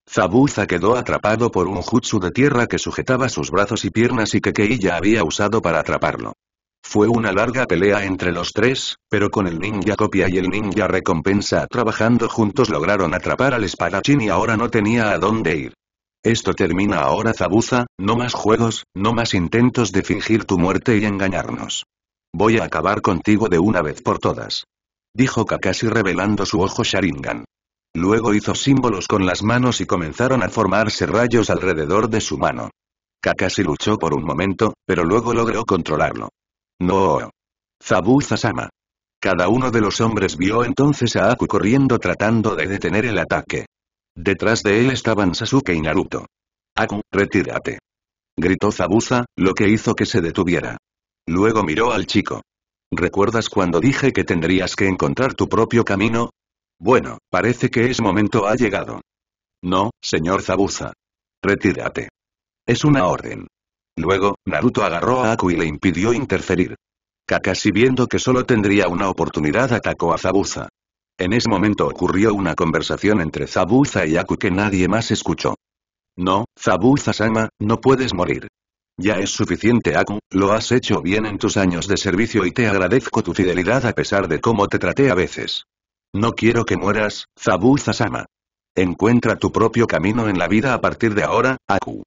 Zabuza quedó atrapado por un jutsu de tierra que sujetaba sus brazos y piernas y que Keiya había usado para atraparlo. Fue una larga pelea entre los tres, pero con el ninja copia y el ninja recompensa trabajando juntos lograron atrapar al espadachín y ahora no tenía a dónde ir. Esto termina ahora Zabuza, no más juegos, no más intentos de fingir tu muerte y engañarnos. Voy a acabar contigo de una vez por todas. Dijo Kakashi revelando su ojo Sharingan. Luego hizo símbolos con las manos y comenzaron a formarse rayos alrededor de su mano. Kakashi luchó por un momento, pero luego logró controlarlo. No. Zabuza sama. Cada uno de los hombres vio entonces a Aku corriendo tratando de detener el ataque. Detrás de él estaban Sasuke y Naruto. Aku, retírate. Gritó Zabuza, lo que hizo que se detuviera. Luego miró al chico. ¿Recuerdas cuando dije que tendrías que encontrar tu propio camino? Bueno, parece que ese momento ha llegado. No, señor Zabuza. Retírate. Es una orden. Luego, Naruto agarró a Aku y le impidió interferir. Kakashi viendo que solo tendría una oportunidad atacó a Zabuza. En ese momento ocurrió una conversación entre Zabuza y Aku que nadie más escuchó. No, Zabuza-sama, no puedes morir. Ya es suficiente Aku, lo has hecho bien en tus años de servicio y te agradezco tu fidelidad a pesar de cómo te traté a veces. No quiero que mueras, Zabuza-sama. Encuentra tu propio camino en la vida a partir de ahora, Aku.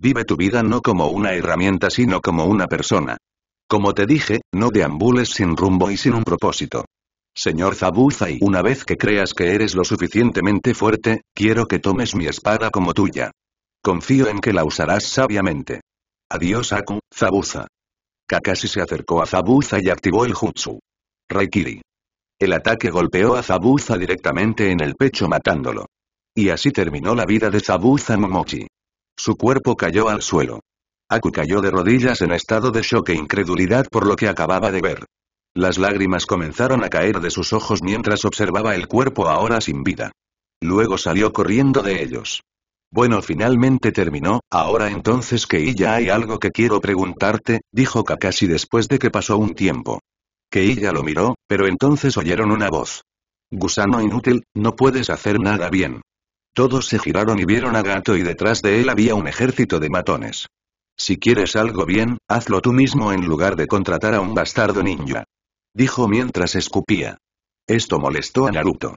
Vive tu vida no como una herramienta sino como una persona. Como te dije, no deambules sin rumbo y sin un propósito. Señor y una vez que creas que eres lo suficientemente fuerte, quiero que tomes mi espada como tuya. Confío en que la usarás sabiamente. Adiós Aku, Zabuza. Kakashi se acercó a Zabuza y activó el jutsu. Raikiri. El ataque golpeó a Zabuza directamente en el pecho matándolo. Y así terminó la vida de Zabuza Momochi. Su cuerpo cayó al suelo. Aku cayó de rodillas en estado de shock e incredulidad por lo que acababa de ver. Las lágrimas comenzaron a caer de sus ojos mientras observaba el cuerpo ahora sin vida. Luego salió corriendo de ellos. Bueno, finalmente terminó, ahora entonces que ya hay algo que quiero preguntarte, dijo Kakashi después de que pasó un tiempo. Keiya lo miró, pero entonces oyeron una voz. Gusano inútil, no puedes hacer nada bien. Todos se giraron y vieron a Gato y detrás de él había un ejército de matones. Si quieres algo bien, hazlo tú mismo en lugar de contratar a un bastardo ninja. Dijo mientras escupía. Esto molestó a Naruto.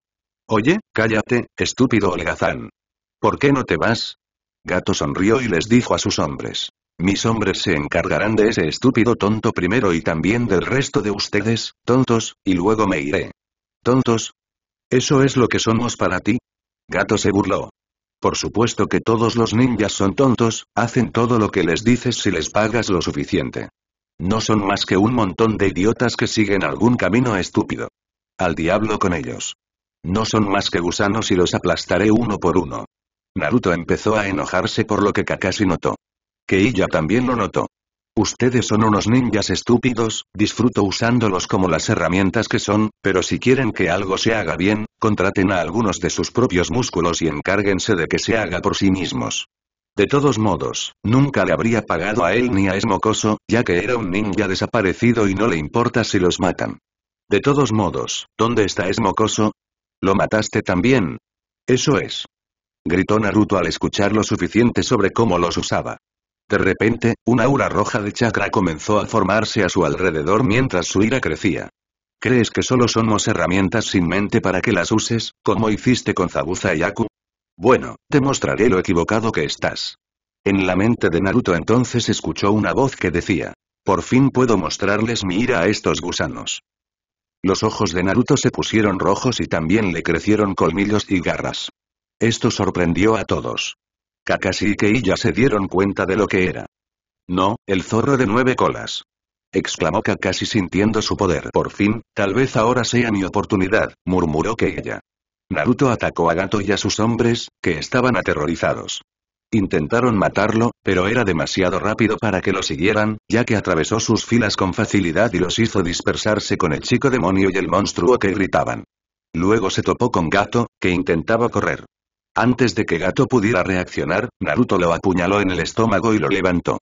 Oye, cállate, estúpido holgazán. ¿Por qué no te vas? Gato sonrió y les dijo a sus hombres. Mis hombres se encargarán de ese estúpido tonto primero y también del resto de ustedes, tontos, y luego me iré. ¿Tontos? ¿Eso es lo que somos para ti? Gato se burló. Por supuesto que todos los ninjas son tontos, hacen todo lo que les dices si les pagas lo suficiente. No son más que un montón de idiotas que siguen algún camino estúpido. Al diablo con ellos. No son más que gusanos y los aplastaré uno por uno. Naruto empezó a enojarse por lo que Kakashi notó. Que ella también lo notó. Ustedes son unos ninjas estúpidos, disfruto usándolos como las herramientas que son, pero si quieren que algo se haga bien, contraten a algunos de sus propios músculos y encárguense de que se haga por sí mismos. De todos modos, nunca le habría pagado a él ni a Esmocoso, ya que era un ninja desaparecido y no le importa si los matan. De todos modos, ¿dónde está Esmocoso? ¿Lo mataste también? Eso es gritó Naruto al escuchar lo suficiente sobre cómo los usaba. De repente, una aura roja de chakra comenzó a formarse a su alrededor mientras su ira crecía. ¿Crees que solo somos herramientas sin mente para que las uses, como hiciste con Zabuza y Aku? Bueno, te mostraré lo equivocado que estás. En la mente de Naruto entonces escuchó una voz que decía, por fin puedo mostrarles mi ira a estos gusanos. Los ojos de Naruto se pusieron rojos y también le crecieron colmillos y garras. Esto sorprendió a todos. Kakashi y ya se dieron cuenta de lo que era. No, el zorro de nueve colas. Exclamó Kakashi sintiendo su poder. Por fin, tal vez ahora sea mi oportunidad, murmuró Keiya. Naruto atacó a Gato y a sus hombres, que estaban aterrorizados. Intentaron matarlo, pero era demasiado rápido para que lo siguieran, ya que atravesó sus filas con facilidad y los hizo dispersarse con el chico demonio y el monstruo que gritaban. Luego se topó con Gato, que intentaba correr. Antes de que Gato pudiera reaccionar, Naruto lo apuñaló en el estómago y lo levantó.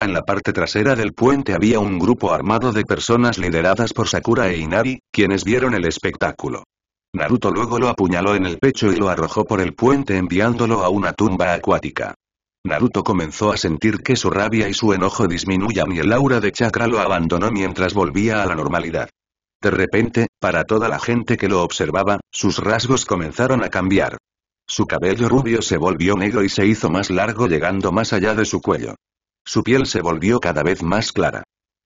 En la parte trasera del puente había un grupo armado de personas lideradas por Sakura e Inari, quienes vieron el espectáculo. Naruto luego lo apuñaló en el pecho y lo arrojó por el puente enviándolo a una tumba acuática. Naruto comenzó a sentir que su rabia y su enojo disminuían y el aura de chakra lo abandonó mientras volvía a la normalidad. De repente, para toda la gente que lo observaba, sus rasgos comenzaron a cambiar. Su cabello rubio se volvió negro y se hizo más largo llegando más allá de su cuello. Su piel se volvió cada vez más clara.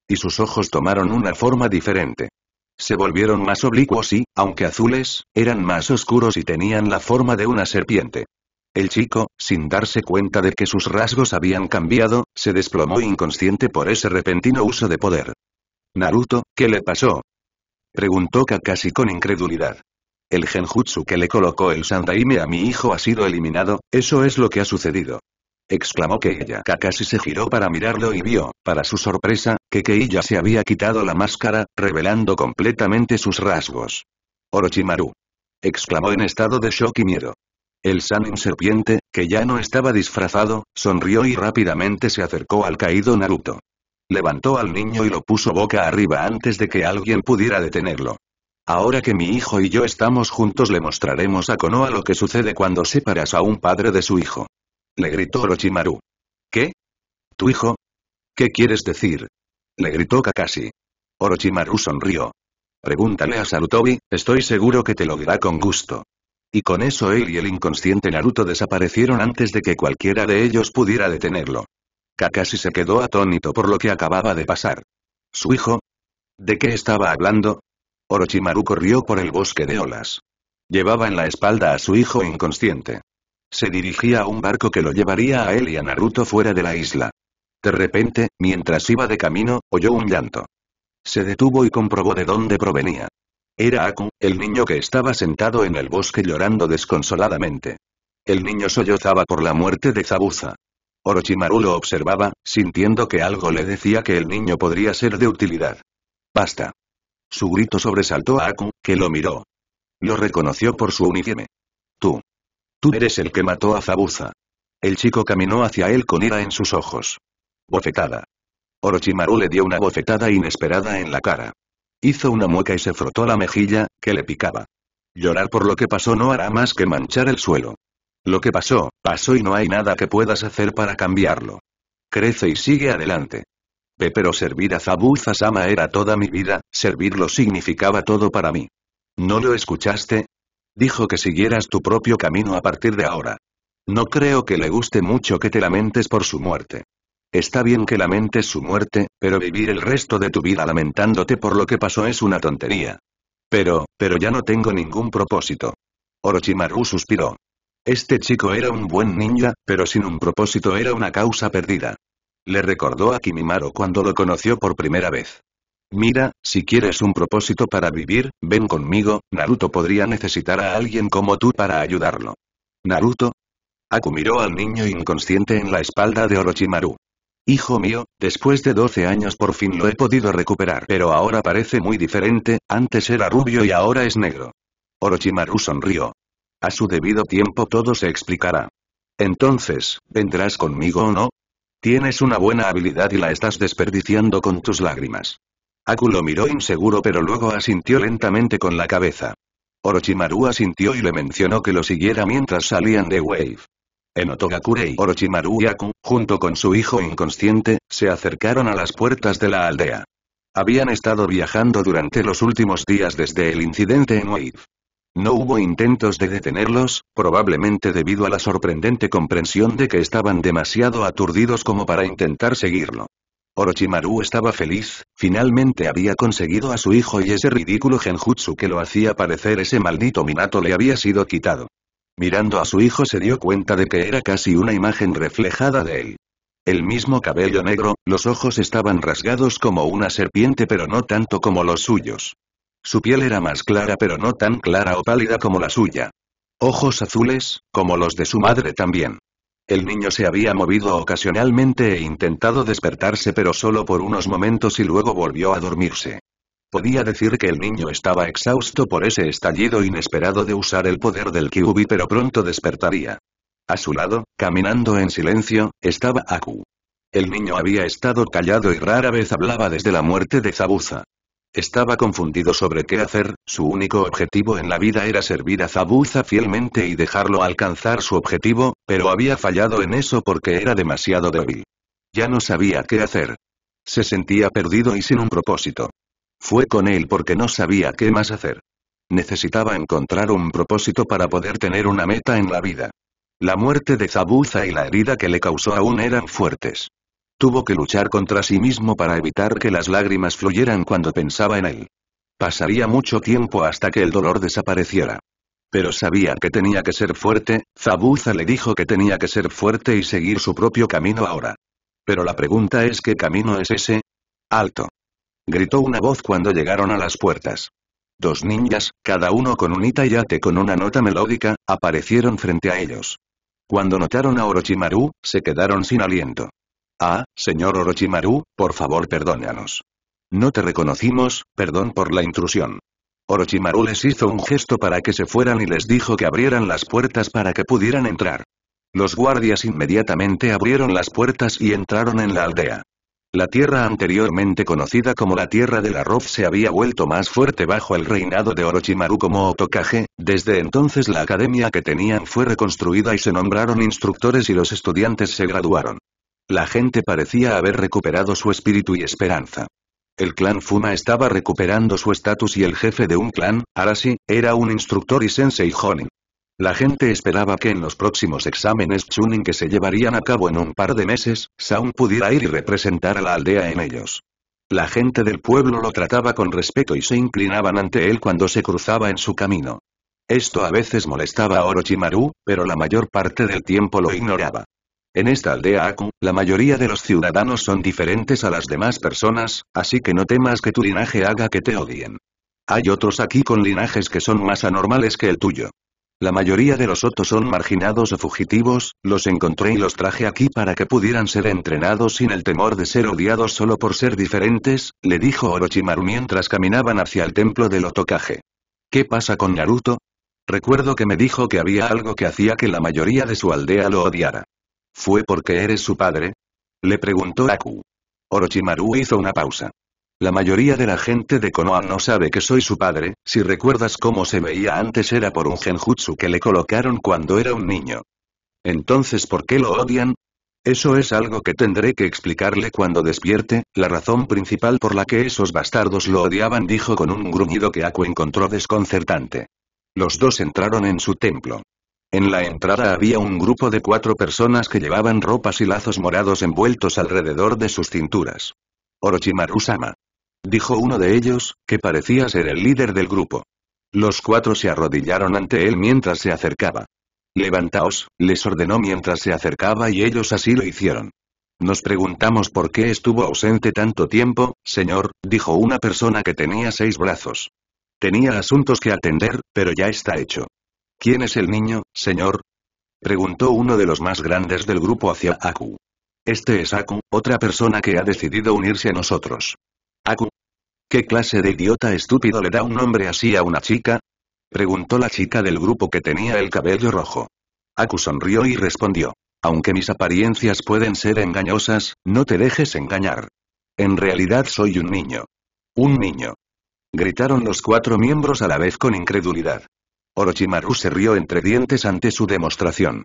Y sus ojos tomaron una forma diferente. Se volvieron más oblicuos y, aunque azules, eran más oscuros y tenían la forma de una serpiente. El chico, sin darse cuenta de que sus rasgos habían cambiado, se desplomó inconsciente por ese repentino uso de poder. Naruto, ¿qué le pasó? Preguntó Kakashi con incredulidad. El genjutsu que le colocó el Sandaime a mi hijo ha sido eliminado, eso es lo que ha sucedido. Exclamó ella Kakashi se giró para mirarlo y vio, para su sorpresa, que Keiya se había quitado la máscara, revelando completamente sus rasgos. Orochimaru. Exclamó en estado de shock y miedo. El Sanin serpiente, que ya no estaba disfrazado, sonrió y rápidamente se acercó al caído Naruto. Levantó al niño y lo puso boca arriba antes de que alguien pudiera detenerlo. Ahora que mi hijo y yo estamos juntos le mostraremos a Konoha lo que sucede cuando separas a un padre de su hijo. Le gritó Orochimaru. ¿Qué? ¿Tu hijo? ¿Qué quieres decir? Le gritó Kakashi. Orochimaru sonrió. Pregúntale a Sarutobi, estoy seguro que te lo dirá con gusto. Y con eso él y el inconsciente Naruto desaparecieron antes de que cualquiera de ellos pudiera detenerlo. Kakashi se quedó atónito por lo que acababa de pasar. ¿Su hijo? ¿De qué estaba hablando? Orochimaru corrió por el bosque de olas. Llevaba en la espalda a su hijo inconsciente. Se dirigía a un barco que lo llevaría a él y a Naruto fuera de la isla. De repente, mientras iba de camino, oyó un llanto. Se detuvo y comprobó de dónde provenía. Era Aku, el niño que estaba sentado en el bosque llorando desconsoladamente. El niño sollozaba por la muerte de Zabuza. Orochimaru lo observaba, sintiendo que algo le decía que el niño podría ser de utilidad. Basta. Su grito sobresaltó a Aku, que lo miró. Lo reconoció por su uniforme. Tú. Tú eres el que mató a Zabuza. El chico caminó hacia él con ira en sus ojos. Bofetada. Orochimaru le dio una bofetada inesperada en la cara. Hizo una mueca y se frotó la mejilla, que le picaba. Llorar por lo que pasó no hará más que manchar el suelo. Lo que pasó, pasó y no hay nada que puedas hacer para cambiarlo. Crece y sigue adelante. Pero servir a Zabu sama era toda mi vida, servirlo significaba todo para mí. ¿No lo escuchaste? Dijo que siguieras tu propio camino a partir de ahora. No creo que le guste mucho que te lamentes por su muerte. Está bien que lamentes su muerte, pero vivir el resto de tu vida lamentándote por lo que pasó es una tontería. Pero, pero ya no tengo ningún propósito. Orochimaru suspiró. Este chico era un buen ninja, pero sin un propósito era una causa perdida. Le recordó a Kimimaro cuando lo conoció por primera vez. Mira, si quieres un propósito para vivir, ven conmigo, Naruto podría necesitar a alguien como tú para ayudarlo. ¿Naruto? Aku al niño inconsciente en la espalda de Orochimaru. Hijo mío, después de 12 años por fin lo he podido recuperar pero ahora parece muy diferente, antes era rubio y ahora es negro. Orochimaru sonrió. A su debido tiempo todo se explicará. Entonces, ¿vendrás conmigo o no? Tienes una buena habilidad y la estás desperdiciando con tus lágrimas. Aku lo miró inseguro pero luego asintió lentamente con la cabeza. Orochimaru asintió y le mencionó que lo siguiera mientras salían de Wave. En y Orochimaru y Aku, junto con su hijo inconsciente, se acercaron a las puertas de la aldea. Habían estado viajando durante los últimos días desde el incidente en Wave. No hubo intentos de detenerlos, probablemente debido a la sorprendente comprensión de que estaban demasiado aturdidos como para intentar seguirlo. Orochimaru estaba feliz, finalmente había conseguido a su hijo y ese ridículo genjutsu que lo hacía parecer ese maldito Minato le había sido quitado. Mirando a su hijo se dio cuenta de que era casi una imagen reflejada de él. El mismo cabello negro, los ojos estaban rasgados como una serpiente pero no tanto como los suyos. Su piel era más clara pero no tan clara o pálida como la suya. Ojos azules, como los de su madre también. El niño se había movido ocasionalmente e intentado despertarse pero solo por unos momentos y luego volvió a dormirse. Podía decir que el niño estaba exhausto por ese estallido inesperado de usar el poder del Kyubi pero pronto despertaría. A su lado, caminando en silencio, estaba Aku. El niño había estado callado y rara vez hablaba desde la muerte de Zabuza. Estaba confundido sobre qué hacer, su único objetivo en la vida era servir a Zabuza fielmente y dejarlo alcanzar su objetivo, pero había fallado en eso porque era demasiado débil. Ya no sabía qué hacer. Se sentía perdido y sin un propósito. Fue con él porque no sabía qué más hacer. Necesitaba encontrar un propósito para poder tener una meta en la vida. La muerte de Zabuza y la herida que le causó aún eran fuertes. Tuvo que luchar contra sí mismo para evitar que las lágrimas fluyeran cuando pensaba en él. Pasaría mucho tiempo hasta que el dolor desapareciera. Pero sabía que tenía que ser fuerte, Zabuza le dijo que tenía que ser fuerte y seguir su propio camino ahora. Pero la pregunta es ¿qué camino es ese? Alto. Gritó una voz cuando llegaron a las puertas. Dos ninjas, cada uno con un itayate con una nota melódica, aparecieron frente a ellos. Cuando notaron a Orochimaru, se quedaron sin aliento. Ah, señor Orochimaru, por favor perdónanos. No te reconocimos, perdón por la intrusión. Orochimaru les hizo un gesto para que se fueran y les dijo que abrieran las puertas para que pudieran entrar. Los guardias inmediatamente abrieron las puertas y entraron en la aldea. La tierra anteriormente conocida como la Tierra del Arroz se había vuelto más fuerte bajo el reinado de Orochimaru como Otokage, desde entonces la academia que tenían fue reconstruida y se nombraron instructores y los estudiantes se graduaron. La gente parecía haber recuperado su espíritu y esperanza. El clan Fuma estaba recuperando su estatus y el jefe de un clan, Arashi, era un instructor y sensei Honin. La gente esperaba que en los próximos exámenes Chunin que se llevarían a cabo en un par de meses, Saun pudiera ir y representar a la aldea en ellos. La gente del pueblo lo trataba con respeto y se inclinaban ante él cuando se cruzaba en su camino. Esto a veces molestaba a Orochimaru, pero la mayor parte del tiempo lo ignoraba. En esta aldea Aku, la mayoría de los ciudadanos son diferentes a las demás personas, así que no temas que tu linaje haga que te odien. Hay otros aquí con linajes que son más anormales que el tuyo. La mayoría de los otros son marginados o fugitivos, los encontré y los traje aquí para que pudieran ser entrenados sin el temor de ser odiados solo por ser diferentes, le dijo Orochimaru mientras caminaban hacia el templo del Otokage. ¿Qué pasa con Naruto? Recuerdo que me dijo que había algo que hacía que la mayoría de su aldea lo odiara. ¿Fue porque eres su padre? Le preguntó Aku. Orochimaru hizo una pausa. La mayoría de la gente de Konoha no sabe que soy su padre, si recuerdas cómo se veía antes era por un genjutsu que le colocaron cuando era un niño. Entonces ¿por qué lo odian? Eso es algo que tendré que explicarle cuando despierte, la razón principal por la que esos bastardos lo odiaban dijo con un gruñido que Aku encontró desconcertante. Los dos entraron en su templo. En la entrada había un grupo de cuatro personas que llevaban ropas y lazos morados envueltos alrededor de sus cinturas. Orochimaru-sama. Dijo uno de ellos, que parecía ser el líder del grupo. Los cuatro se arrodillaron ante él mientras se acercaba. Levantaos, les ordenó mientras se acercaba y ellos así lo hicieron. Nos preguntamos por qué estuvo ausente tanto tiempo, señor, dijo una persona que tenía seis brazos. Tenía asuntos que atender, pero ya está hecho. ¿Quién es el niño, señor? Preguntó uno de los más grandes del grupo hacia Aku. Este es Aku, otra persona que ha decidido unirse a nosotros. Aku. ¿Qué clase de idiota estúpido le da un nombre así a una chica? Preguntó la chica del grupo que tenía el cabello rojo. Aku sonrió y respondió. Aunque mis apariencias pueden ser engañosas, no te dejes engañar. En realidad soy un niño. Un niño. Gritaron los cuatro miembros a la vez con incredulidad. Orochimaru se rió entre dientes ante su demostración.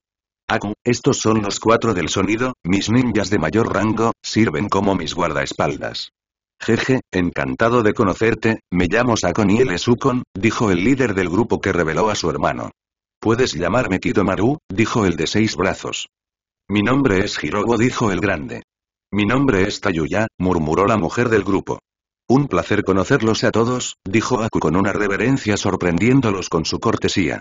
Aku, estos son los cuatro del sonido, mis ninjas de mayor rango, sirven como mis guardaespaldas. Jeje, encantado de conocerte, me llamo Sakon y dijo el líder del grupo que reveló a su hermano. Puedes llamarme Kidomaru, dijo el de seis brazos. Mi nombre es Hirogo dijo el grande. Mi nombre es Tayuya, murmuró la mujer del grupo. Un placer conocerlos a todos, dijo Aku con una reverencia sorprendiéndolos con su cortesía.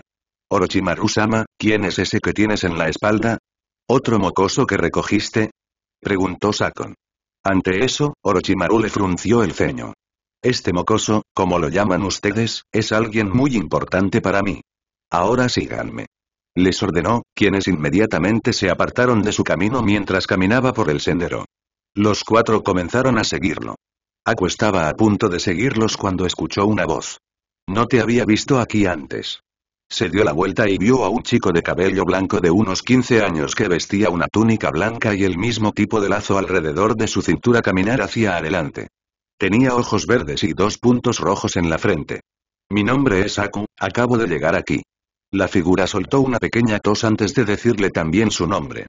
Orochimaru-sama, ¿quién es ese que tienes en la espalda? ¿Otro mocoso que recogiste? Preguntó Sakon. Ante eso, Orochimaru le frunció el ceño. Este mocoso, como lo llaman ustedes, es alguien muy importante para mí. Ahora síganme. Les ordenó, quienes inmediatamente se apartaron de su camino mientras caminaba por el sendero. Los cuatro comenzaron a seguirlo. Aku estaba a punto de seguirlos cuando escuchó una voz. No te había visto aquí antes. Se dio la vuelta y vio a un chico de cabello blanco de unos 15 años que vestía una túnica blanca y el mismo tipo de lazo alrededor de su cintura caminar hacia adelante. Tenía ojos verdes y dos puntos rojos en la frente. Mi nombre es Aku, acabo de llegar aquí. La figura soltó una pequeña tos antes de decirle también su nombre.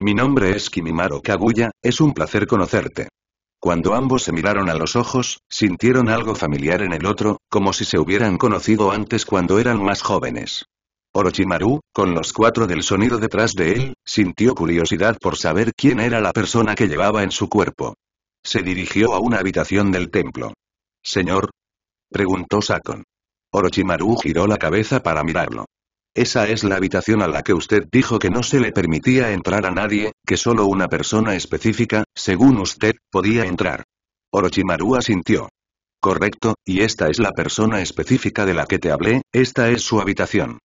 Mi nombre es Kimimaro Kaguya, es un placer conocerte. Cuando ambos se miraron a los ojos, sintieron algo familiar en el otro, como si se hubieran conocido antes cuando eran más jóvenes. Orochimaru, con los cuatro del sonido detrás de él, sintió curiosidad por saber quién era la persona que llevaba en su cuerpo. Se dirigió a una habitación del templo. «¿Señor?» preguntó Sakon. Orochimaru giró la cabeza para mirarlo. Esa es la habitación a la que usted dijo que no se le permitía entrar a nadie, que solo una persona específica, según usted, podía entrar. Orochimaru asintió. Correcto, y esta es la persona específica de la que te hablé, esta es su habitación.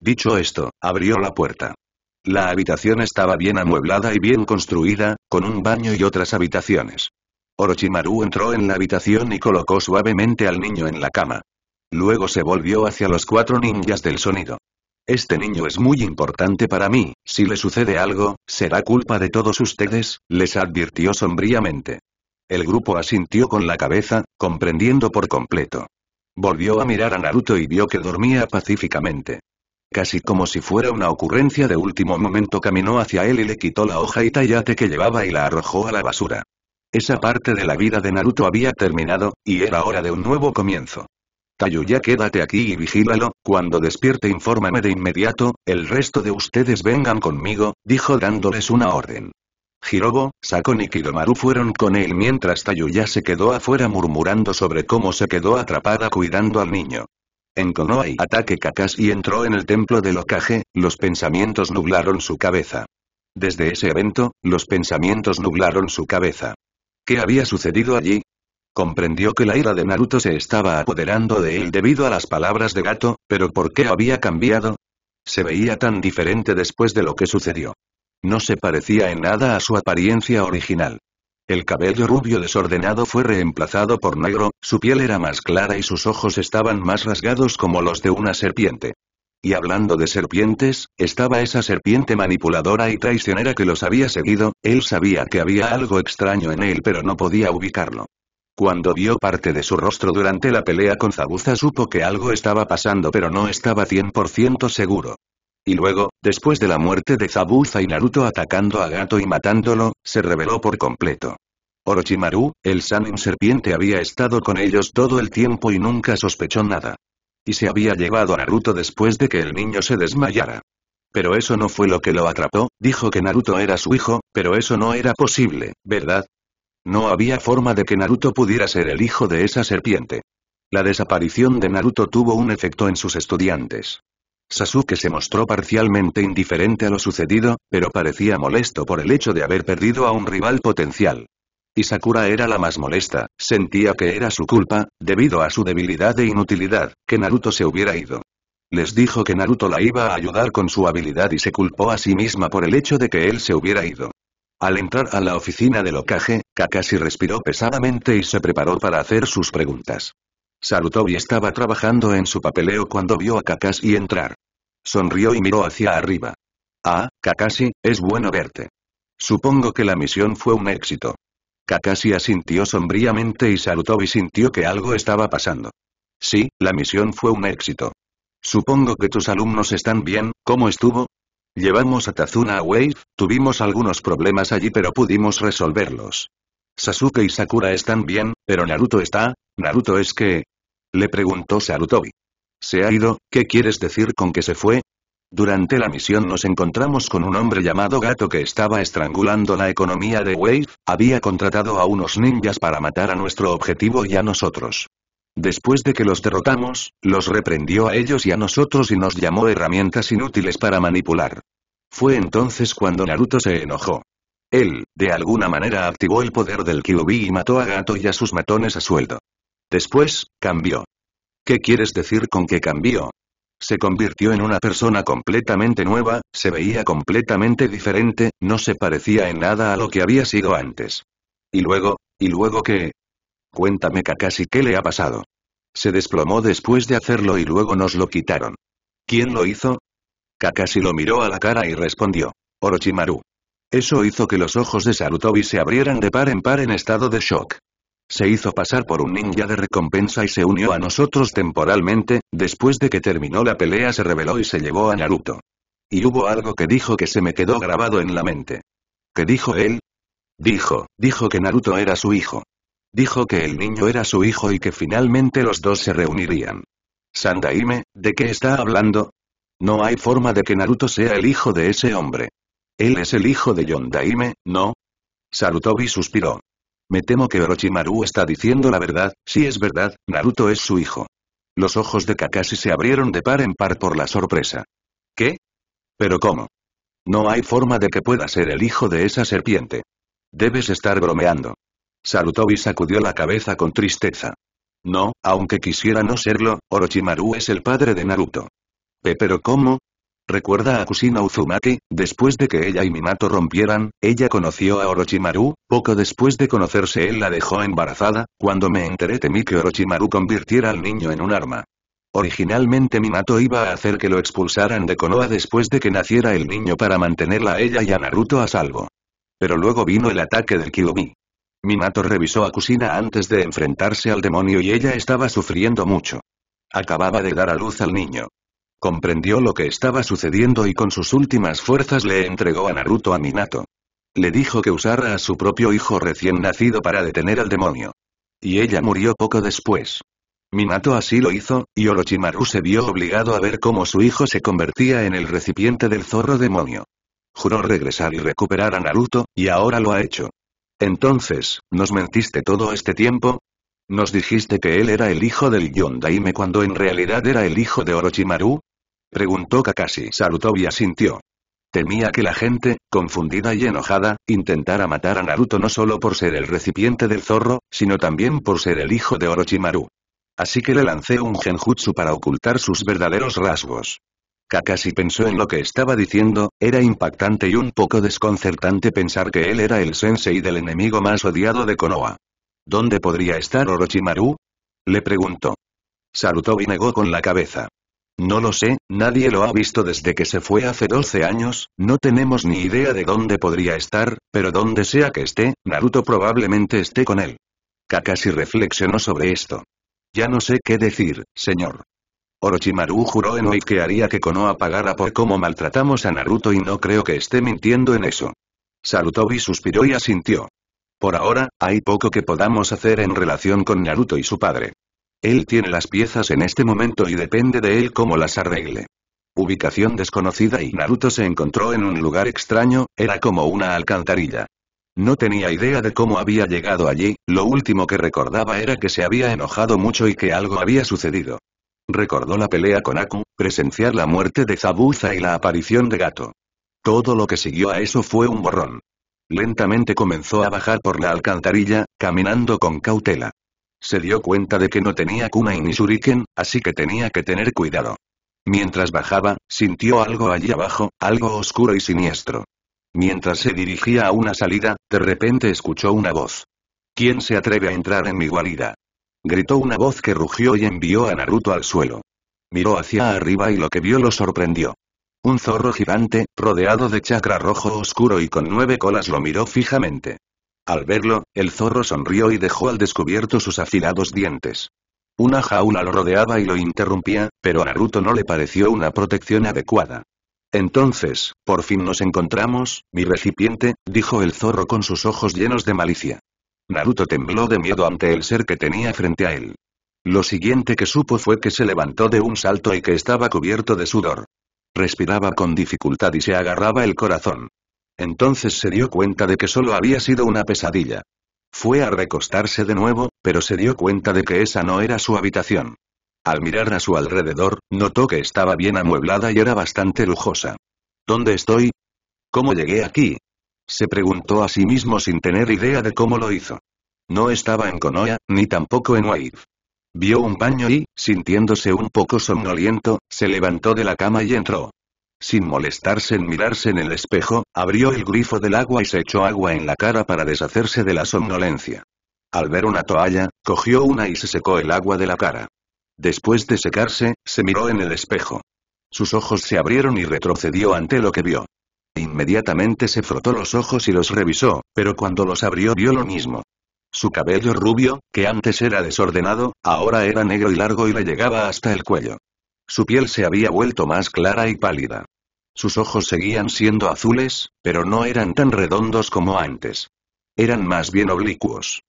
Dicho esto, abrió la puerta. La habitación estaba bien amueblada y bien construida, con un baño y otras habitaciones. Orochimaru entró en la habitación y colocó suavemente al niño en la cama. Luego se volvió hacia los cuatro ninjas del sonido. Este niño es muy importante para mí, si le sucede algo, será culpa de todos ustedes, les advirtió sombríamente. El grupo asintió con la cabeza, comprendiendo por completo. Volvió a mirar a Naruto y vio que dormía pacíficamente. Casi como si fuera una ocurrencia de último momento caminó hacia él y le quitó la hoja tallate que llevaba y la arrojó a la basura. Esa parte de la vida de Naruto había terminado, y era hora de un nuevo comienzo. Tayuya quédate aquí y vigílalo, cuando despierte infórmame de inmediato, el resto de ustedes vengan conmigo, dijo dándoles una orden. Hirobo, Sakon y Kidomaru fueron con él mientras Tayuya se quedó afuera murmurando sobre cómo se quedó atrapada cuidando al niño. En Konoha ataque Kakashi entró en el templo del Okage, los pensamientos nublaron su cabeza. Desde ese evento, los pensamientos nublaron su cabeza. ¿Qué había sucedido allí? Comprendió que la ira de Naruto se estaba apoderando de él debido a las palabras de gato, pero ¿por qué había cambiado? Se veía tan diferente después de lo que sucedió. No se parecía en nada a su apariencia original. El cabello rubio desordenado fue reemplazado por negro, su piel era más clara y sus ojos estaban más rasgados como los de una serpiente. Y hablando de serpientes, estaba esa serpiente manipuladora y traicionera que los había seguido, él sabía que había algo extraño en él pero no podía ubicarlo. Cuando vio parte de su rostro durante la pelea con Zabuza supo que algo estaba pasando pero no estaba 100% seguro. Y luego, después de la muerte de Zabuza y Naruto atacando a Gato y matándolo, se reveló por completo. Orochimaru, el Sanin Serpiente había estado con ellos todo el tiempo y nunca sospechó nada. Y se había llevado a Naruto después de que el niño se desmayara. Pero eso no fue lo que lo atrapó, dijo que Naruto era su hijo, pero eso no era posible, ¿verdad? No había forma de que Naruto pudiera ser el hijo de esa serpiente. La desaparición de Naruto tuvo un efecto en sus estudiantes. Sasuke se mostró parcialmente indiferente a lo sucedido, pero parecía molesto por el hecho de haber perdido a un rival potencial. Y Sakura era la más molesta, sentía que era su culpa, debido a su debilidad e inutilidad, que Naruto se hubiera ido. Les dijo que Naruto la iba a ayudar con su habilidad y se culpó a sí misma por el hecho de que él se hubiera ido. Al entrar a la oficina de locaje, Kakashi respiró pesadamente y se preparó para hacer sus preguntas. Sarutobi estaba trabajando en su papeleo cuando vio a Kakashi entrar. Sonrió y miró hacia arriba. Ah, Kakashi, es bueno verte. Supongo que la misión fue un éxito. Kakashi asintió sombríamente y Sarutobi sintió que algo estaba pasando. Sí, la misión fue un éxito. Supongo que tus alumnos están bien, ¿cómo estuvo? Llevamos a Tazuna a Wave, tuvimos algunos problemas allí pero pudimos resolverlos. Sasuke y Sakura están bien, pero Naruto está... ¿Naruto es que...? Le preguntó Sarutobi. ¿Se ha ido? ¿Qué quieres decir con que se fue? Durante la misión nos encontramos con un hombre llamado Gato que estaba estrangulando la economía de Wave, había contratado a unos ninjas para matar a nuestro objetivo y a nosotros. Después de que los derrotamos, los reprendió a ellos y a nosotros y nos llamó herramientas inútiles para manipular. Fue entonces cuando Naruto se enojó. Él, de alguna manera activó el poder del Kyuubi y mató a Gato y a sus matones a sueldo. Después, cambió. ¿Qué quieres decir con que cambió? Se convirtió en una persona completamente nueva, se veía completamente diferente, no se parecía en nada a lo que había sido antes. Y luego, y luego que, Cuéntame Kakashi qué le ha pasado. Se desplomó después de hacerlo y luego nos lo quitaron. ¿Quién lo hizo? Kakashi lo miró a la cara y respondió. Orochimaru. Eso hizo que los ojos de Sarutobi se abrieran de par en par en estado de shock. Se hizo pasar por un ninja de recompensa y se unió a nosotros temporalmente, después de que terminó la pelea se reveló y se llevó a Naruto. Y hubo algo que dijo que se me quedó grabado en la mente. ¿Qué dijo él? Dijo, dijo que Naruto era su hijo. Dijo que el niño era su hijo y que finalmente los dos se reunirían. Sandaime, ¿de qué está hablando? No hay forma de que Naruto sea el hijo de ese hombre. Él es el hijo de Yondaime, ¿no? Sarutobi suspiró. Me temo que Orochimaru está diciendo la verdad, si es verdad, Naruto es su hijo. Los ojos de Kakashi se abrieron de par en par por la sorpresa. ¿Qué? ¿Pero cómo? No hay forma de que pueda ser el hijo de esa serpiente. Debes estar bromeando. Sarutobi sacudió la cabeza con tristeza. No, aunque quisiera no serlo, Orochimaru es el padre de Naruto. Eh, pero cómo? Recuerda a Kusina Uzumaki, después de que ella y Minato rompieran, ella conoció a Orochimaru, poco después de conocerse él la dejó embarazada, cuando me enteré temí que Orochimaru convirtiera al niño en un arma. Originalmente Minato iba a hacer que lo expulsaran de Konoha después de que naciera el niño para mantenerla a ella y a Naruto a salvo. Pero luego vino el ataque del Kiyomi. Minato revisó a Kusina antes de enfrentarse al demonio y ella estaba sufriendo mucho. Acababa de dar a luz al niño. Comprendió lo que estaba sucediendo y con sus últimas fuerzas le entregó a Naruto a Minato. Le dijo que usara a su propio hijo recién nacido para detener al demonio. Y ella murió poco después. Minato así lo hizo, y Orochimaru se vio obligado a ver cómo su hijo se convertía en el recipiente del zorro demonio. Juró regresar y recuperar a Naruto, y ahora lo ha hecho. Entonces, ¿nos mentiste todo este tiempo? ¿Nos dijiste que él era el hijo del Yondaime cuando en realidad era el hijo de Orochimaru? Preguntó Kakashi. y asintió. Temía que la gente, confundida y enojada, intentara matar a Naruto no solo por ser el recipiente del zorro, sino también por ser el hijo de Orochimaru. Así que le lancé un genjutsu para ocultar sus verdaderos rasgos. Kakashi pensó en lo que estaba diciendo, era impactante y un poco desconcertante pensar que él era el sensei del enemigo más odiado de Konoha. ¿Dónde podría estar Orochimaru? Le preguntó. Sarutobi negó con la cabeza. No lo sé, nadie lo ha visto desde que se fue hace 12 años, no tenemos ni idea de dónde podría estar, pero donde sea que esté, Naruto probablemente esté con él. Kakashi reflexionó sobre esto. Ya no sé qué decir, señor. Orochimaru juró en hoy que haría que Konoha pagara por cómo maltratamos a Naruto y no creo que esté mintiendo en eso. Sarutobi suspiró y asintió. Por ahora, hay poco que podamos hacer en relación con Naruto y su padre. Él tiene las piezas en este momento y depende de él cómo las arregle. Ubicación desconocida y Naruto se encontró en un lugar extraño, era como una alcantarilla. No tenía idea de cómo había llegado allí, lo último que recordaba era que se había enojado mucho y que algo había sucedido. Recordó la pelea con Aku, presenciar la muerte de Zabuza y la aparición de Gato. Todo lo que siguió a eso fue un borrón. Lentamente comenzó a bajar por la alcantarilla, caminando con cautela. Se dio cuenta de que no tenía Kuma y ni así que tenía que tener cuidado. Mientras bajaba, sintió algo allí abajo, algo oscuro y siniestro. Mientras se dirigía a una salida, de repente escuchó una voz. ¿Quién se atreve a entrar en mi guarida? gritó una voz que rugió y envió a Naruto al suelo. Miró hacia arriba y lo que vio lo sorprendió. Un zorro gigante, rodeado de chakra rojo oscuro y con nueve colas lo miró fijamente. Al verlo, el zorro sonrió y dejó al descubierto sus afilados dientes. Una jaula lo rodeaba y lo interrumpía, pero a Naruto no le pareció una protección adecuada. Entonces, por fin nos encontramos, mi recipiente, dijo el zorro con sus ojos llenos de malicia. Naruto tembló de miedo ante el ser que tenía frente a él. Lo siguiente que supo fue que se levantó de un salto y que estaba cubierto de sudor. Respiraba con dificultad y se agarraba el corazón. Entonces se dio cuenta de que solo había sido una pesadilla. Fue a recostarse de nuevo, pero se dio cuenta de que esa no era su habitación. Al mirar a su alrededor, notó que estaba bien amueblada y era bastante lujosa. ¿Dónde estoy? ¿Cómo llegué aquí? Se preguntó a sí mismo sin tener idea de cómo lo hizo. No estaba en Conoya, ni tampoco en Waif. Vio un baño y, sintiéndose un poco somnoliento, se levantó de la cama y entró. Sin molestarse en mirarse en el espejo, abrió el grifo del agua y se echó agua en la cara para deshacerse de la somnolencia. Al ver una toalla, cogió una y se secó el agua de la cara. Después de secarse, se miró en el espejo. Sus ojos se abrieron y retrocedió ante lo que vio. Inmediatamente se frotó los ojos y los revisó, pero cuando los abrió vio lo mismo. Su cabello rubio, que antes era desordenado, ahora era negro y largo y le llegaba hasta el cuello. Su piel se había vuelto más clara y pálida. Sus ojos seguían siendo azules, pero no eran tan redondos como antes. Eran más bien oblicuos.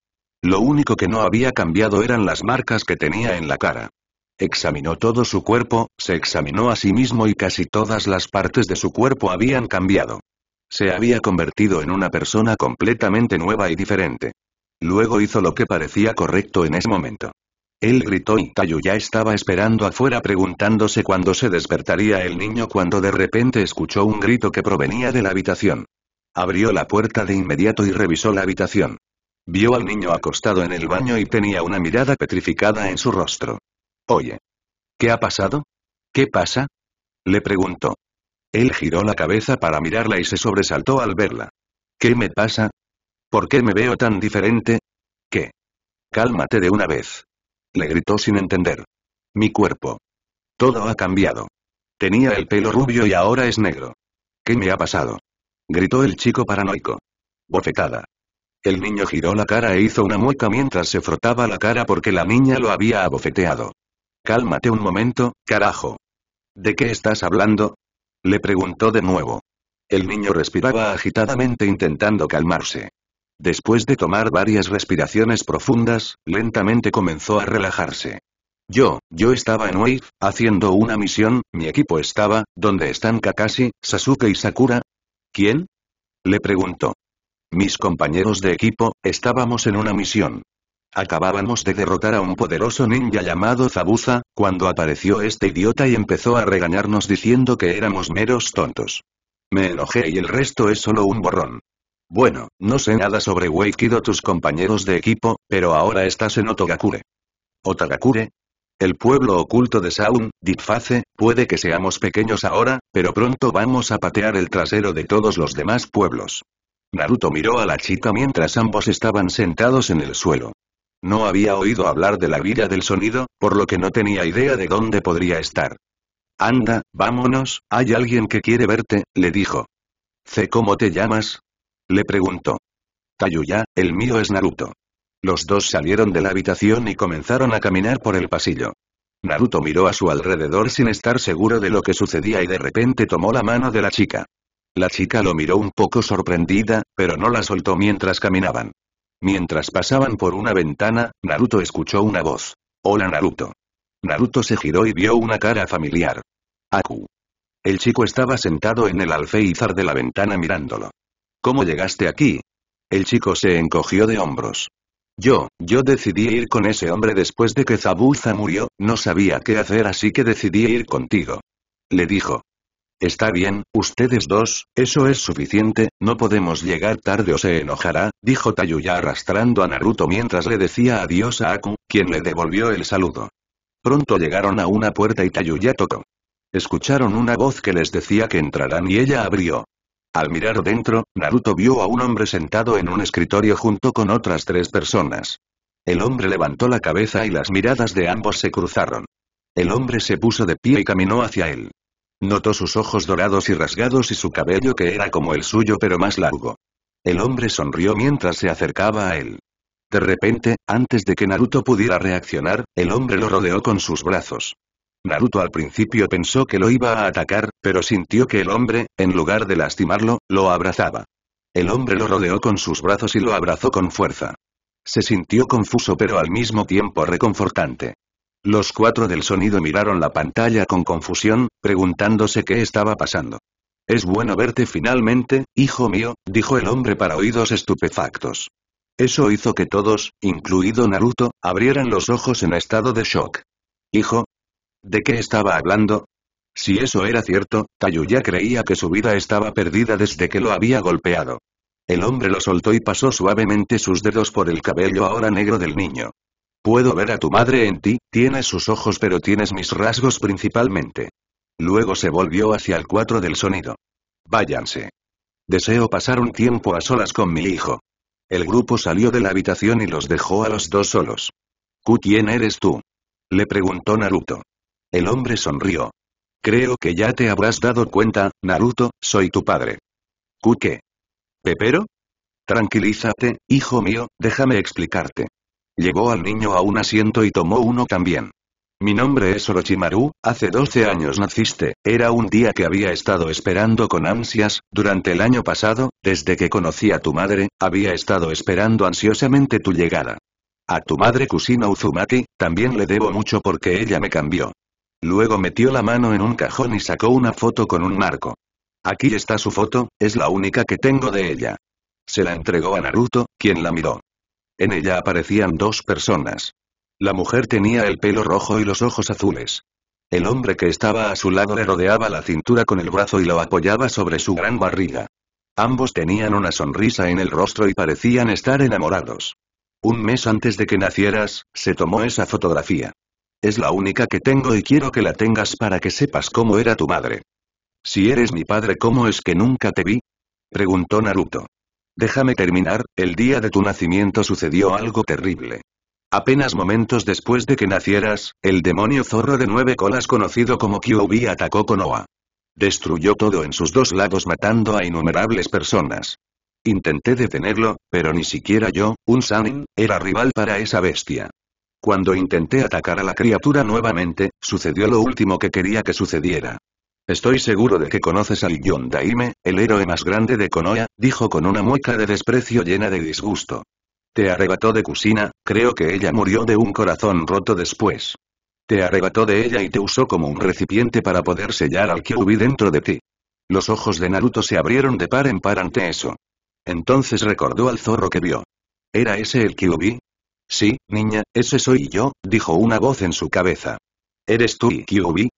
Lo único que no había cambiado eran las marcas que tenía en la cara. Examinó todo su cuerpo, se examinó a sí mismo y casi todas las partes de su cuerpo habían cambiado. Se había convertido en una persona completamente nueva y diferente. Luego hizo lo que parecía correcto en ese momento. Él gritó y Tayu ya estaba esperando afuera preguntándose cuándo se despertaría el niño cuando de repente escuchó un grito que provenía de la habitación. Abrió la puerta de inmediato y revisó la habitación. Vio al niño acostado en el baño y tenía una mirada petrificada en su rostro. Oye. ¿Qué ha pasado? ¿Qué pasa? Le preguntó. Él giró la cabeza para mirarla y se sobresaltó al verla. ¿Qué me pasa? ¿Por qué me veo tan diferente? ¿Qué? Cálmate de una vez. Le gritó sin entender. Mi cuerpo. Todo ha cambiado. Tenía el pelo rubio y ahora es negro. ¿Qué me ha pasado? Gritó el chico paranoico. Bofetada. El niño giró la cara e hizo una mueca mientras se frotaba la cara porque la niña lo había abofeteado. Cálmate un momento, carajo. ¿De qué estás hablando? Le preguntó de nuevo. El niño respiraba agitadamente intentando calmarse. Después de tomar varias respiraciones profundas, lentamente comenzó a relajarse. Yo, yo estaba en Wave, haciendo una misión, mi equipo estaba, ¿dónde están Kakashi, Sasuke y Sakura? ¿Quién? Le preguntó. Mis compañeros de equipo, estábamos en una misión. Acabábamos de derrotar a un poderoso ninja llamado Zabuza, cuando apareció este idiota y empezó a regañarnos diciendo que éramos meros tontos. Me enojé y el resto es solo un borrón. Bueno, no sé nada sobre Weikido tus compañeros de equipo, pero ahora estás en Otogakure. ¿Otagakure? El pueblo oculto de Saun, Dipface, puede que seamos pequeños ahora, pero pronto vamos a patear el trasero de todos los demás pueblos. Naruto miró a la chica mientras ambos estaban sentados en el suelo. No había oído hablar de la Villa del Sonido, por lo que no tenía idea de dónde podría estar. Anda, vámonos, hay alguien que quiere verte, le dijo. ¿C cómo te llamas? Le preguntó. Tayuya, el mío es Naruto. Los dos salieron de la habitación y comenzaron a caminar por el pasillo. Naruto miró a su alrededor sin estar seguro de lo que sucedía y de repente tomó la mano de la chica. La chica lo miró un poco sorprendida, pero no la soltó mientras caminaban. Mientras pasaban por una ventana, Naruto escuchó una voz. Hola Naruto. Naruto se giró y vio una cara familiar. Aku. El chico estaba sentado en el alféizar de la ventana mirándolo. ¿Cómo llegaste aquí? El chico se encogió de hombros. Yo, yo decidí ir con ese hombre después de que Zabuza murió, no sabía qué hacer así que decidí ir contigo. Le dijo. Está bien, ustedes dos, eso es suficiente, no podemos llegar tarde o se enojará, dijo Tayuya arrastrando a Naruto mientras le decía adiós a Aku, quien le devolvió el saludo. Pronto llegaron a una puerta y Tayuya tocó. Escucharon una voz que les decía que entrarán y ella abrió. Al mirar dentro, Naruto vio a un hombre sentado en un escritorio junto con otras tres personas. El hombre levantó la cabeza y las miradas de ambos se cruzaron. El hombre se puso de pie y caminó hacia él. Notó sus ojos dorados y rasgados y su cabello que era como el suyo pero más largo. El hombre sonrió mientras se acercaba a él. De repente, antes de que Naruto pudiera reaccionar, el hombre lo rodeó con sus brazos. Naruto al principio pensó que lo iba a atacar, pero sintió que el hombre, en lugar de lastimarlo, lo abrazaba. El hombre lo rodeó con sus brazos y lo abrazó con fuerza. Se sintió confuso pero al mismo tiempo reconfortante. Los cuatro del sonido miraron la pantalla con confusión, preguntándose qué estaba pasando. Es bueno verte finalmente, hijo mío, dijo el hombre para oídos estupefactos. Eso hizo que todos, incluido Naruto, abrieran los ojos en estado de shock. Hijo, ¿de qué estaba hablando? Si eso era cierto, Tayuya creía que su vida estaba perdida desde que lo había golpeado. El hombre lo soltó y pasó suavemente sus dedos por el cabello ahora negro del niño. Puedo ver a tu madre en ti, tienes sus ojos pero tienes mis rasgos principalmente. Luego se volvió hacia el 4 del sonido. Váyanse. Deseo pasar un tiempo a solas con mi hijo. El grupo salió de la habitación y los dejó a los dos solos. ¿Quién eres tú? Le preguntó Naruto. El hombre sonrió. Creo que ya te habrás dado cuenta, Naruto, soy tu padre. ¿Qué? ¿Pepero? Tranquilízate, hijo mío, déjame explicarte. Llevó al niño a un asiento y tomó uno también. Mi nombre es Orochimaru, hace 12 años naciste, era un día que había estado esperando con ansias, durante el año pasado, desde que conocí a tu madre, había estado esperando ansiosamente tu llegada. A tu madre Kusina Uzumaki, también le debo mucho porque ella me cambió. Luego metió la mano en un cajón y sacó una foto con un marco. Aquí está su foto, es la única que tengo de ella. Se la entregó a Naruto, quien la miró. En ella aparecían dos personas. La mujer tenía el pelo rojo y los ojos azules. El hombre que estaba a su lado le rodeaba la cintura con el brazo y lo apoyaba sobre su gran barriga. Ambos tenían una sonrisa en el rostro y parecían estar enamorados. Un mes antes de que nacieras, se tomó esa fotografía. Es la única que tengo y quiero que la tengas para que sepas cómo era tu madre. Si eres mi padre, ¿cómo es que nunca te vi? preguntó Naruto. Déjame terminar, el día de tu nacimiento sucedió algo terrible. Apenas momentos después de que nacieras, el demonio zorro de nueve colas conocido como Kyuubi atacó Konoha. Destruyó todo en sus dos lados matando a innumerables personas. Intenté detenerlo, pero ni siquiera yo, un Sanin, era rival para esa bestia. Cuando intenté atacar a la criatura nuevamente, sucedió lo último que quería que sucediera. Estoy seguro de que conoces al Daime, el héroe más grande de Konoha, dijo con una mueca de desprecio llena de disgusto. Te arrebató de Kusina, creo que ella murió de un corazón roto después. Te arrebató de ella y te usó como un recipiente para poder sellar al Kyuubi dentro de ti. Los ojos de Naruto se abrieron de par en par ante eso. Entonces recordó al zorro que vio. ¿Era ese el Kyuubi? Sí, niña, ese soy yo, dijo una voz en su cabeza. ¿Eres tú el Kyuubi?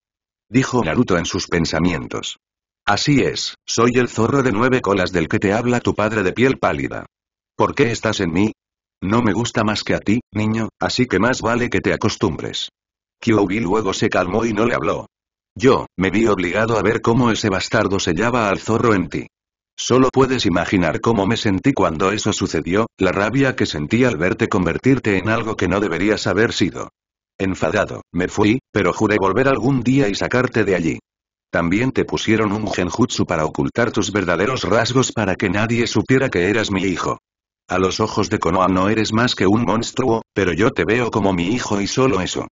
dijo Naruto en sus pensamientos. Así es, soy el zorro de nueve colas del que te habla tu padre de piel pálida. ¿Por qué estás en mí? No me gusta más que a ti, niño, así que más vale que te acostumbres. Kyoubi luego se calmó y no le habló. Yo, me vi obligado a ver cómo ese bastardo sellaba al zorro en ti. Solo puedes imaginar cómo me sentí cuando eso sucedió, la rabia que sentí al verte convertirte en algo que no deberías haber sido. Enfadado, me fui, pero juré volver algún día y sacarte de allí. También te pusieron un genjutsu para ocultar tus verdaderos rasgos para que nadie supiera que eras mi hijo. A los ojos de Konoha no eres más que un monstruo, pero yo te veo como mi hijo y solo eso.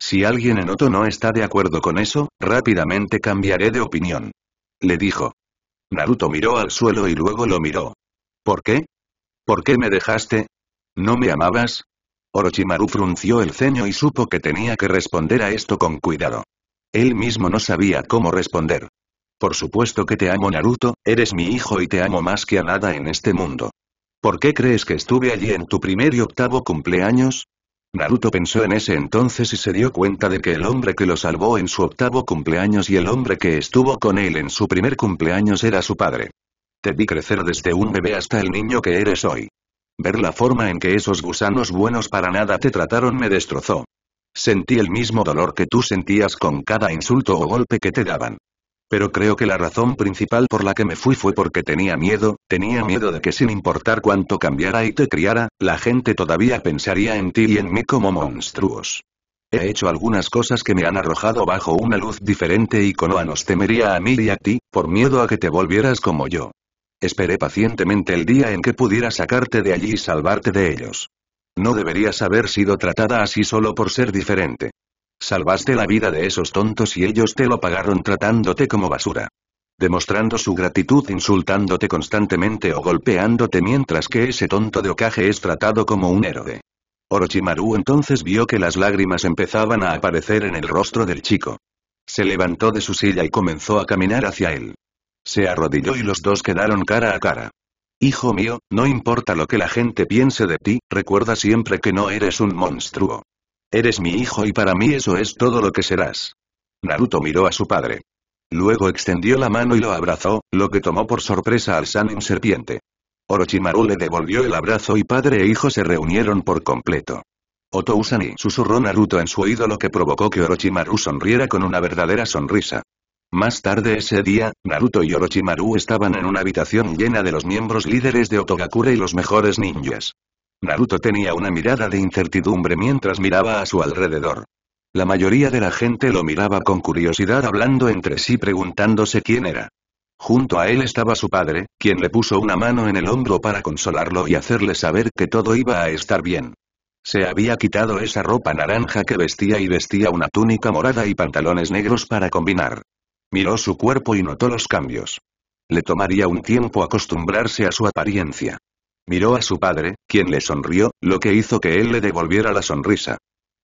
Si alguien en Oto no está de acuerdo con eso, rápidamente cambiaré de opinión. Le dijo. Naruto miró al suelo y luego lo miró. ¿Por qué? ¿Por qué me dejaste? ¿No me amabas? Orochimaru frunció el ceño y supo que tenía que responder a esto con cuidado. Él mismo no sabía cómo responder. Por supuesto que te amo Naruto, eres mi hijo y te amo más que a nada en este mundo. ¿Por qué crees que estuve allí en tu primer y octavo cumpleaños? Naruto pensó en ese entonces y se dio cuenta de que el hombre que lo salvó en su octavo cumpleaños y el hombre que estuvo con él en su primer cumpleaños era su padre. Te vi crecer desde un bebé hasta el niño que eres hoy. Ver la forma en que esos gusanos buenos para nada te trataron me destrozó. Sentí el mismo dolor que tú sentías con cada insulto o golpe que te daban. Pero creo que la razón principal por la que me fui fue porque tenía miedo, tenía miedo de que sin importar cuánto cambiara y te criara, la gente todavía pensaría en ti y en mí como monstruos. He hecho algunas cosas que me han arrojado bajo una luz diferente y conoanos nos temería a mí y a ti, por miedo a que te volvieras como yo. Esperé pacientemente el día en que pudiera sacarte de allí y salvarte de ellos. No deberías haber sido tratada así solo por ser diferente. Salvaste la vida de esos tontos y ellos te lo pagaron tratándote como basura. Demostrando su gratitud insultándote constantemente o golpeándote mientras que ese tonto de ocaje es tratado como un héroe. Orochimaru entonces vio que las lágrimas empezaban a aparecer en el rostro del chico. Se levantó de su silla y comenzó a caminar hacia él. Se arrodilló y los dos quedaron cara a cara. Hijo mío, no importa lo que la gente piense de ti, recuerda siempre que no eres un monstruo. Eres mi hijo y para mí eso es todo lo que serás. Naruto miró a su padre. Luego extendió la mano y lo abrazó, lo que tomó por sorpresa al Sanin serpiente. Orochimaru le devolvió el abrazo y padre e hijo se reunieron por completo. Otousani susurró Naruto en su oído lo que provocó que Orochimaru sonriera con una verdadera sonrisa. Más tarde ese día, Naruto y Orochimaru estaban en una habitación llena de los miembros líderes de Otogakure y los mejores ninjas. Naruto tenía una mirada de incertidumbre mientras miraba a su alrededor. La mayoría de la gente lo miraba con curiosidad hablando entre sí preguntándose quién era. Junto a él estaba su padre, quien le puso una mano en el hombro para consolarlo y hacerle saber que todo iba a estar bien. Se había quitado esa ropa naranja que vestía y vestía una túnica morada y pantalones negros para combinar. Miró su cuerpo y notó los cambios. Le tomaría un tiempo acostumbrarse a su apariencia. Miró a su padre, quien le sonrió, lo que hizo que él le devolviera la sonrisa.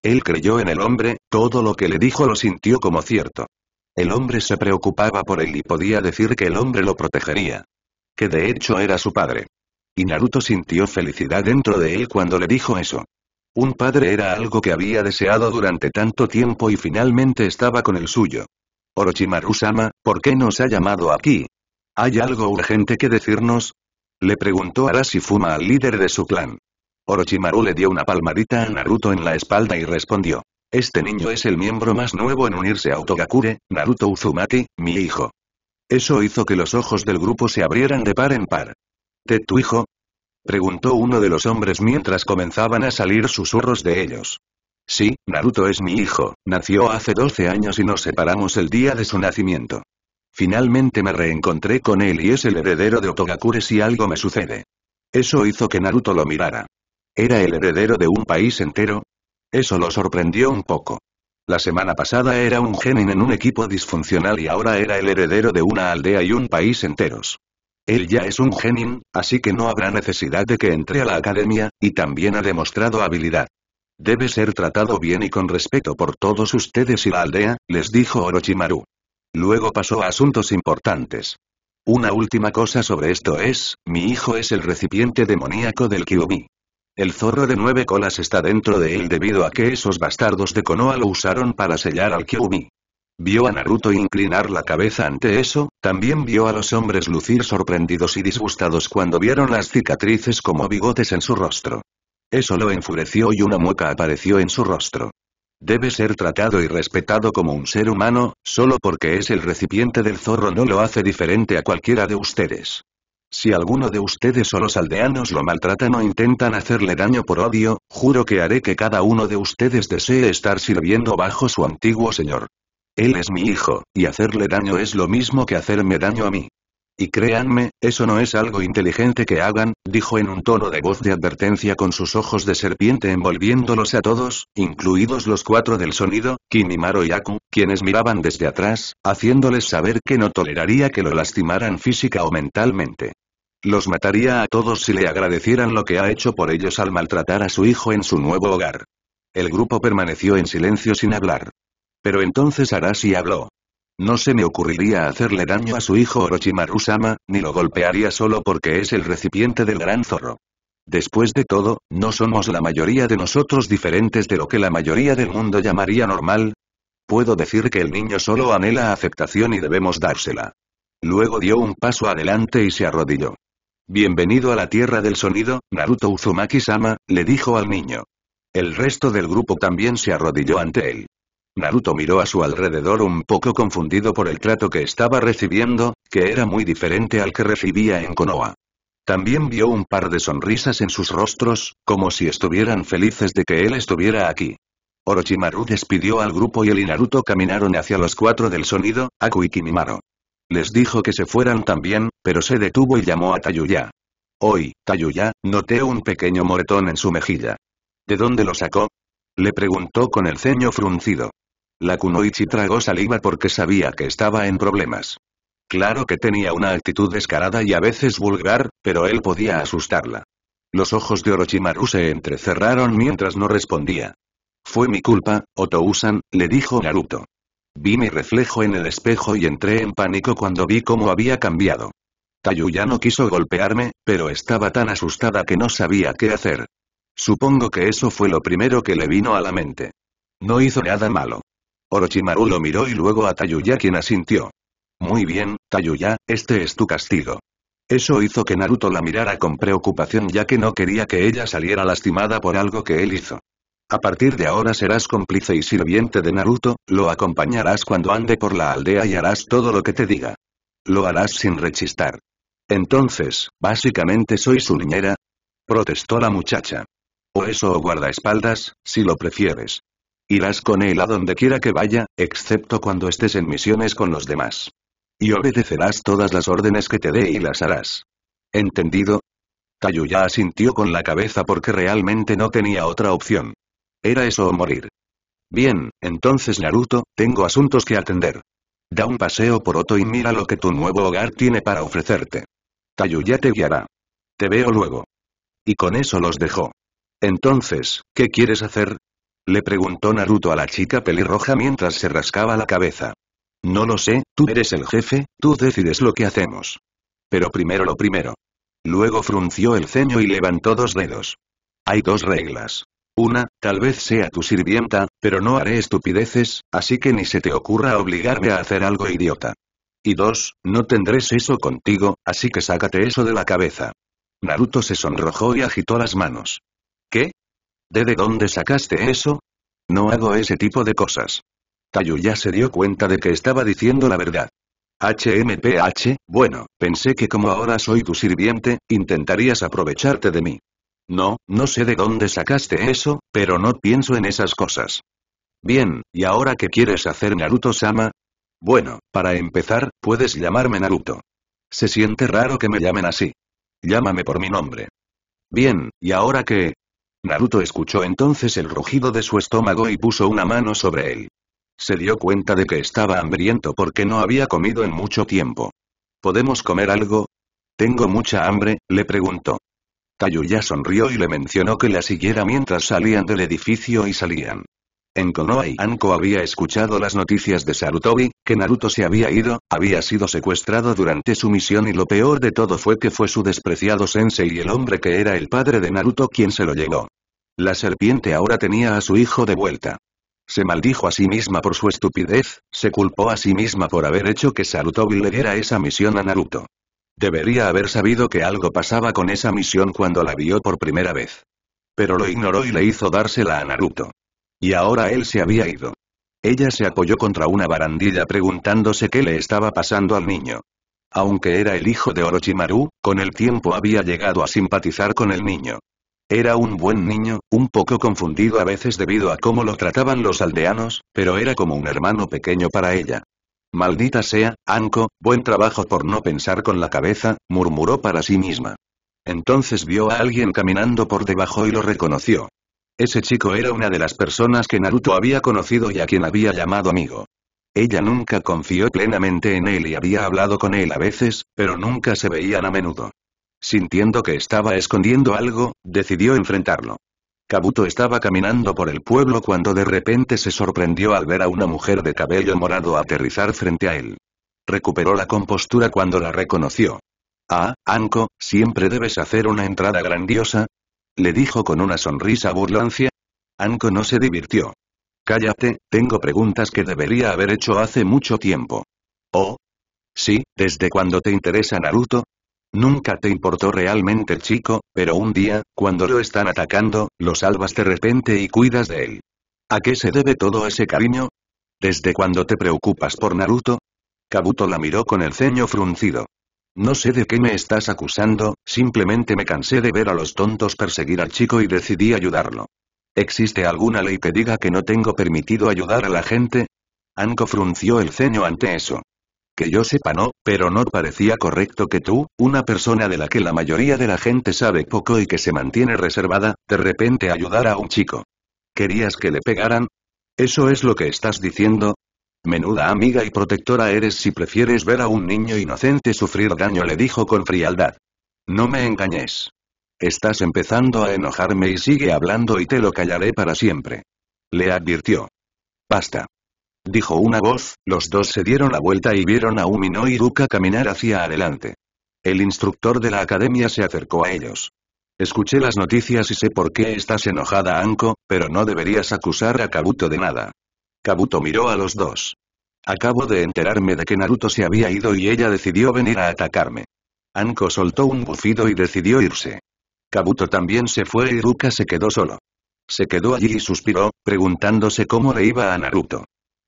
Él creyó en el hombre, todo lo que le dijo lo sintió como cierto. El hombre se preocupaba por él y podía decir que el hombre lo protegería. Que de hecho era su padre. Y Naruto sintió felicidad dentro de él cuando le dijo eso. Un padre era algo que había deseado durante tanto tiempo y finalmente estaba con el suyo. Orochimaru-sama, ¿por qué nos ha llamado aquí? ¿Hay algo urgente que decirnos? Le preguntó Fuma al líder de su clan. Orochimaru le dio una palmadita a Naruto en la espalda y respondió. Este niño es el miembro más nuevo en unirse a Otogakure, Naruto Uzumaki, mi hijo. Eso hizo que los ojos del grupo se abrieran de par en par. ¿De tu hijo? Preguntó uno de los hombres mientras comenzaban a salir susurros de ellos. Sí, Naruto es mi hijo, nació hace 12 años y nos separamos el día de su nacimiento. Finalmente me reencontré con él y es el heredero de Otogakure si algo me sucede. Eso hizo que Naruto lo mirara. ¿Era el heredero de un país entero? Eso lo sorprendió un poco. La semana pasada era un genin en un equipo disfuncional y ahora era el heredero de una aldea y un país enteros. Él ya es un genin, así que no habrá necesidad de que entre a la academia, y también ha demostrado habilidad. Debe ser tratado bien y con respeto por todos ustedes y la aldea, les dijo Orochimaru. Luego pasó a asuntos importantes. Una última cosa sobre esto es, mi hijo es el recipiente demoníaco del Kyubi. El zorro de nueve colas está dentro de él debido a que esos bastardos de Konoha lo usaron para sellar al Kyubi. Vio a Naruto inclinar la cabeza ante eso, también vio a los hombres lucir sorprendidos y disgustados cuando vieron las cicatrices como bigotes en su rostro. Eso lo enfureció y una mueca apareció en su rostro. Debe ser tratado y respetado como un ser humano, solo porque es el recipiente del zorro no lo hace diferente a cualquiera de ustedes. Si alguno de ustedes o los aldeanos lo maltratan o intentan hacerle daño por odio, juro que haré que cada uno de ustedes desee estar sirviendo bajo su antiguo señor. Él es mi hijo, y hacerle daño es lo mismo que hacerme daño a mí. Y créanme, eso no es algo inteligente que hagan, dijo en un tono de voz de advertencia con sus ojos de serpiente envolviéndolos a todos, incluidos los cuatro del sonido, Kimimaro y Aku, quienes miraban desde atrás, haciéndoles saber que no toleraría que lo lastimaran física o mentalmente. Los mataría a todos si le agradecieran lo que ha hecho por ellos al maltratar a su hijo en su nuevo hogar. El grupo permaneció en silencio sin hablar. Pero entonces Arashi habló. No se me ocurriría hacerle daño a su hijo Orochimaru-sama, ni lo golpearía solo porque es el recipiente del gran zorro. Después de todo, ¿no somos la mayoría de nosotros diferentes de lo que la mayoría del mundo llamaría normal? Puedo decir que el niño solo anhela aceptación y debemos dársela. Luego dio un paso adelante y se arrodilló. Bienvenido a la Tierra del Sonido, Naruto Uzumaki-sama, le dijo al niño. El resto del grupo también se arrodilló ante él. Naruto miró a su alrededor un poco confundido por el trato que estaba recibiendo, que era muy diferente al que recibía en Konoha. También vio un par de sonrisas en sus rostros, como si estuvieran felices de que él estuviera aquí. Orochimaru despidió al grupo y él y Naruto caminaron hacia los cuatro del sonido, Aku y Kimimaro. Les dijo que se fueran también, pero se detuvo y llamó a Tayuya. Hoy, Tayuya, noté un pequeño moretón en su mejilla. ¿De dónde lo sacó? Le preguntó con el ceño fruncido. La kunoichi tragó saliva porque sabía que estaba en problemas. Claro que tenía una actitud descarada y a veces vulgar, pero él podía asustarla. Los ojos de Orochimaru se entrecerraron mientras no respondía. Fue mi culpa, Otousan, le dijo Naruto. Vi mi reflejo en el espejo y entré en pánico cuando vi cómo había cambiado. Tayuya no quiso golpearme, pero estaba tan asustada que no sabía qué hacer. Supongo que eso fue lo primero que le vino a la mente. No hizo nada malo. Orochimaru lo miró y luego a Tayuya quien asintió. Muy bien, Tayuya, este es tu castigo. Eso hizo que Naruto la mirara con preocupación ya que no quería que ella saliera lastimada por algo que él hizo. A partir de ahora serás cómplice y sirviente de Naruto, lo acompañarás cuando ande por la aldea y harás todo lo que te diga. Lo harás sin rechistar. Entonces, básicamente soy su niñera. Protestó la muchacha. O eso o guardaespaldas, si lo prefieres. Irás con él a donde quiera que vaya, excepto cuando estés en misiones con los demás. Y obedecerás todas las órdenes que te dé y las harás. ¿Entendido? Tayuya asintió con la cabeza porque realmente no tenía otra opción. Era eso o morir. Bien, entonces Naruto, tengo asuntos que atender. Da un paseo por Oto y mira lo que tu nuevo hogar tiene para ofrecerte. Tayuya te guiará. Te veo luego. Y con eso los dejó. Entonces, ¿qué quieres hacer? Le preguntó Naruto a la chica pelirroja mientras se rascaba la cabeza. No lo sé, tú eres el jefe, tú decides lo que hacemos. Pero primero lo primero. Luego frunció el ceño y levantó dos dedos. Hay dos reglas. Una, tal vez sea tu sirvienta, pero no haré estupideces, así que ni se te ocurra obligarme a hacer algo idiota. Y dos, no tendré eso contigo, así que sácate eso de la cabeza. Naruto se sonrojó y agitó las manos. ¿De dónde sacaste eso? No hago ese tipo de cosas. Tayu ya se dio cuenta de que estaba diciendo la verdad. HMPH, bueno, pensé que como ahora soy tu sirviente, intentarías aprovecharte de mí. No, no sé de dónde sacaste eso, pero no pienso en esas cosas. Bien, ¿y ahora qué quieres hacer Naruto-sama? Bueno, para empezar, puedes llamarme Naruto. Se siente raro que me llamen así. Llámame por mi nombre. Bien, ¿y ahora qué? Naruto escuchó entonces el rugido de su estómago y puso una mano sobre él. Se dio cuenta de que estaba hambriento porque no había comido en mucho tiempo. ¿Podemos comer algo? Tengo mucha hambre, le preguntó. Tayuya sonrió y le mencionó que la siguiera mientras salían del edificio y salían. En Konoha y Anko había escuchado las noticias de Sarutobi, que Naruto se había ido, había sido secuestrado durante su misión y lo peor de todo fue que fue su despreciado sensei y el hombre que era el padre de Naruto quien se lo llevó. La serpiente ahora tenía a su hijo de vuelta. Se maldijo a sí misma por su estupidez, se culpó a sí misma por haber hecho que Sarutobi le diera esa misión a Naruto. Debería haber sabido que algo pasaba con esa misión cuando la vio por primera vez. Pero lo ignoró y le hizo dársela a Naruto. Y ahora él se había ido. Ella se apoyó contra una barandilla preguntándose qué le estaba pasando al niño. Aunque era el hijo de Orochimaru, con el tiempo había llegado a simpatizar con el niño. Era un buen niño, un poco confundido a veces debido a cómo lo trataban los aldeanos, pero era como un hermano pequeño para ella. Maldita sea, Anko, buen trabajo por no pensar con la cabeza, murmuró para sí misma. Entonces vio a alguien caminando por debajo y lo reconoció. Ese chico era una de las personas que Naruto había conocido y a quien había llamado amigo. Ella nunca confió plenamente en él y había hablado con él a veces, pero nunca se veían a menudo. Sintiendo que estaba escondiendo algo, decidió enfrentarlo. Kabuto estaba caminando por el pueblo cuando de repente se sorprendió al ver a una mujer de cabello morado aterrizar frente a él. Recuperó la compostura cuando la reconoció. Ah, Anko, siempre debes hacer una entrada grandiosa, le dijo con una sonrisa burlancia. Anko no se divirtió. Cállate, tengo preguntas que debería haber hecho hace mucho tiempo. ¿Oh? Sí, ¿desde cuándo te interesa Naruto? Nunca te importó realmente el chico, pero un día, cuando lo están atacando, lo salvas de repente y cuidas de él. ¿A qué se debe todo ese cariño? ¿Desde cuándo te preocupas por Naruto? Kabuto la miró con el ceño fruncido. No sé de qué me estás acusando, simplemente me cansé de ver a los tontos perseguir al chico y decidí ayudarlo. ¿Existe alguna ley que diga que no tengo permitido ayudar a la gente? Anko frunció el ceño ante eso. Que yo sepa no, pero no parecía correcto que tú, una persona de la que la mayoría de la gente sabe poco y que se mantiene reservada, de repente ayudara a un chico. ¿Querías que le pegaran? ¿Eso es lo que estás diciendo? Menuda amiga y protectora eres si prefieres ver a un niño inocente sufrir daño, le dijo con frialdad. No me engañes. Estás empezando a enojarme y sigue hablando y te lo callaré para siempre. Le advirtió. Basta. Dijo una voz, los dos se dieron la vuelta y vieron a Umino y Ruka caminar hacia adelante. El instructor de la academia se acercó a ellos. Escuché las noticias y sé por qué estás enojada Anko, pero no deberías acusar a Kabuto de nada. Kabuto miró a los dos. Acabo de enterarme de que Naruto se había ido y ella decidió venir a atacarme. Anko soltó un bufido y decidió irse. Kabuto también se fue y Ruka se quedó solo. Se quedó allí y suspiró, preguntándose cómo le iba a Naruto.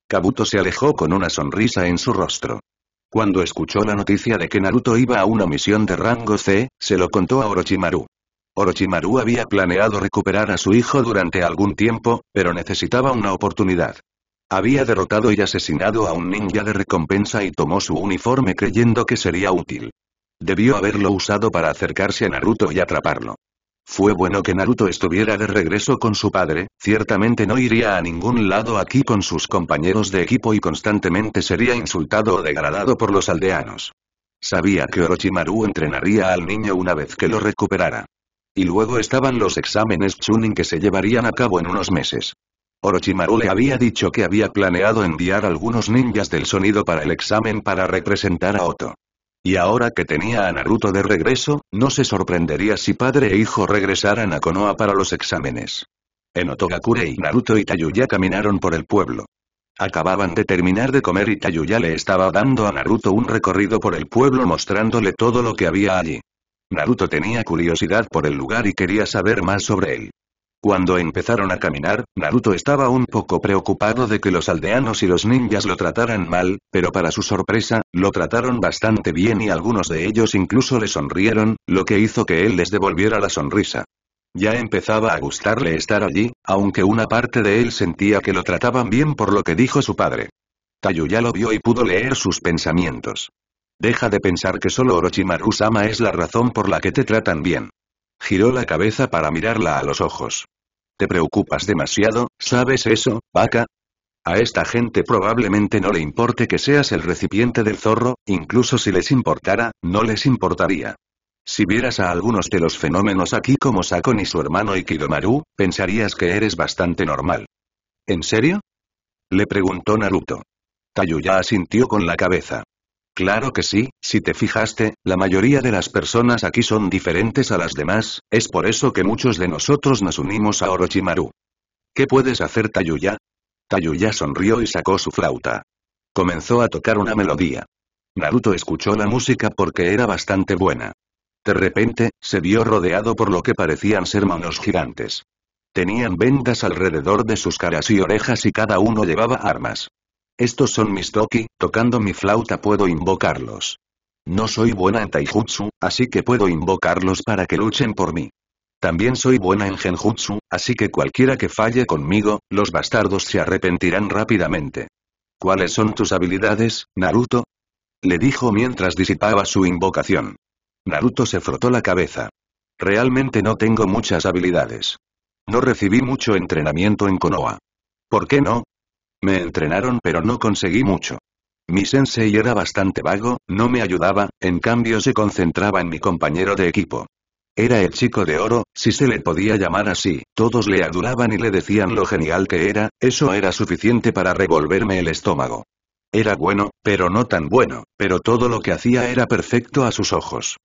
Kabuto se alejó con una sonrisa en su rostro. Cuando escuchó la noticia de que Naruto iba a una misión de rango C, se lo contó a Orochimaru. Orochimaru había planeado recuperar a su hijo durante algún tiempo, pero necesitaba una oportunidad. Había derrotado y asesinado a un ninja de recompensa y tomó su uniforme creyendo que sería útil. Debió haberlo usado para acercarse a Naruto y atraparlo. Fue bueno que Naruto estuviera de regreso con su padre, ciertamente no iría a ningún lado aquí con sus compañeros de equipo y constantemente sería insultado o degradado por los aldeanos. Sabía que Orochimaru entrenaría al niño una vez que lo recuperara. Y luego estaban los exámenes Chunin que se llevarían a cabo en unos meses. Orochimaru le había dicho que había planeado enviar algunos ninjas del sonido para el examen para representar a Oto. Y ahora que tenía a Naruto de regreso, no se sorprendería si padre e hijo regresaran a Konoha para los exámenes. En Otogakure y Naruto y Tayuya caminaron por el pueblo. Acababan de terminar de comer y Tayuya le estaba dando a Naruto un recorrido por el pueblo mostrándole todo lo que había allí. Naruto tenía curiosidad por el lugar y quería saber más sobre él. Cuando empezaron a caminar, Naruto estaba un poco preocupado de que los aldeanos y los ninjas lo trataran mal, pero para su sorpresa, lo trataron bastante bien y algunos de ellos incluso le sonrieron, lo que hizo que él les devolviera la sonrisa. Ya empezaba a gustarle estar allí, aunque una parte de él sentía que lo trataban bien por lo que dijo su padre. Tayu ya lo vio y pudo leer sus pensamientos. Deja de pensar que solo Orochimaru-sama es la razón por la que te tratan bien. Giró la cabeza para mirarla a los ojos. ¿Te preocupas demasiado, sabes eso, vaca? A esta gente probablemente no le importe que seas el recipiente del zorro, incluso si les importara, no les importaría. Si vieras a algunos de los fenómenos aquí como Sakon y su hermano Ikidomaru, pensarías que eres bastante normal. ¿En serio? Le preguntó Naruto. Tayuya asintió con la cabeza. Claro que sí, si te fijaste, la mayoría de las personas aquí son diferentes a las demás, es por eso que muchos de nosotros nos unimos a Orochimaru. ¿Qué puedes hacer Tayuya? Tayuya sonrió y sacó su flauta. Comenzó a tocar una melodía. Naruto escuchó la música porque era bastante buena. De repente, se vio rodeado por lo que parecían ser manos gigantes. Tenían vendas alrededor de sus caras y orejas y cada uno llevaba armas. Estos son mis toki, tocando mi flauta puedo invocarlos. No soy buena en taijutsu, así que puedo invocarlos para que luchen por mí. También soy buena en genjutsu, así que cualquiera que falle conmigo, los bastardos se arrepentirán rápidamente. ¿Cuáles son tus habilidades, Naruto? Le dijo mientras disipaba su invocación. Naruto se frotó la cabeza. Realmente no tengo muchas habilidades. No recibí mucho entrenamiento en Konoha. ¿Por qué no? Me entrenaron pero no conseguí mucho. Mi sensei era bastante vago, no me ayudaba, en cambio se concentraba en mi compañero de equipo. Era el chico de oro, si se le podía llamar así, todos le adoraban y le decían lo genial que era, eso era suficiente para revolverme el estómago. Era bueno, pero no tan bueno, pero todo lo que hacía era perfecto a sus ojos.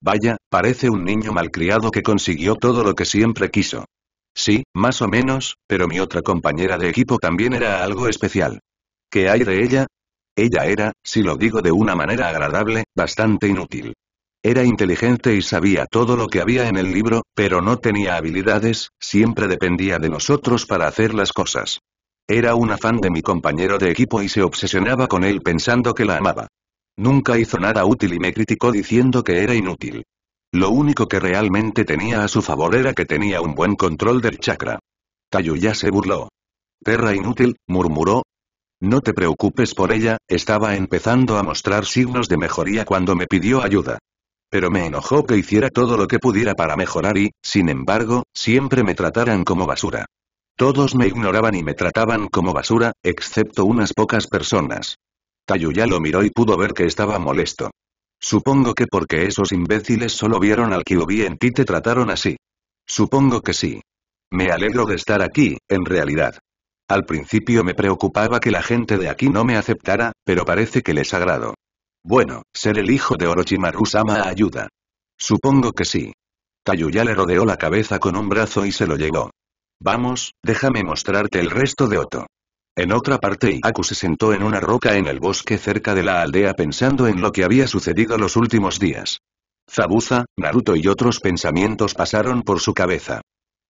Vaya, parece un niño malcriado que consiguió todo lo que siempre quiso. Sí, más o menos, pero mi otra compañera de equipo también era algo especial. ¿Qué hay de ella? Ella era, si lo digo de una manera agradable, bastante inútil. Era inteligente y sabía todo lo que había en el libro, pero no tenía habilidades, siempre dependía de nosotros para hacer las cosas. Era un afán de mi compañero de equipo y se obsesionaba con él pensando que la amaba. Nunca hizo nada útil y me criticó diciendo que era inútil. Lo único que realmente tenía a su favor era que tenía un buen control del chakra. Tayuya se burló. Perra inútil, murmuró. No te preocupes por ella, estaba empezando a mostrar signos de mejoría cuando me pidió ayuda. Pero me enojó que hiciera todo lo que pudiera para mejorar y, sin embargo, siempre me trataran como basura. Todos me ignoraban y me trataban como basura, excepto unas pocas personas. Tayuya lo miró y pudo ver que estaba molesto. Supongo que porque esos imbéciles solo vieron al Kyubi en ti te trataron así. Supongo que sí. Me alegro de estar aquí, en realidad. Al principio me preocupaba que la gente de aquí no me aceptara, pero parece que les agrado. Bueno, ser el hijo de Orochimaru-sama ayuda. Supongo que sí. Tayuya le rodeó la cabeza con un brazo y se lo llevó. Vamos, déjame mostrarte el resto de Oto. En otra parte Iaku se sentó en una roca en el bosque cerca de la aldea pensando en lo que había sucedido los últimos días. Zabuza, Naruto y otros pensamientos pasaron por su cabeza.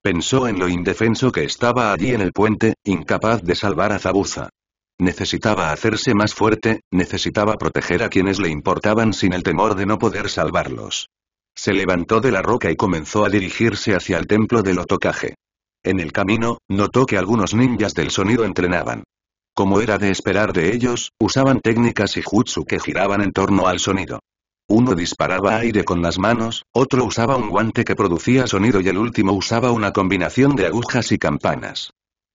Pensó en lo indefenso que estaba allí en el puente, incapaz de salvar a Zabuza. Necesitaba hacerse más fuerte, necesitaba proteger a quienes le importaban sin el temor de no poder salvarlos. Se levantó de la roca y comenzó a dirigirse hacia el templo del otokage. En el camino, notó que algunos ninjas del sonido entrenaban. Como era de esperar de ellos, usaban técnicas y jutsu que giraban en torno al sonido. Uno disparaba aire con las manos, otro usaba un guante que producía sonido y el último usaba una combinación de agujas y campanas.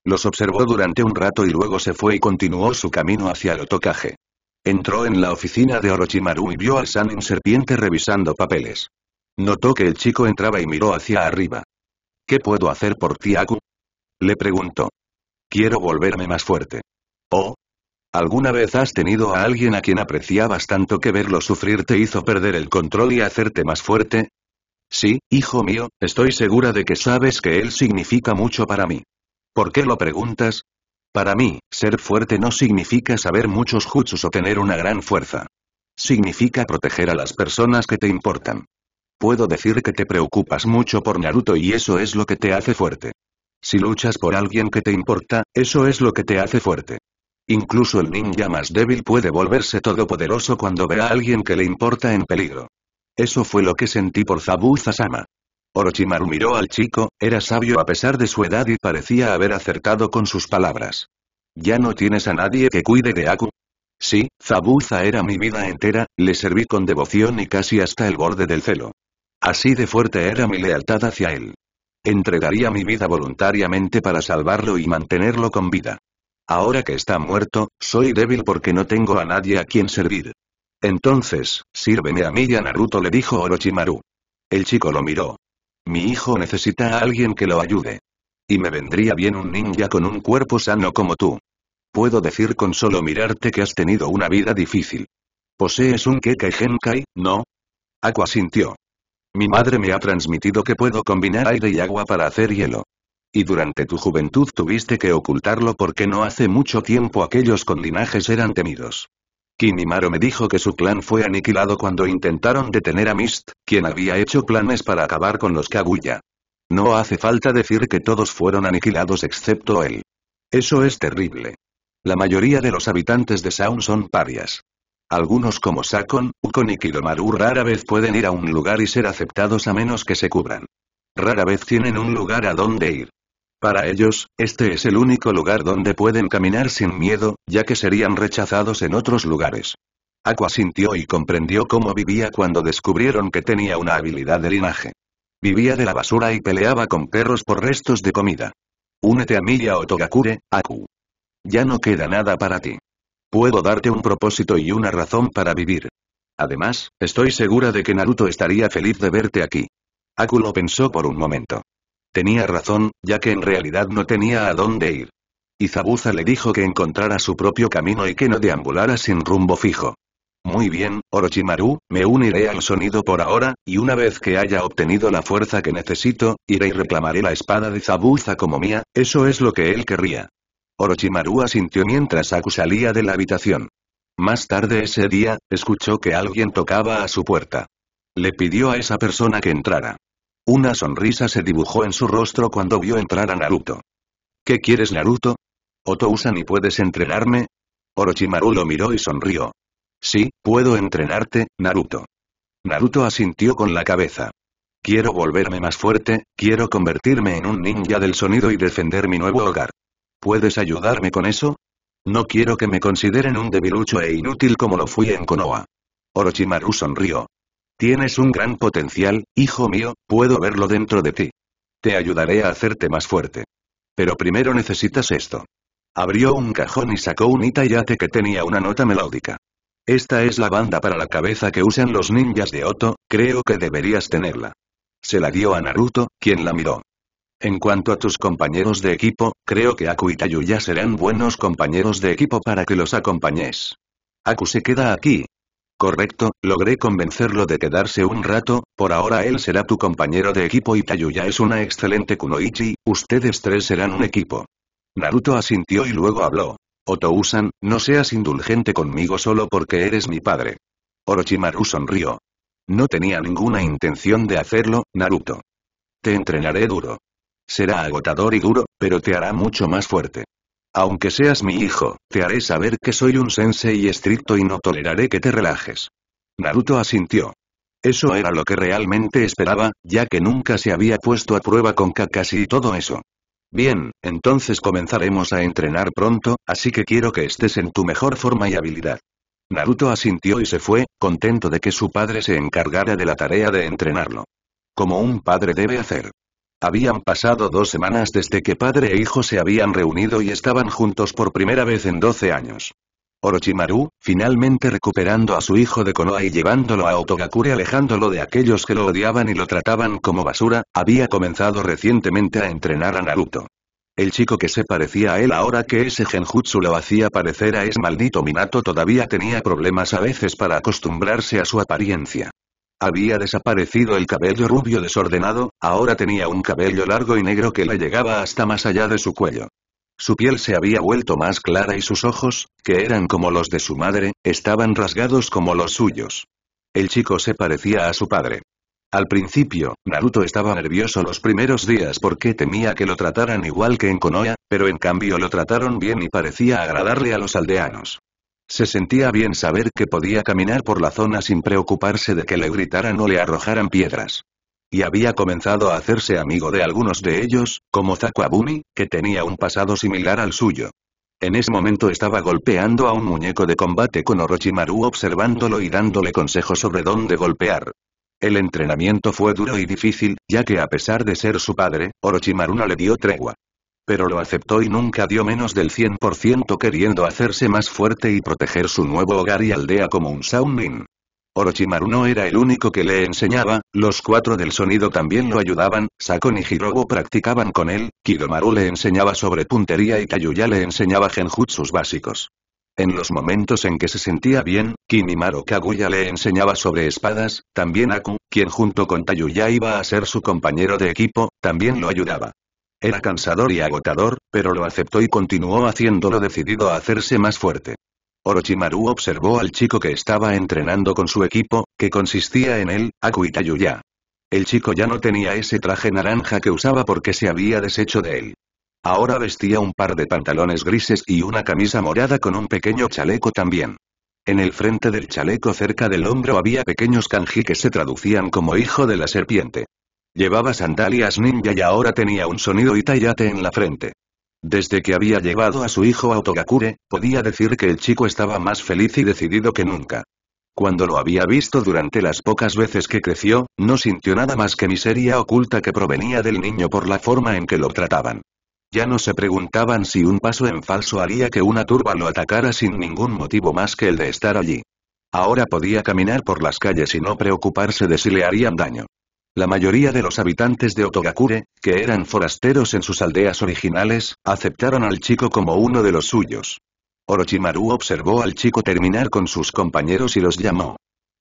Los observó durante un rato y luego se fue y continuó su camino hacia el otokaje. Entró en la oficina de Orochimaru y vio al en serpiente revisando papeles. Notó que el chico entraba y miró hacia arriba. ¿Qué puedo hacer por ti Aku? Le pregunto. Quiero volverme más fuerte. Oh. ¿Alguna vez has tenido a alguien a quien apreciabas tanto que verlo sufrir te hizo perder el control y hacerte más fuerte? Sí, hijo mío, estoy segura de que sabes que él significa mucho para mí. ¿Por qué lo preguntas? Para mí, ser fuerte no significa saber muchos jutsus o tener una gran fuerza. Significa proteger a las personas que te importan. Puedo decir que te preocupas mucho por Naruto y eso es lo que te hace fuerte. Si luchas por alguien que te importa, eso es lo que te hace fuerte. Incluso el ninja más débil puede volverse todopoderoso cuando ve a alguien que le importa en peligro. Eso fue lo que sentí por Zabuza-sama. Orochimaru miró al chico, era sabio a pesar de su edad y parecía haber acertado con sus palabras. ¿Ya no tienes a nadie que cuide de Aku? Sí, Zabuza era mi vida entera, le serví con devoción y casi hasta el borde del celo. Así de fuerte era mi lealtad hacia él. Entregaría mi vida voluntariamente para salvarlo y mantenerlo con vida. Ahora que está muerto, soy débil porque no tengo a nadie a quien servir. Entonces, sírveme a mí y a Naruto le dijo Orochimaru. El chico lo miró. Mi hijo necesita a alguien que lo ayude. Y me vendría bien un ninja con un cuerpo sano como tú. Puedo decir con solo mirarte que has tenido una vida difícil. Posees un Kekai Genkai, ¿no? Aqua sintió. Mi madre me ha transmitido que puedo combinar aire y agua para hacer hielo. Y durante tu juventud tuviste que ocultarlo porque no hace mucho tiempo aquellos con linajes eran temidos. Kinimaro me dijo que su clan fue aniquilado cuando intentaron detener a Mist, quien había hecho planes para acabar con los Kaguya. No hace falta decir que todos fueron aniquilados excepto él. Eso es terrible. La mayoría de los habitantes de Saun son parias. Algunos como Sakon, Ukon y Kidomaru rara vez pueden ir a un lugar y ser aceptados a menos que se cubran. Rara vez tienen un lugar a donde ir. Para ellos, este es el único lugar donde pueden caminar sin miedo, ya que serían rechazados en otros lugares. Aqua sintió y comprendió cómo vivía cuando descubrieron que tenía una habilidad de linaje. Vivía de la basura y peleaba con perros por restos de comida. Únete a Milla o Otogakure, Aku. Ya no queda nada para ti. Puedo darte un propósito y una razón para vivir. Además, estoy segura de que Naruto estaría feliz de verte aquí. Aku lo pensó por un momento. Tenía razón, ya que en realidad no tenía a dónde ir. Y Zabuza le dijo que encontrara su propio camino y que no deambulara sin rumbo fijo. Muy bien, Orochimaru, me uniré al sonido por ahora, y una vez que haya obtenido la fuerza que necesito, iré y reclamaré la espada de Zabuza como mía, eso es lo que él querría. Orochimaru asintió mientras Aku salía de la habitación. Más tarde ese día, escuchó que alguien tocaba a su puerta. Le pidió a esa persona que entrara. Una sonrisa se dibujó en su rostro cuando vio entrar a Naruto. ¿Qué quieres Naruto? Otousan y puedes entrenarme? Orochimaru lo miró y sonrió. Sí, puedo entrenarte, Naruto. Naruto asintió con la cabeza. Quiero volverme más fuerte, quiero convertirme en un ninja del sonido y defender mi nuevo hogar. ¿Puedes ayudarme con eso? No quiero que me consideren un debilucho e inútil como lo fui en Konoha. Orochimaru sonrió. Tienes un gran potencial, hijo mío, puedo verlo dentro de ti. Te ayudaré a hacerte más fuerte. Pero primero necesitas esto. Abrió un cajón y sacó un itayate que tenía una nota melódica. Esta es la banda para la cabeza que usan los ninjas de Oto, creo que deberías tenerla. Se la dio a Naruto, quien la miró. En cuanto a tus compañeros de equipo, creo que Aku y Tayuya serán buenos compañeros de equipo para que los acompañes. Aku se queda aquí. Correcto, logré convencerlo de quedarse un rato, por ahora él será tu compañero de equipo y Tayuya es una excelente kunoichi, ustedes tres serán un equipo. Naruto asintió y luego habló. Otousan, no seas indulgente conmigo solo porque eres mi padre. Orochimaru sonrió. No tenía ninguna intención de hacerlo, Naruto. Te entrenaré duro. Será agotador y duro, pero te hará mucho más fuerte. Aunque seas mi hijo, te haré saber que soy un sensei estricto y no toleraré que te relajes. Naruto asintió. Eso era lo que realmente esperaba, ya que nunca se había puesto a prueba con Kakashi y todo eso. Bien, entonces comenzaremos a entrenar pronto, así que quiero que estés en tu mejor forma y habilidad. Naruto asintió y se fue, contento de que su padre se encargara de la tarea de entrenarlo. Como un padre debe hacer. Habían pasado dos semanas desde que padre e hijo se habían reunido y estaban juntos por primera vez en 12 años. Orochimaru, finalmente recuperando a su hijo de Konoha y llevándolo a Otogakure alejándolo de aquellos que lo odiaban y lo trataban como basura, había comenzado recientemente a entrenar a Naruto. El chico que se parecía a él ahora que ese genjutsu lo hacía parecer a ese maldito Minato todavía tenía problemas a veces para acostumbrarse a su apariencia. Había desaparecido el cabello rubio desordenado, ahora tenía un cabello largo y negro que le llegaba hasta más allá de su cuello. Su piel se había vuelto más clara y sus ojos, que eran como los de su madre, estaban rasgados como los suyos. El chico se parecía a su padre. Al principio, Naruto estaba nervioso los primeros días porque temía que lo trataran igual que en Konoha, pero en cambio lo trataron bien y parecía agradarle a los aldeanos. Se sentía bien saber que podía caminar por la zona sin preocuparse de que le gritaran o le arrojaran piedras. Y había comenzado a hacerse amigo de algunos de ellos, como Zakuabumi, que tenía un pasado similar al suyo. En ese momento estaba golpeando a un muñeco de combate con Orochimaru observándolo y dándole consejos sobre dónde golpear. El entrenamiento fue duro y difícil, ya que a pesar de ser su padre, Orochimaru no le dio tregua pero lo aceptó y nunca dio menos del 100% queriendo hacerse más fuerte y proteger su nuevo hogar y aldea como un Saunin. Orochimaru no era el único que le enseñaba, los cuatro del sonido también lo ayudaban, Sakon y Hirobo practicaban con él, Kidomaru le enseñaba sobre puntería y Tayuya le enseñaba genjutsus básicos. En los momentos en que se sentía bien, Kimimaro Kaguya le enseñaba sobre espadas, también Aku, quien junto con Tayuya iba a ser su compañero de equipo, también lo ayudaba. Era cansador y agotador, pero lo aceptó y continuó haciéndolo decidido a hacerse más fuerte. Orochimaru observó al chico que estaba entrenando con su equipo, que consistía en él, Akuitayuya. El chico ya no tenía ese traje naranja que usaba porque se había deshecho de él. Ahora vestía un par de pantalones grises y una camisa morada con un pequeño chaleco también. En el frente del chaleco cerca del hombro había pequeños kanji que se traducían como hijo de la serpiente. Llevaba sandalias ninja y ahora tenía un sonido itayate en la frente. Desde que había llevado a su hijo a Otogakure, podía decir que el chico estaba más feliz y decidido que nunca. Cuando lo había visto durante las pocas veces que creció, no sintió nada más que miseria oculta que provenía del niño por la forma en que lo trataban. Ya no se preguntaban si un paso en falso haría que una turba lo atacara sin ningún motivo más que el de estar allí. Ahora podía caminar por las calles y no preocuparse de si le harían daño. La mayoría de los habitantes de Otogakure, que eran forasteros en sus aldeas originales, aceptaron al chico como uno de los suyos. Orochimaru observó al chico terminar con sus compañeros y los llamó.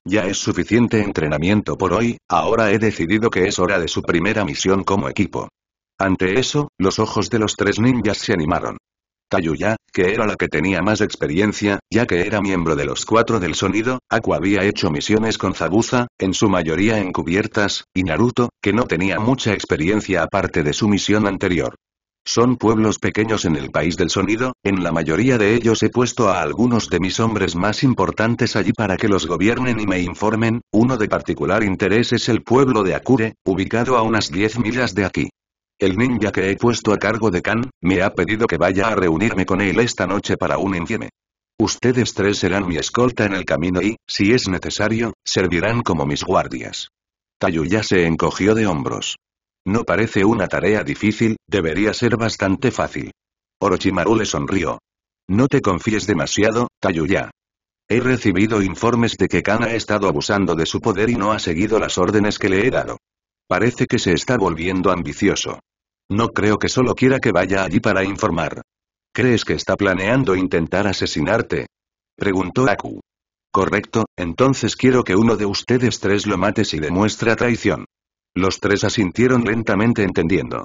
Ya es suficiente entrenamiento por hoy, ahora he decidido que es hora de su primera misión como equipo. Ante eso, los ojos de los tres ninjas se animaron. Tayuya, que era la que tenía más experiencia, ya que era miembro de los Cuatro del Sonido, Aku había hecho misiones con Zabuza, en su mayoría encubiertas, y Naruto, que no tenía mucha experiencia aparte de su misión anterior. Son pueblos pequeños en el país del sonido, en la mayoría de ellos he puesto a algunos de mis hombres más importantes allí para que los gobiernen y me informen, uno de particular interés es el pueblo de Akure, ubicado a unas 10 millas de aquí. El ninja que he puesto a cargo de Kan, me ha pedido que vaya a reunirme con él esta noche para un infieme. Ustedes tres serán mi escolta en el camino y, si es necesario, servirán como mis guardias. Tayuya se encogió de hombros. No parece una tarea difícil, debería ser bastante fácil. Orochimaru le sonrió. No te confíes demasiado, Tayuya. He recibido informes de que Kan ha estado abusando de su poder y no ha seguido las órdenes que le he dado. Parece que se está volviendo ambicioso. No creo que solo quiera que vaya allí para informar. ¿Crees que está planeando intentar asesinarte? Preguntó Aku. Correcto, entonces quiero que uno de ustedes tres lo mates y demuestra traición. Los tres asintieron lentamente entendiendo.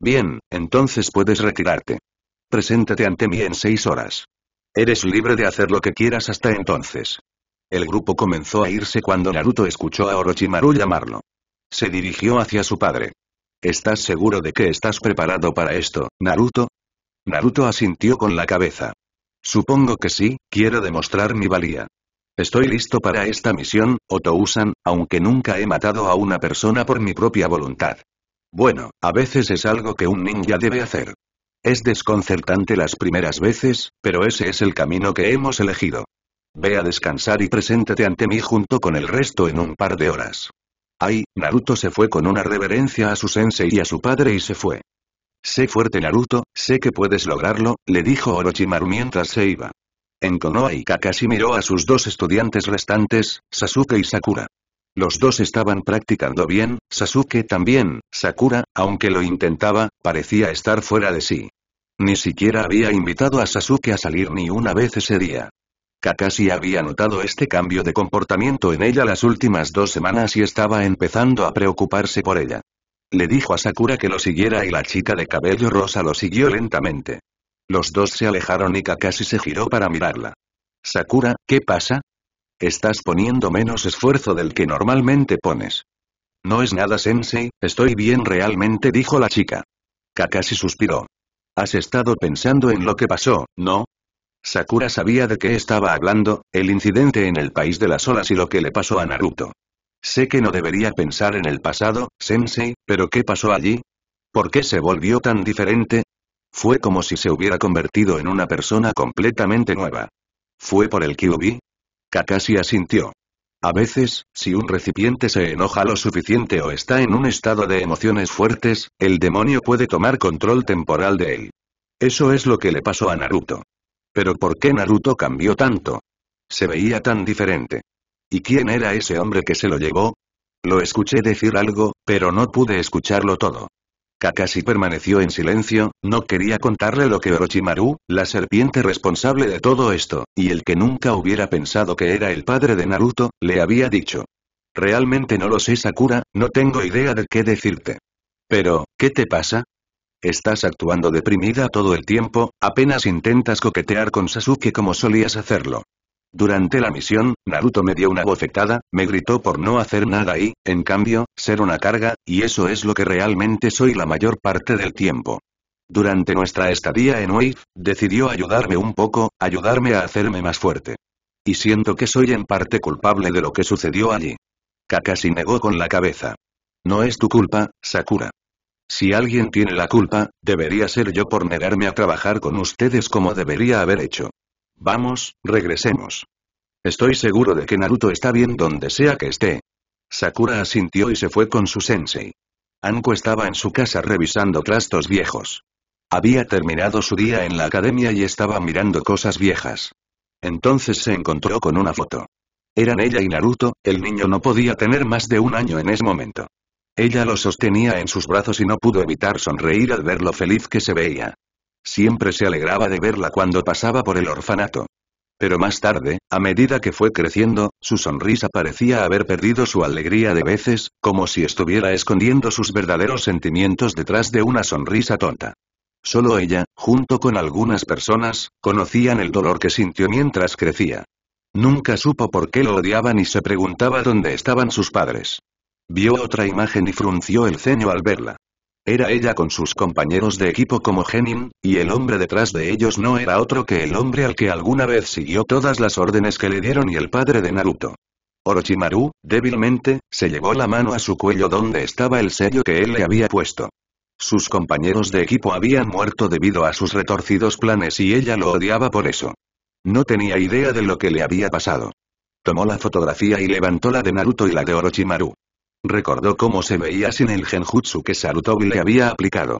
Bien, entonces puedes retirarte. Preséntate ante mí en seis horas. Eres libre de hacer lo que quieras hasta entonces. El grupo comenzó a irse cuando Naruto escuchó a Orochimaru llamarlo. Se dirigió hacia su padre. ¿Estás seguro de que estás preparado para esto, Naruto? Naruto asintió con la cabeza. Supongo que sí, quiero demostrar mi valía. Estoy listo para esta misión, Otousan, aunque nunca he matado a una persona por mi propia voluntad. Bueno, a veces es algo que un ninja debe hacer. Es desconcertante las primeras veces, pero ese es el camino que hemos elegido. Ve a descansar y preséntate ante mí junto con el resto en un par de horas. Ay, Naruto se fue con una reverencia a su sensei y a su padre y se fue. Sé fuerte Naruto, sé que puedes lograrlo, le dijo Orochimaru mientras se iba. En Konoha y Kakashi miró a sus dos estudiantes restantes, Sasuke y Sakura. Los dos estaban practicando bien, Sasuke también, Sakura, aunque lo intentaba, parecía estar fuera de sí. Ni siquiera había invitado a Sasuke a salir ni una vez ese día. Kakashi había notado este cambio de comportamiento en ella las últimas dos semanas y estaba empezando a preocuparse por ella. Le dijo a Sakura que lo siguiera y la chica de cabello rosa lo siguió lentamente. Los dos se alejaron y Kakashi se giró para mirarla. Sakura, ¿qué pasa? Estás poniendo menos esfuerzo del que normalmente pones. No es nada, Sensei, estoy bien realmente, dijo la chica. Kakashi suspiró. Has estado pensando en lo que pasó, ¿no? Sakura sabía de qué estaba hablando, el incidente en el País de las Olas y lo que le pasó a Naruto. Sé que no debería pensar en el pasado, Sensei, pero ¿qué pasó allí? ¿Por qué se volvió tan diferente? Fue como si se hubiera convertido en una persona completamente nueva. ¿Fue por el Kyubi? Kakashi asintió. A veces, si un recipiente se enoja lo suficiente o está en un estado de emociones fuertes, el demonio puede tomar control temporal de él. Eso es lo que le pasó a Naruto. Pero ¿por qué Naruto cambió tanto? Se veía tan diferente. ¿Y quién era ese hombre que se lo llevó? Lo escuché decir algo, pero no pude escucharlo todo. Kakashi permaneció en silencio, no quería contarle lo que Orochimaru, la serpiente responsable de todo esto, y el que nunca hubiera pensado que era el padre de Naruto, le había dicho. Realmente no lo sé Sakura, no tengo idea de qué decirte. Pero, ¿qué te pasa? Estás actuando deprimida todo el tiempo, apenas intentas coquetear con Sasuke como solías hacerlo. Durante la misión, Naruto me dio una bofetada, me gritó por no hacer nada y, en cambio, ser una carga, y eso es lo que realmente soy la mayor parte del tiempo. Durante nuestra estadía en Wave, decidió ayudarme un poco, ayudarme a hacerme más fuerte. Y siento que soy en parte culpable de lo que sucedió allí. Kakashi negó con la cabeza. No es tu culpa, Sakura. Si alguien tiene la culpa, debería ser yo por negarme a trabajar con ustedes como debería haber hecho. Vamos, regresemos. Estoy seguro de que Naruto está bien donde sea que esté. Sakura asintió y se fue con su sensei. Anko estaba en su casa revisando trastos viejos. Había terminado su día en la academia y estaba mirando cosas viejas. Entonces se encontró con una foto. Eran ella y Naruto, el niño no podía tener más de un año en ese momento. Ella lo sostenía en sus brazos y no pudo evitar sonreír al ver lo feliz que se veía. Siempre se alegraba de verla cuando pasaba por el orfanato. Pero más tarde, a medida que fue creciendo, su sonrisa parecía haber perdido su alegría de veces, como si estuviera escondiendo sus verdaderos sentimientos detrás de una sonrisa tonta. Solo ella, junto con algunas personas, conocían el dolor que sintió mientras crecía. Nunca supo por qué lo odiaban y se preguntaba dónde estaban sus padres. Vio otra imagen y frunció el ceño al verla. Era ella con sus compañeros de equipo como Genin, y el hombre detrás de ellos no era otro que el hombre al que alguna vez siguió todas las órdenes que le dieron y el padre de Naruto. Orochimaru, débilmente, se llevó la mano a su cuello donde estaba el sello que él le había puesto. Sus compañeros de equipo habían muerto debido a sus retorcidos planes y ella lo odiaba por eso. No tenía idea de lo que le había pasado. Tomó la fotografía y levantó la de Naruto y la de Orochimaru. Recordó cómo se veía sin el genjutsu que Sarutobi le había aplicado.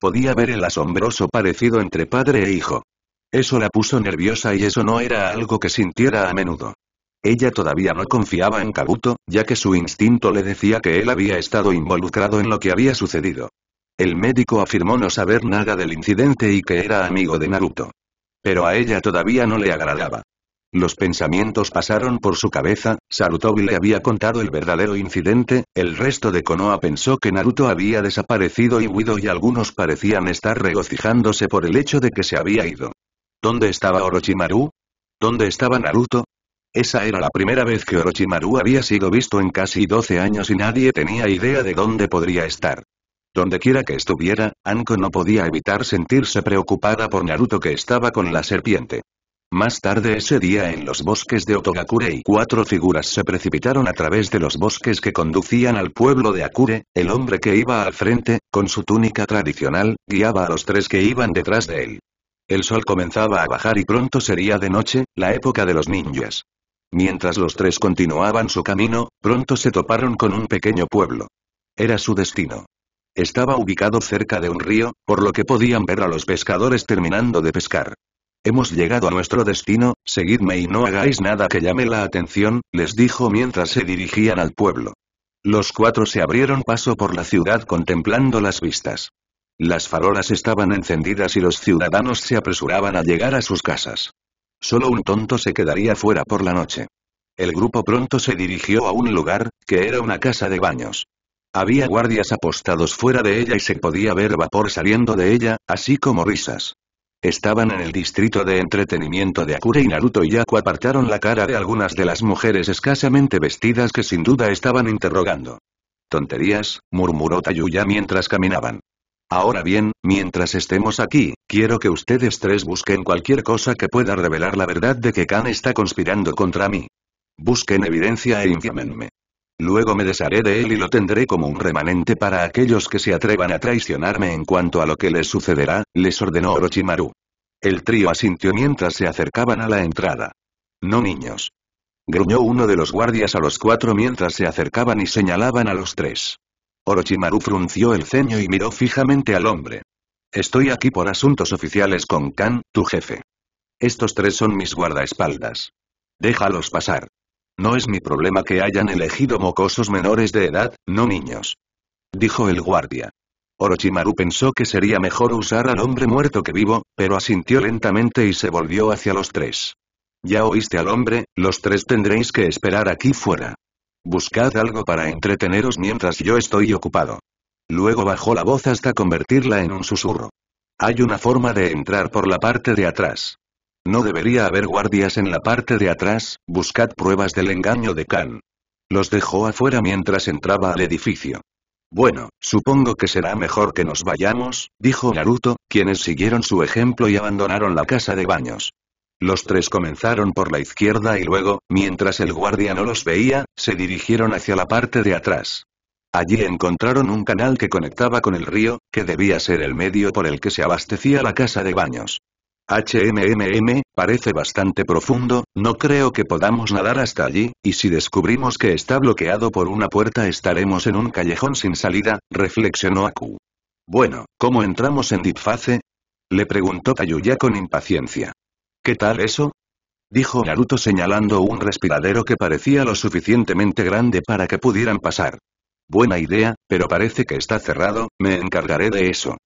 Podía ver el asombroso parecido entre padre e hijo. Eso la puso nerviosa y eso no era algo que sintiera a menudo. Ella todavía no confiaba en Kabuto, ya que su instinto le decía que él había estado involucrado en lo que había sucedido. El médico afirmó no saber nada del incidente y que era amigo de Naruto. Pero a ella todavía no le agradaba. Los pensamientos pasaron por su cabeza, Sarutobi le había contado el verdadero incidente, el resto de Konoha pensó que Naruto había desaparecido y huido y algunos parecían estar regocijándose por el hecho de que se había ido. ¿Dónde estaba Orochimaru? ¿Dónde estaba Naruto? Esa era la primera vez que Orochimaru había sido visto en casi 12 años y nadie tenía idea de dónde podría estar. Donde quiera que estuviera, Anko no podía evitar sentirse preocupada por Naruto que estaba con la serpiente. Más tarde ese día en los bosques de Otogakure y cuatro figuras se precipitaron a través de los bosques que conducían al pueblo de Akure, el hombre que iba al frente, con su túnica tradicional, guiaba a los tres que iban detrás de él. El sol comenzaba a bajar y pronto sería de noche, la época de los ninjas. Mientras los tres continuaban su camino, pronto se toparon con un pequeño pueblo. Era su destino. Estaba ubicado cerca de un río, por lo que podían ver a los pescadores terminando de pescar. Hemos llegado a nuestro destino, seguidme y no hagáis nada que llame la atención, les dijo mientras se dirigían al pueblo. Los cuatro se abrieron paso por la ciudad contemplando las vistas. Las farolas estaban encendidas y los ciudadanos se apresuraban a llegar a sus casas. Solo un tonto se quedaría fuera por la noche. El grupo pronto se dirigió a un lugar, que era una casa de baños. Había guardias apostados fuera de ella y se podía ver vapor saliendo de ella, así como risas. Estaban en el distrito de entretenimiento de Akure y Naruto y Yaku apartaron la cara de algunas de las mujeres escasamente vestidas que sin duda estaban interrogando. Tonterías, murmuró Tayuya mientras caminaban. Ahora bien, mientras estemos aquí, quiero que ustedes tres busquen cualquier cosa que pueda revelar la verdad de que Kan está conspirando contra mí. Busquen evidencia e infímenme. Luego me desharé de él y lo tendré como un remanente para aquellos que se atrevan a traicionarme en cuanto a lo que les sucederá, les ordenó Orochimaru. El trío asintió mientras se acercaban a la entrada. No niños. Gruñó uno de los guardias a los cuatro mientras se acercaban y señalaban a los tres. Orochimaru frunció el ceño y miró fijamente al hombre. Estoy aquí por asuntos oficiales con Kan, tu jefe. Estos tres son mis guardaespaldas. Déjalos pasar. No es mi problema que hayan elegido mocosos menores de edad, no niños. Dijo el guardia. Orochimaru pensó que sería mejor usar al hombre muerto que vivo, pero asintió lentamente y se volvió hacia los tres. Ya oíste al hombre, los tres tendréis que esperar aquí fuera. Buscad algo para entreteneros mientras yo estoy ocupado. Luego bajó la voz hasta convertirla en un susurro. Hay una forma de entrar por la parte de atrás. No debería haber guardias en la parte de atrás, buscad pruebas del engaño de Khan. Los dejó afuera mientras entraba al edificio. Bueno, supongo que será mejor que nos vayamos, dijo Naruto, quienes siguieron su ejemplo y abandonaron la casa de baños. Los tres comenzaron por la izquierda y luego, mientras el guardia no los veía, se dirigieron hacia la parte de atrás. Allí encontraron un canal que conectaba con el río, que debía ser el medio por el que se abastecía la casa de baños. HMMM, parece bastante profundo, no creo que podamos nadar hasta allí, y si descubrimos que está bloqueado por una puerta estaremos en un callejón sin salida, reflexionó Aku. Bueno, ¿cómo entramos en Deepface? Le preguntó Tayuya con impaciencia. ¿Qué tal eso? Dijo Naruto señalando un respiradero que parecía lo suficientemente grande para que pudieran pasar. Buena idea, pero parece que está cerrado, me encargaré de eso.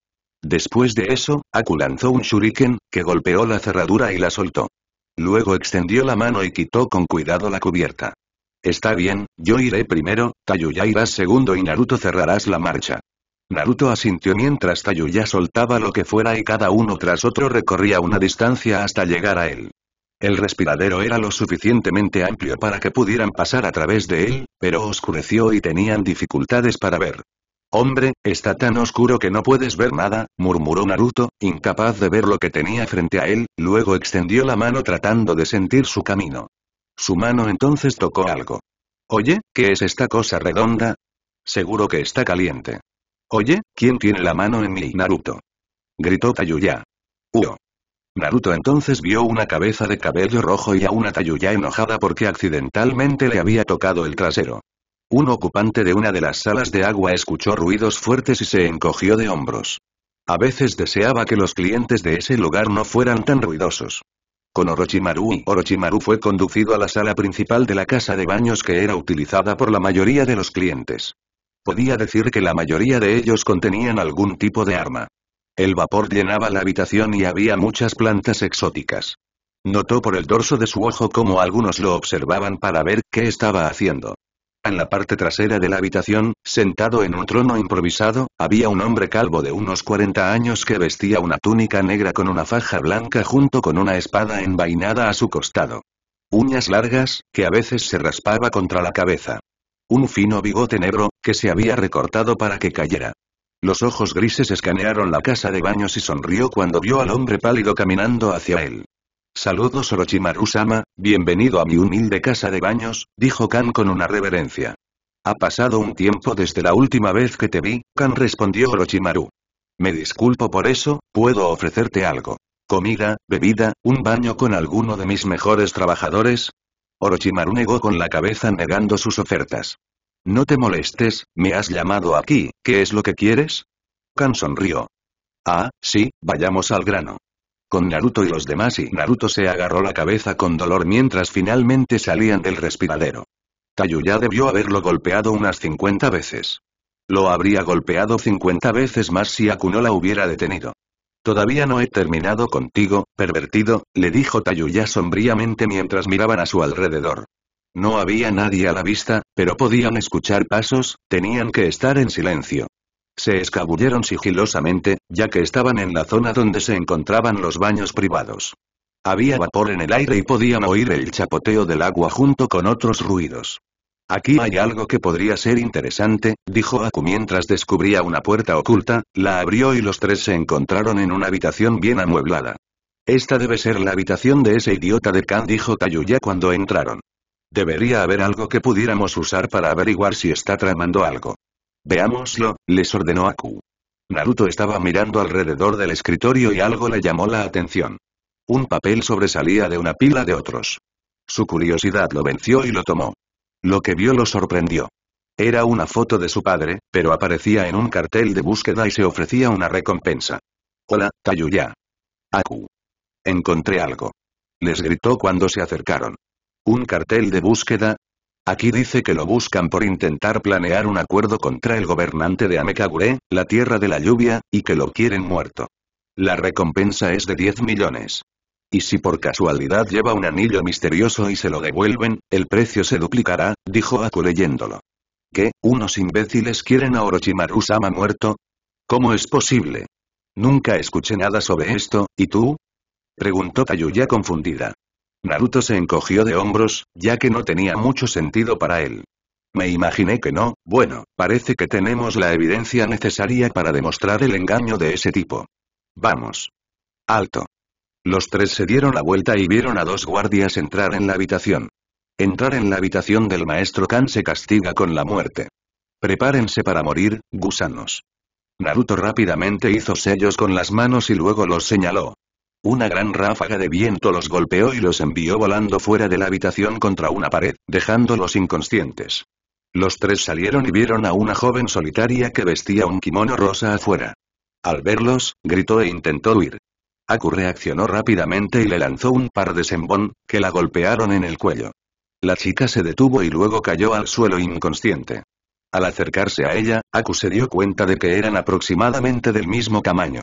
Después de eso, Aku lanzó un shuriken, que golpeó la cerradura y la soltó. Luego extendió la mano y quitó con cuidado la cubierta. Está bien, yo iré primero, Tayuya irás segundo y Naruto cerrarás la marcha. Naruto asintió mientras Tayuya soltaba lo que fuera y cada uno tras otro recorría una distancia hasta llegar a él. El respiradero era lo suficientemente amplio para que pudieran pasar a través de él, pero oscureció y tenían dificultades para ver. Hombre, está tan oscuro que no puedes ver nada, murmuró Naruto, incapaz de ver lo que tenía frente a él, luego extendió la mano tratando de sentir su camino. Su mano entonces tocó algo. Oye, ¿qué es esta cosa redonda? Seguro que está caliente. Oye, ¿quién tiene la mano en mí? Naruto. Gritó Tayuya. Uo. Naruto entonces vio una cabeza de cabello rojo y a una Tayuya enojada porque accidentalmente le había tocado el trasero. Un ocupante de una de las salas de agua escuchó ruidos fuertes y se encogió de hombros. A veces deseaba que los clientes de ese lugar no fueran tan ruidosos. Con Orochimaru y Orochimaru fue conducido a la sala principal de la casa de baños que era utilizada por la mayoría de los clientes. Podía decir que la mayoría de ellos contenían algún tipo de arma. El vapor llenaba la habitación y había muchas plantas exóticas. Notó por el dorso de su ojo cómo algunos lo observaban para ver qué estaba haciendo. En la parte trasera de la habitación, sentado en un trono improvisado, había un hombre calvo de unos 40 años que vestía una túnica negra con una faja blanca junto con una espada envainada a su costado. Uñas largas, que a veces se raspaba contra la cabeza. Un fino bigote negro, que se había recortado para que cayera. Los ojos grises escanearon la casa de baños y sonrió cuando vio al hombre pálido caminando hacia él. Saludos Orochimaru-sama, bienvenido a mi humilde casa de baños, dijo Kan con una reverencia. Ha pasado un tiempo desde la última vez que te vi, Kan respondió Orochimaru. Me disculpo por eso, puedo ofrecerte algo. Comida, bebida, un baño con alguno de mis mejores trabajadores. Orochimaru negó con la cabeza negando sus ofertas. No te molestes, me has llamado aquí, ¿qué es lo que quieres? Kan sonrió. Ah, sí, vayamos al grano. Con Naruto y los demás y Naruto se agarró la cabeza con dolor mientras finalmente salían del respiradero. Tayuya debió haberlo golpeado unas 50 veces. Lo habría golpeado 50 veces más si Akuno la hubiera detenido. Todavía no he terminado contigo, pervertido, le dijo Tayuya sombríamente mientras miraban a su alrededor. No había nadie a la vista, pero podían escuchar pasos, tenían que estar en silencio. Se escabulleron sigilosamente, ya que estaban en la zona donde se encontraban los baños privados. Había vapor en el aire y podían oír el chapoteo del agua junto con otros ruidos. Aquí hay algo que podría ser interesante, dijo Aku mientras descubría una puerta oculta, la abrió y los tres se encontraron en una habitación bien amueblada. Esta debe ser la habitación de ese idiota de Khan, dijo Tayuya cuando entraron. Debería haber algo que pudiéramos usar para averiguar si está tramando algo. Veámoslo, les ordenó Aku. Naruto estaba mirando alrededor del escritorio y algo le llamó la atención. Un papel sobresalía de una pila de otros. Su curiosidad lo venció y lo tomó. Lo que vio lo sorprendió. Era una foto de su padre, pero aparecía en un cartel de búsqueda y se ofrecía una recompensa. Hola, Tayuya. Aku. Encontré algo. Les gritó cuando se acercaron. Un cartel de búsqueda, Aquí dice que lo buscan por intentar planear un acuerdo contra el gobernante de Amekagure, la tierra de la lluvia, y que lo quieren muerto. La recompensa es de 10 millones. Y si por casualidad lleva un anillo misterioso y se lo devuelven, el precio se duplicará, dijo Aku leyéndolo. ¿Qué, unos imbéciles quieren a Orochimaru-sama muerto? ¿Cómo es posible? Nunca escuché nada sobre esto, ¿y tú? Preguntó Tayuya confundida. Naruto se encogió de hombros, ya que no tenía mucho sentido para él. Me imaginé que no, bueno, parece que tenemos la evidencia necesaria para demostrar el engaño de ese tipo. Vamos. Alto. Los tres se dieron la vuelta y vieron a dos guardias entrar en la habitación. Entrar en la habitación del maestro Kan se castiga con la muerte. Prepárense para morir, gusanos. Naruto rápidamente hizo sellos con las manos y luego los señaló. Una gran ráfaga de viento los golpeó y los envió volando fuera de la habitación contra una pared, dejándolos inconscientes. Los tres salieron y vieron a una joven solitaria que vestía un kimono rosa afuera. Al verlos, gritó e intentó huir. Aku reaccionó rápidamente y le lanzó un par de sembón, que la golpearon en el cuello. La chica se detuvo y luego cayó al suelo inconsciente. Al acercarse a ella, Aku se dio cuenta de que eran aproximadamente del mismo tamaño.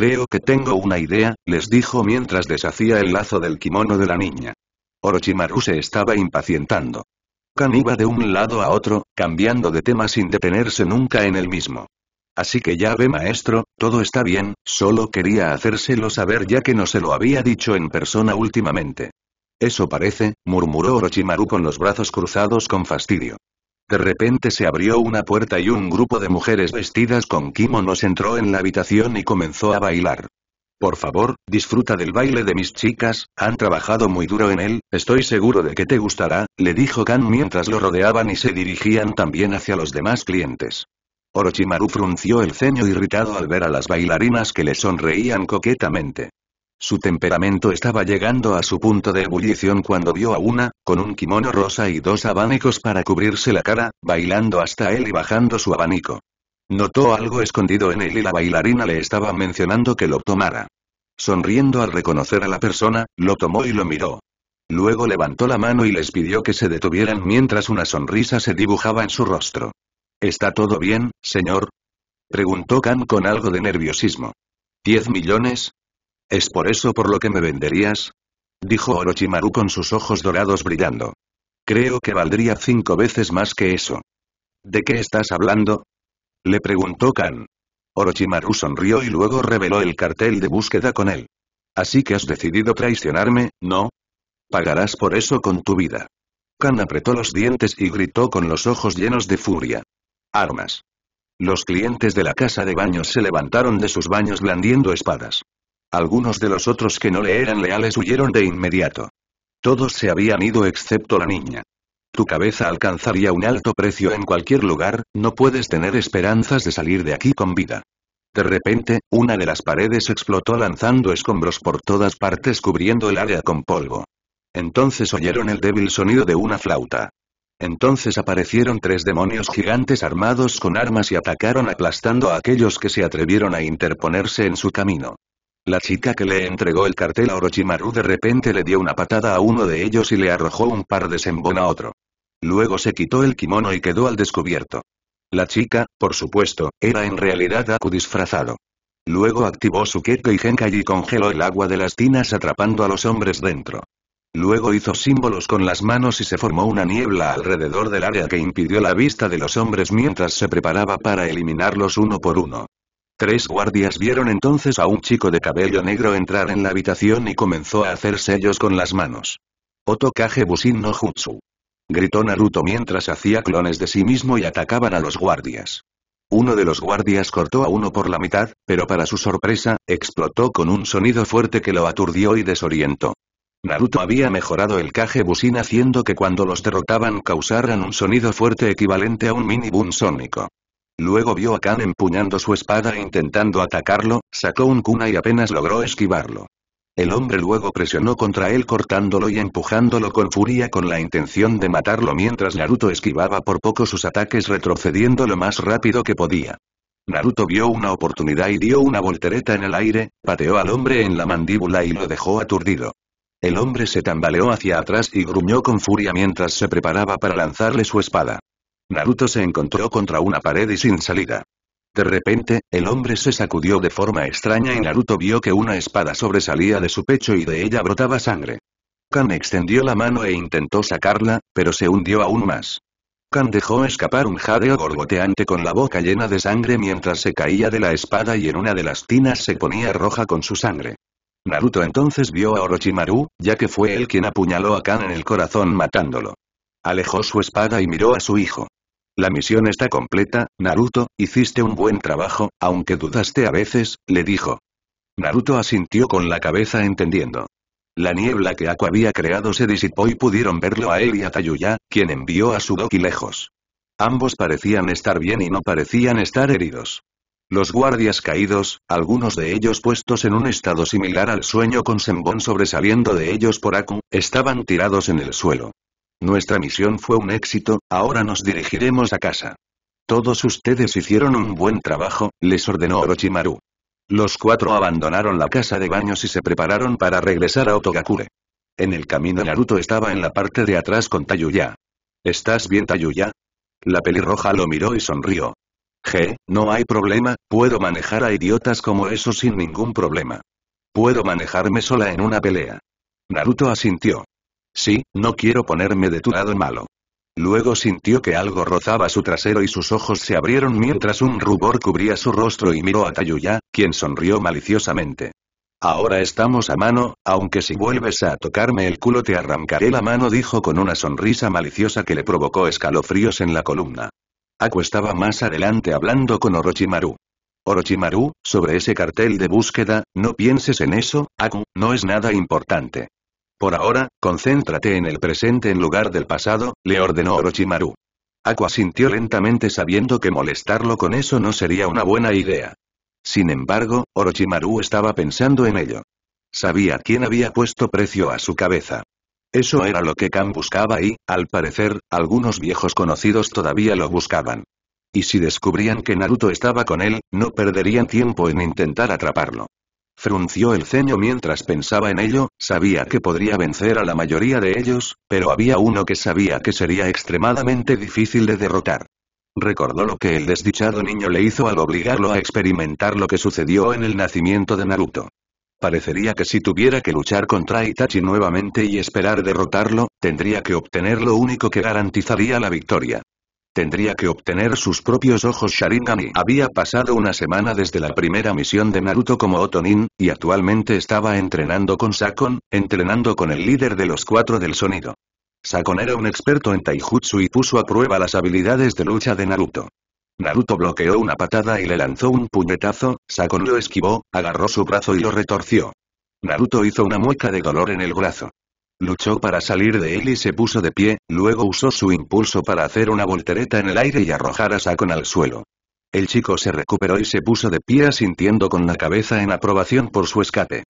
Creo que tengo una idea, les dijo mientras deshacía el lazo del kimono de la niña. Orochimaru se estaba impacientando. Kan iba de un lado a otro, cambiando de tema sin detenerse nunca en el mismo. Así que ya ve maestro, todo está bien, solo quería hacérselo saber ya que no se lo había dicho en persona últimamente. Eso parece, murmuró Orochimaru con los brazos cruzados con fastidio. De repente se abrió una puerta y un grupo de mujeres vestidas con kimonos entró en la habitación y comenzó a bailar. Por favor, disfruta del baile de mis chicas, han trabajado muy duro en él, estoy seguro de que te gustará, le dijo Kan mientras lo rodeaban y se dirigían también hacia los demás clientes. Orochimaru frunció el ceño irritado al ver a las bailarinas que le sonreían coquetamente. Su temperamento estaba llegando a su punto de ebullición cuando vio a una, con un kimono rosa y dos abanicos para cubrirse la cara, bailando hasta él y bajando su abanico. Notó algo escondido en él y la bailarina le estaba mencionando que lo tomara. Sonriendo al reconocer a la persona, lo tomó y lo miró. Luego levantó la mano y les pidió que se detuvieran mientras una sonrisa se dibujaba en su rostro. ¿Está todo bien, señor? Preguntó Khan con algo de nerviosismo. ¿Diez millones? ¿Es por eso por lo que me venderías? Dijo Orochimaru con sus ojos dorados brillando. Creo que valdría cinco veces más que eso. ¿De qué estás hablando? Le preguntó Kan. Orochimaru sonrió y luego reveló el cartel de búsqueda con él. Así que has decidido traicionarme, ¿no? Pagarás por eso con tu vida. Kan apretó los dientes y gritó con los ojos llenos de furia. Armas. Los clientes de la casa de baños se levantaron de sus baños blandiendo espadas. Algunos de los otros que no le eran leales huyeron de inmediato. Todos se habían ido excepto la niña. Tu cabeza alcanzaría un alto precio en cualquier lugar, no puedes tener esperanzas de salir de aquí con vida. De repente, una de las paredes explotó lanzando escombros por todas partes cubriendo el área con polvo. Entonces oyeron el débil sonido de una flauta. Entonces aparecieron tres demonios gigantes armados con armas y atacaron aplastando a aquellos que se atrevieron a interponerse en su camino. La chica que le entregó el cartel a Orochimaru de repente le dio una patada a uno de ellos y le arrojó un par de sembón a otro. Luego se quitó el kimono y quedó al descubierto. La chica, por supuesto, era en realidad Aku disfrazado. Luego activó su Ketko y Genkai y congeló el agua de las tinas atrapando a los hombres dentro. Luego hizo símbolos con las manos y se formó una niebla alrededor del área que impidió la vista de los hombres mientras se preparaba para eliminarlos uno por uno. Tres guardias vieron entonces a un chico de cabello negro entrar en la habitación y comenzó a hacer sellos con las manos. Otokage Busin no Jutsu. Gritó Naruto mientras hacía clones de sí mismo y atacaban a los guardias. Uno de los guardias cortó a uno por la mitad, pero para su sorpresa, explotó con un sonido fuerte que lo aturdió y desorientó. Naruto había mejorado el Kage Busin haciendo que cuando los derrotaban causaran un sonido fuerte equivalente a un mini boom sónico. Luego vio a Kan empuñando su espada e intentando atacarlo, sacó un cuna y apenas logró esquivarlo. El hombre luego presionó contra él cortándolo y empujándolo con furia con la intención de matarlo mientras Naruto esquivaba por poco sus ataques retrocediendo lo más rápido que podía. Naruto vio una oportunidad y dio una voltereta en el aire, pateó al hombre en la mandíbula y lo dejó aturdido. El hombre se tambaleó hacia atrás y gruñó con furia mientras se preparaba para lanzarle su espada. Naruto se encontró contra una pared y sin salida. De repente, el hombre se sacudió de forma extraña y Naruto vio que una espada sobresalía de su pecho y de ella brotaba sangre. Kan extendió la mano e intentó sacarla, pero se hundió aún más. Kan dejó escapar un jadeo gorgoteante con la boca llena de sangre mientras se caía de la espada y en una de las tinas se ponía roja con su sangre. Naruto entonces vio a Orochimaru, ya que fue él quien apuñaló a Kan en el corazón matándolo. Alejó su espada y miró a su hijo. La misión está completa, Naruto, hiciste un buen trabajo, aunque dudaste a veces, le dijo. Naruto asintió con la cabeza entendiendo. La niebla que Aku había creado se disipó y pudieron verlo a él y a Tayuya, quien envió a Sudoki lejos. Ambos parecían estar bien y no parecían estar heridos. Los guardias caídos, algunos de ellos puestos en un estado similar al sueño con Sembón sobresaliendo de ellos por Aku, estaban tirados en el suelo. Nuestra misión fue un éxito, ahora nos dirigiremos a casa. Todos ustedes hicieron un buen trabajo, les ordenó Orochimaru. Los cuatro abandonaron la casa de baños y se prepararon para regresar a Otogakure. En el camino Naruto estaba en la parte de atrás con Tayuya. ¿Estás bien Tayuya? La pelirroja lo miró y sonrió. Je, no hay problema, puedo manejar a idiotas como eso sin ningún problema. Puedo manejarme sola en una pelea. Naruto asintió. Sí, no quiero ponerme de tu lado malo. Luego sintió que algo rozaba su trasero y sus ojos se abrieron mientras un rubor cubría su rostro y miró a Tayuya, quien sonrió maliciosamente. Ahora estamos a mano, aunque si vuelves a tocarme el culo te arrancaré la mano dijo con una sonrisa maliciosa que le provocó escalofríos en la columna. Aku estaba más adelante hablando con Orochimaru. Orochimaru, sobre ese cartel de búsqueda, no pienses en eso, Aku, no es nada importante. Por ahora, concéntrate en el presente en lugar del pasado, le ordenó Orochimaru. Aqua sintió lentamente sabiendo que molestarlo con eso no sería una buena idea. Sin embargo, Orochimaru estaba pensando en ello. Sabía quién había puesto precio a su cabeza. Eso era lo que Kan buscaba y, al parecer, algunos viejos conocidos todavía lo buscaban. Y si descubrían que Naruto estaba con él, no perderían tiempo en intentar atraparlo. Frunció el ceño mientras pensaba en ello, sabía que podría vencer a la mayoría de ellos, pero había uno que sabía que sería extremadamente difícil de derrotar. Recordó lo que el desdichado niño le hizo al obligarlo a experimentar lo que sucedió en el nacimiento de Naruto. Parecería que si tuviera que luchar contra Itachi nuevamente y esperar derrotarlo, tendría que obtener lo único que garantizaría la victoria tendría que obtener sus propios ojos Sharingan había pasado una semana desde la primera misión de Naruto como Otonin, y actualmente estaba entrenando con Sakon, entrenando con el líder de los cuatro del sonido. Sakon era un experto en taijutsu y puso a prueba las habilidades de lucha de Naruto. Naruto bloqueó una patada y le lanzó un puñetazo, Sakon lo esquivó, agarró su brazo y lo retorció. Naruto hizo una mueca de dolor en el brazo. Luchó para salir de él y se puso de pie, luego usó su impulso para hacer una voltereta en el aire y arrojar a Sakon al suelo. El chico se recuperó y se puso de pie asintiendo con la cabeza en aprobación por su escape.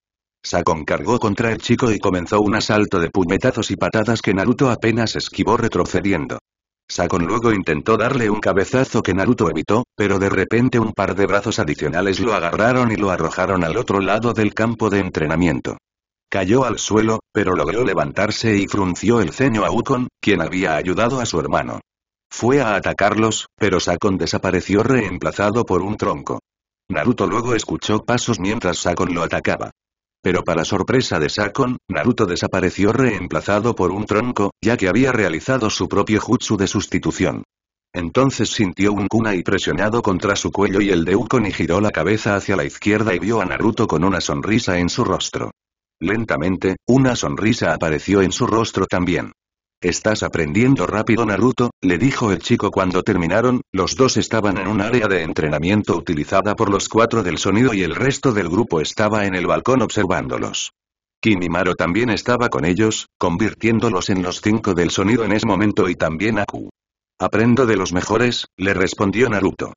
Sakon cargó contra el chico y comenzó un asalto de puñetazos y patadas que Naruto apenas esquivó retrocediendo. Sakon luego intentó darle un cabezazo que Naruto evitó, pero de repente un par de brazos adicionales lo agarraron y lo arrojaron al otro lado del campo de entrenamiento. Cayó al suelo, pero logró levantarse y frunció el ceño a Ukon, quien había ayudado a su hermano. Fue a atacarlos, pero Sakon desapareció reemplazado por un tronco. Naruto luego escuchó pasos mientras Sakon lo atacaba. Pero para sorpresa de Sakon, Naruto desapareció reemplazado por un tronco, ya que había realizado su propio jutsu de sustitución. Entonces sintió un kunai presionado contra su cuello y el de Ukon y giró la cabeza hacia la izquierda y vio a Naruto con una sonrisa en su rostro. Lentamente, una sonrisa apareció en su rostro también. Estás aprendiendo rápido Naruto, le dijo el chico cuando terminaron, los dos estaban en un área de entrenamiento utilizada por los cuatro del sonido y el resto del grupo estaba en el balcón observándolos. Kimimaro también estaba con ellos, convirtiéndolos en los cinco del sonido en ese momento y también Aku. Aprendo de los mejores, le respondió Naruto.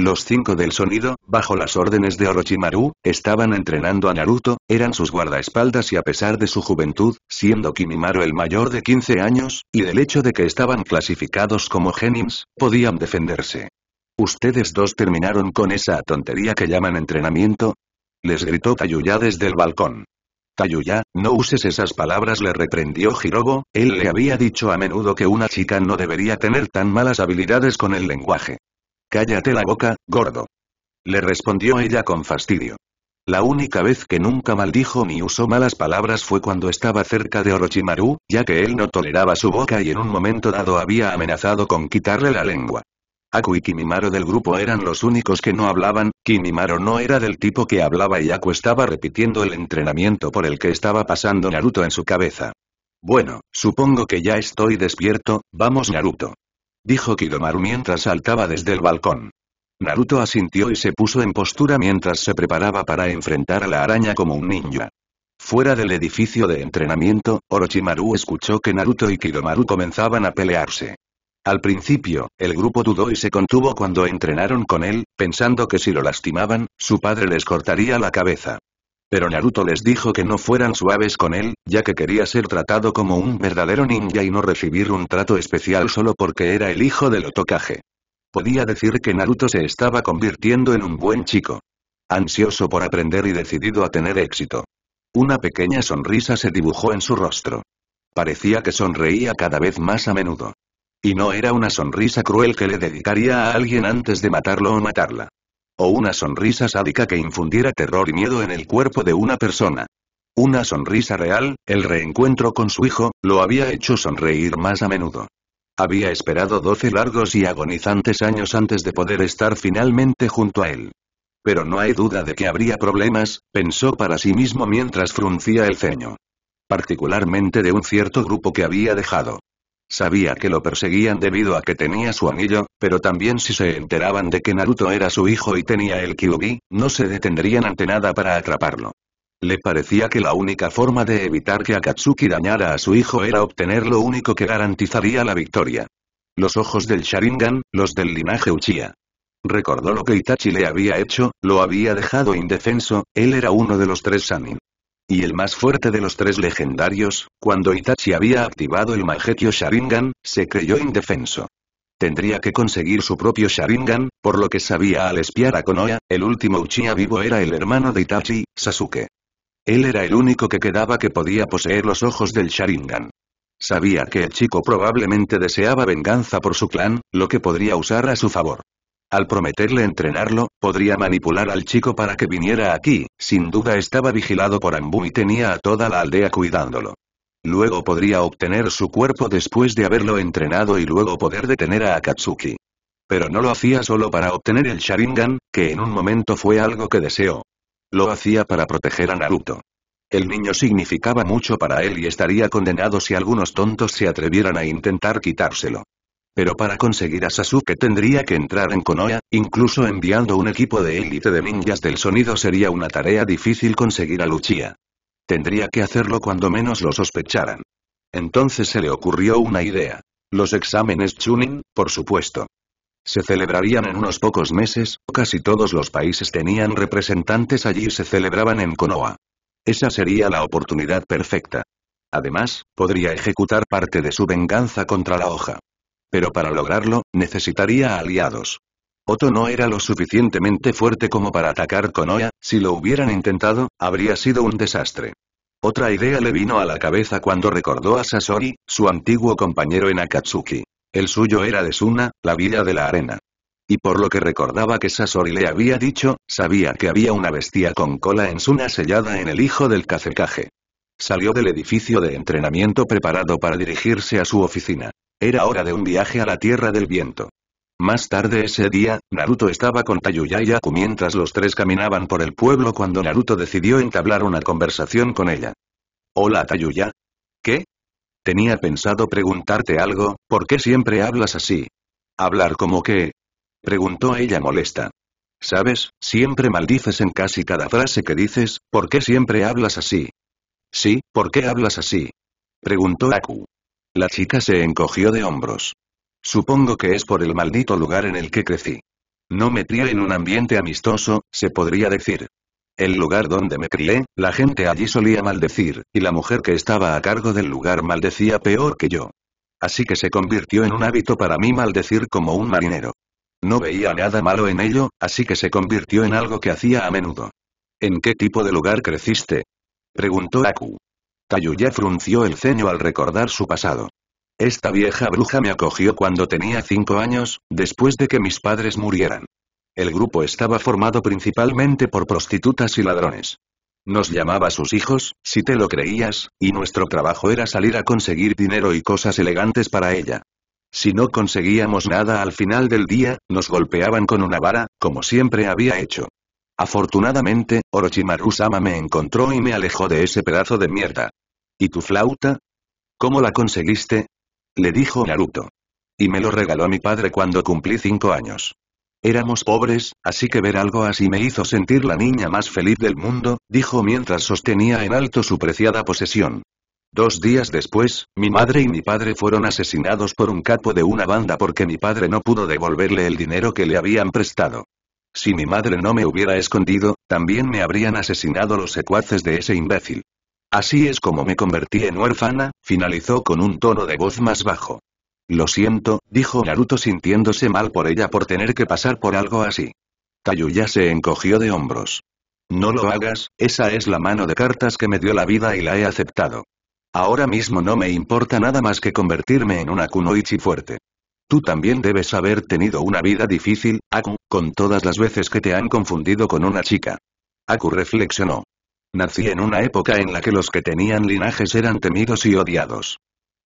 Los cinco del sonido, bajo las órdenes de Orochimaru, estaban entrenando a Naruto, eran sus guardaespaldas y a pesar de su juventud, siendo Kimimaro el mayor de 15 años, y del hecho de que estaban clasificados como genims, podían defenderse. ¿Ustedes dos terminaron con esa tontería que llaman entrenamiento? Les gritó Tayuya desde el balcón. Tayuya, no uses esas palabras le reprendió Hirobo, él le había dicho a menudo que una chica no debería tener tan malas habilidades con el lenguaje. Cállate la boca, gordo. Le respondió ella con fastidio. La única vez que nunca maldijo ni usó malas palabras fue cuando estaba cerca de Orochimaru, ya que él no toleraba su boca y en un momento dado había amenazado con quitarle la lengua. Aku y Kimimaro del grupo eran los únicos que no hablaban, Kimimaro no era del tipo que hablaba y Aku estaba repitiendo el entrenamiento por el que estaba pasando Naruto en su cabeza. Bueno, supongo que ya estoy despierto, vamos Naruto dijo Kidomaru mientras saltaba desde el balcón. Naruto asintió y se puso en postura mientras se preparaba para enfrentar a la araña como un niño. Fuera del edificio de entrenamiento, Orochimaru escuchó que Naruto y Kidomaru comenzaban a pelearse. Al principio, el grupo dudó y se contuvo cuando entrenaron con él, pensando que si lo lastimaban, su padre les cortaría la cabeza. Pero Naruto les dijo que no fueran suaves con él, ya que quería ser tratado como un verdadero ninja y no recibir un trato especial solo porque era el hijo del Otokage. Podía decir que Naruto se estaba convirtiendo en un buen chico. Ansioso por aprender y decidido a tener éxito. Una pequeña sonrisa se dibujó en su rostro. Parecía que sonreía cada vez más a menudo. Y no era una sonrisa cruel que le dedicaría a alguien antes de matarlo o matarla. O una sonrisa sádica que infundiera terror y miedo en el cuerpo de una persona. Una sonrisa real, el reencuentro con su hijo, lo había hecho sonreír más a menudo. Había esperado doce largos y agonizantes años antes de poder estar finalmente junto a él. Pero no hay duda de que habría problemas, pensó para sí mismo mientras fruncía el ceño. Particularmente de un cierto grupo que había dejado. Sabía que lo perseguían debido a que tenía su anillo, pero también si se enteraban de que Naruto era su hijo y tenía el Kyuubi, no se detendrían ante nada para atraparlo. Le parecía que la única forma de evitar que Akatsuki dañara a su hijo era obtener lo único que garantizaría la victoria. Los ojos del Sharingan, los del linaje Uchiha. Recordó lo que Itachi le había hecho, lo había dejado indefenso, él era uno de los tres Sanin. Y el más fuerte de los tres legendarios, cuando Itachi había activado el Mangekyo Sharingan, se creyó indefenso. Tendría que conseguir su propio Sharingan, por lo que sabía al espiar a Konoha, el último Uchiha vivo era el hermano de Itachi, Sasuke. Él era el único que quedaba que podía poseer los ojos del Sharingan. Sabía que el chico probablemente deseaba venganza por su clan, lo que podría usar a su favor. Al prometerle entrenarlo, podría manipular al chico para que viniera aquí, sin duda estaba vigilado por Ambu y tenía a toda la aldea cuidándolo. Luego podría obtener su cuerpo después de haberlo entrenado y luego poder detener a Akatsuki. Pero no lo hacía solo para obtener el Sharingan, que en un momento fue algo que deseó. Lo hacía para proteger a Naruto. El niño significaba mucho para él y estaría condenado si algunos tontos se atrevieran a intentar quitárselo. Pero para conseguir a Sasuke tendría que entrar en Konoha, incluso enviando un equipo de élite de ninjas del sonido sería una tarea difícil conseguir a Luchia. Tendría que hacerlo cuando menos lo sospecharan. Entonces se le ocurrió una idea. Los exámenes Chunin, por supuesto. Se celebrarían en unos pocos meses, casi todos los países tenían representantes allí y se celebraban en Konoha. Esa sería la oportunidad perfecta. Además, podría ejecutar parte de su venganza contra la hoja. Pero para lograrlo, necesitaría aliados. Oto no era lo suficientemente fuerte como para atacar con Oya, si lo hubieran intentado, habría sido un desastre. Otra idea le vino a la cabeza cuando recordó a Sasori, su antiguo compañero en Akatsuki. El suyo era de Suna, la villa de la arena. Y por lo que recordaba que Sasori le había dicho, sabía que había una bestia con cola en Suna sellada en el hijo del Kazekage. Salió del edificio de entrenamiento preparado para dirigirse a su oficina. Era hora de un viaje a la Tierra del Viento. Más tarde ese día, Naruto estaba con Tayuya y Aku mientras los tres caminaban por el pueblo cuando Naruto decidió entablar una conversación con ella. Hola Tayuya. ¿Qué? Tenía pensado preguntarte algo, ¿por qué siempre hablas así? ¿Hablar como qué? Preguntó ella molesta. ¿Sabes? Siempre maldices en casi cada frase que dices, ¿por qué siempre hablas así? Sí, ¿por qué hablas así? Preguntó Aku. La chica se encogió de hombros. Supongo que es por el maldito lugar en el que crecí. No me crié en un ambiente amistoso, se podría decir. El lugar donde me crié, la gente allí solía maldecir, y la mujer que estaba a cargo del lugar maldecía peor que yo. Así que se convirtió en un hábito para mí maldecir como un marinero. No veía nada malo en ello, así que se convirtió en algo que hacía a menudo. ¿En qué tipo de lugar creciste? Preguntó Aku. Tayuya frunció el ceño al recordar su pasado. Esta vieja bruja me acogió cuando tenía cinco años, después de que mis padres murieran. El grupo estaba formado principalmente por prostitutas y ladrones. Nos llamaba sus hijos, si te lo creías, y nuestro trabajo era salir a conseguir dinero y cosas elegantes para ella. Si no conseguíamos nada al final del día, nos golpeaban con una vara, como siempre había hecho. Afortunadamente, Orochimaru-sama me encontró y me alejó de ese pedazo de mierda. ¿Y tu flauta? ¿Cómo la conseguiste? Le dijo Naruto. Y me lo regaló mi padre cuando cumplí cinco años. Éramos pobres, así que ver algo así me hizo sentir la niña más feliz del mundo, dijo mientras sostenía en alto su preciada posesión. Dos días después, mi madre y mi padre fueron asesinados por un capo de una banda porque mi padre no pudo devolverle el dinero que le habían prestado. Si mi madre no me hubiera escondido, también me habrían asesinado los secuaces de ese imbécil. Así es como me convertí en huérfana, finalizó con un tono de voz más bajo. Lo siento, dijo Naruto sintiéndose mal por ella por tener que pasar por algo así. Tayuya se encogió de hombros. No lo hagas, esa es la mano de cartas que me dio la vida y la he aceptado. Ahora mismo no me importa nada más que convertirme en una kunoichi fuerte. Tú también debes haber tenido una vida difícil, Aku, con todas las veces que te han confundido con una chica. Aku reflexionó. Nací en una época en la que los que tenían linajes eran temidos y odiados.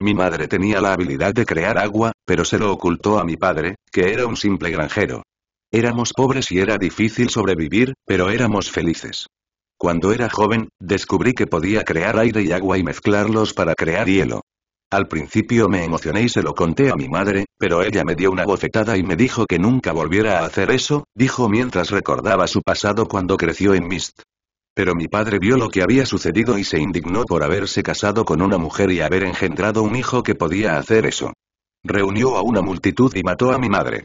Mi madre tenía la habilidad de crear agua, pero se lo ocultó a mi padre, que era un simple granjero. Éramos pobres y era difícil sobrevivir, pero éramos felices. Cuando era joven, descubrí que podía crear aire y agua y mezclarlos para crear hielo. Al principio me emocioné y se lo conté a mi madre, pero ella me dio una bofetada y me dijo que nunca volviera a hacer eso, dijo mientras recordaba su pasado cuando creció en Mist. Pero mi padre vio lo que había sucedido y se indignó por haberse casado con una mujer y haber engendrado un hijo que podía hacer eso. Reunió a una multitud y mató a mi madre.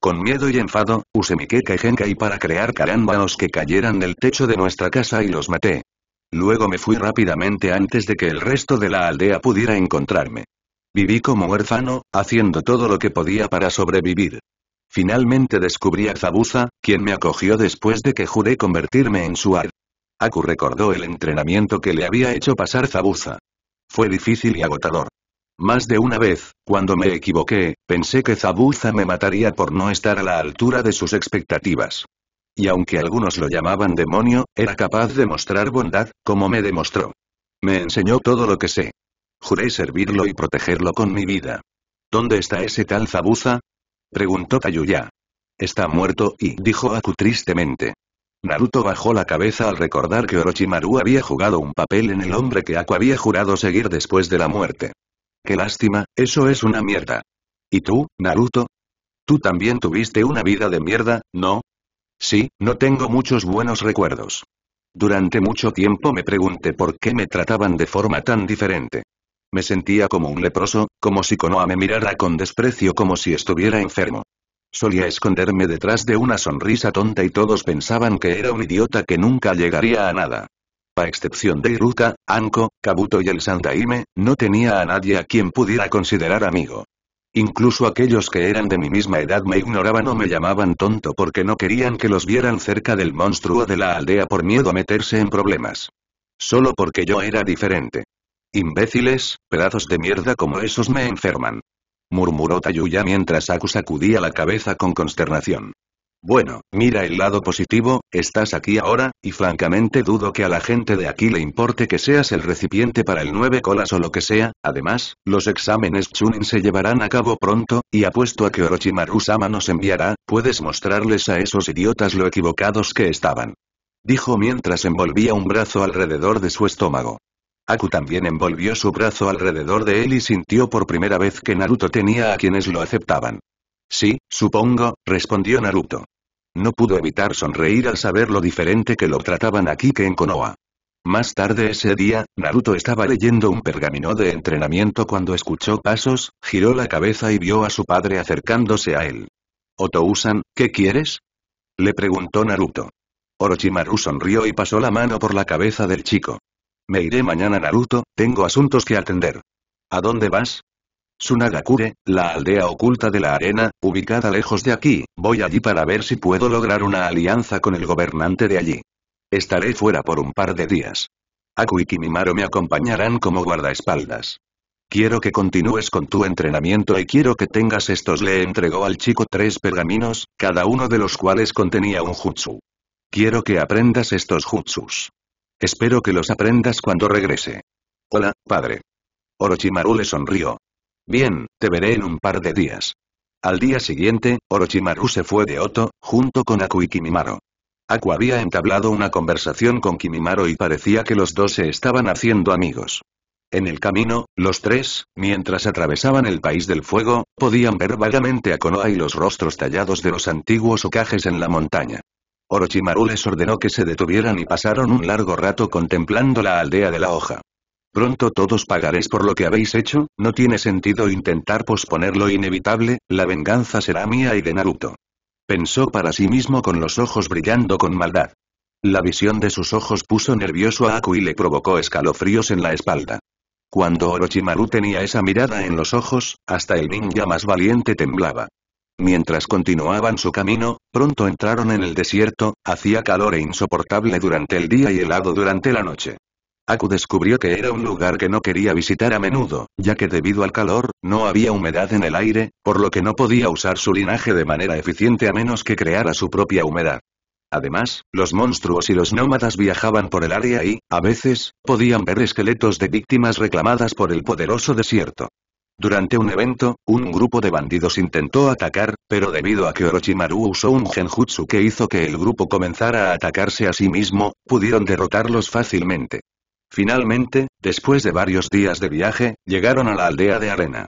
Con miedo y enfado, usé mi queca y y para crear carámbanos que cayeran del techo de nuestra casa y los maté. Luego me fui rápidamente antes de que el resto de la aldea pudiera encontrarme. Viví como huérfano, haciendo todo lo que podía para sobrevivir. Finalmente descubrí a Zabuza, quien me acogió después de que juré convertirme en su ar. Aku recordó el entrenamiento que le había hecho pasar Zabuza. Fue difícil y agotador. Más de una vez, cuando me equivoqué, pensé que Zabuza me mataría por no estar a la altura de sus expectativas y aunque algunos lo llamaban demonio, era capaz de mostrar bondad, como me demostró. Me enseñó todo lo que sé. Juré servirlo y protegerlo con mi vida. ¿Dónde está ese tal Zabuza? preguntó Tayuya. Está muerto y dijo Aku tristemente. Naruto bajó la cabeza al recordar que Orochimaru había jugado un papel en el hombre que Aku había jurado seguir después de la muerte. Qué lástima, eso es una mierda. ¿Y tú, Naruto? Tú también tuviste una vida de mierda, ¿no? Sí, no tengo muchos buenos recuerdos. Durante mucho tiempo me pregunté por qué me trataban de forma tan diferente. Me sentía como un leproso, como si Konoha me mirara con desprecio como si estuviera enfermo. Solía esconderme detrás de una sonrisa tonta y todos pensaban que era un idiota que nunca llegaría a nada. A excepción de Iruka, Anko, Kabuto y el Santaime, no tenía a nadie a quien pudiera considerar amigo. Incluso aquellos que eran de mi misma edad me ignoraban o me llamaban tonto porque no querían que los vieran cerca del monstruo de la aldea por miedo a meterse en problemas. Solo porque yo era diferente. Imbéciles, pedazos de mierda como esos me enferman. Murmuró Tayuya mientras Aku sacudía la cabeza con consternación. Bueno, mira el lado positivo, estás aquí ahora, y francamente dudo que a la gente de aquí le importe que seas el recipiente para el nueve colas o lo que sea, además, los exámenes Chunin se llevarán a cabo pronto, y apuesto a que Orochimaru-sama nos enviará, puedes mostrarles a esos idiotas lo equivocados que estaban. Dijo mientras envolvía un brazo alrededor de su estómago. Aku también envolvió su brazo alrededor de él y sintió por primera vez que Naruto tenía a quienes lo aceptaban. Sí, supongo, respondió Naruto. No pudo evitar sonreír al saber lo diferente que lo trataban aquí que en Konoha. Más tarde ese día, Naruto estaba leyendo un pergamino de entrenamiento cuando escuchó pasos, giró la cabeza y vio a su padre acercándose a él. Otousan, ¿qué quieres? Le preguntó Naruto. Orochimaru sonrió y pasó la mano por la cabeza del chico. Me iré mañana Naruto, tengo asuntos que atender. ¿A dónde vas? Tsunagakure, la aldea oculta de la arena, ubicada lejos de aquí, voy allí para ver si puedo lograr una alianza con el gobernante de allí. Estaré fuera por un par de días. Aku y Kimimaro me acompañarán como guardaespaldas. Quiero que continúes con tu entrenamiento y quiero que tengas estos. Le entregó al chico tres pergaminos, cada uno de los cuales contenía un jutsu. Quiero que aprendas estos jutsus. Espero que los aprendas cuando regrese. Hola, padre. Orochimaru le sonrió. Bien, te veré en un par de días. Al día siguiente, Orochimaru se fue de Oto, junto con Aku y Kimimaro. Aku había entablado una conversación con Kimimaro y parecía que los dos se estaban haciendo amigos. En el camino, los tres, mientras atravesaban el País del Fuego, podían ver vagamente a Konoha y los rostros tallados de los antiguos ocajes en la montaña. Orochimaru les ordenó que se detuvieran y pasaron un largo rato contemplando la aldea de la hoja. Pronto todos pagaréis por lo que habéis hecho, no tiene sentido intentar posponer lo inevitable, la venganza será mía y de Naruto. Pensó para sí mismo con los ojos brillando con maldad. La visión de sus ojos puso nervioso a Aku y le provocó escalofríos en la espalda. Cuando Orochimaru tenía esa mirada en los ojos, hasta el ninja más valiente temblaba. Mientras continuaban su camino, pronto entraron en el desierto, hacía calor e insoportable durante el día y helado durante la noche. Aku descubrió que era un lugar que no quería visitar a menudo, ya que debido al calor, no había humedad en el aire, por lo que no podía usar su linaje de manera eficiente a menos que creara su propia humedad. Además, los monstruos y los nómadas viajaban por el área y, a veces, podían ver esqueletos de víctimas reclamadas por el poderoso desierto. Durante un evento, un grupo de bandidos intentó atacar, pero debido a que Orochimaru usó un genjutsu que hizo que el grupo comenzara a atacarse a sí mismo, pudieron derrotarlos fácilmente. Finalmente, después de varios días de viaje, llegaron a la aldea de arena.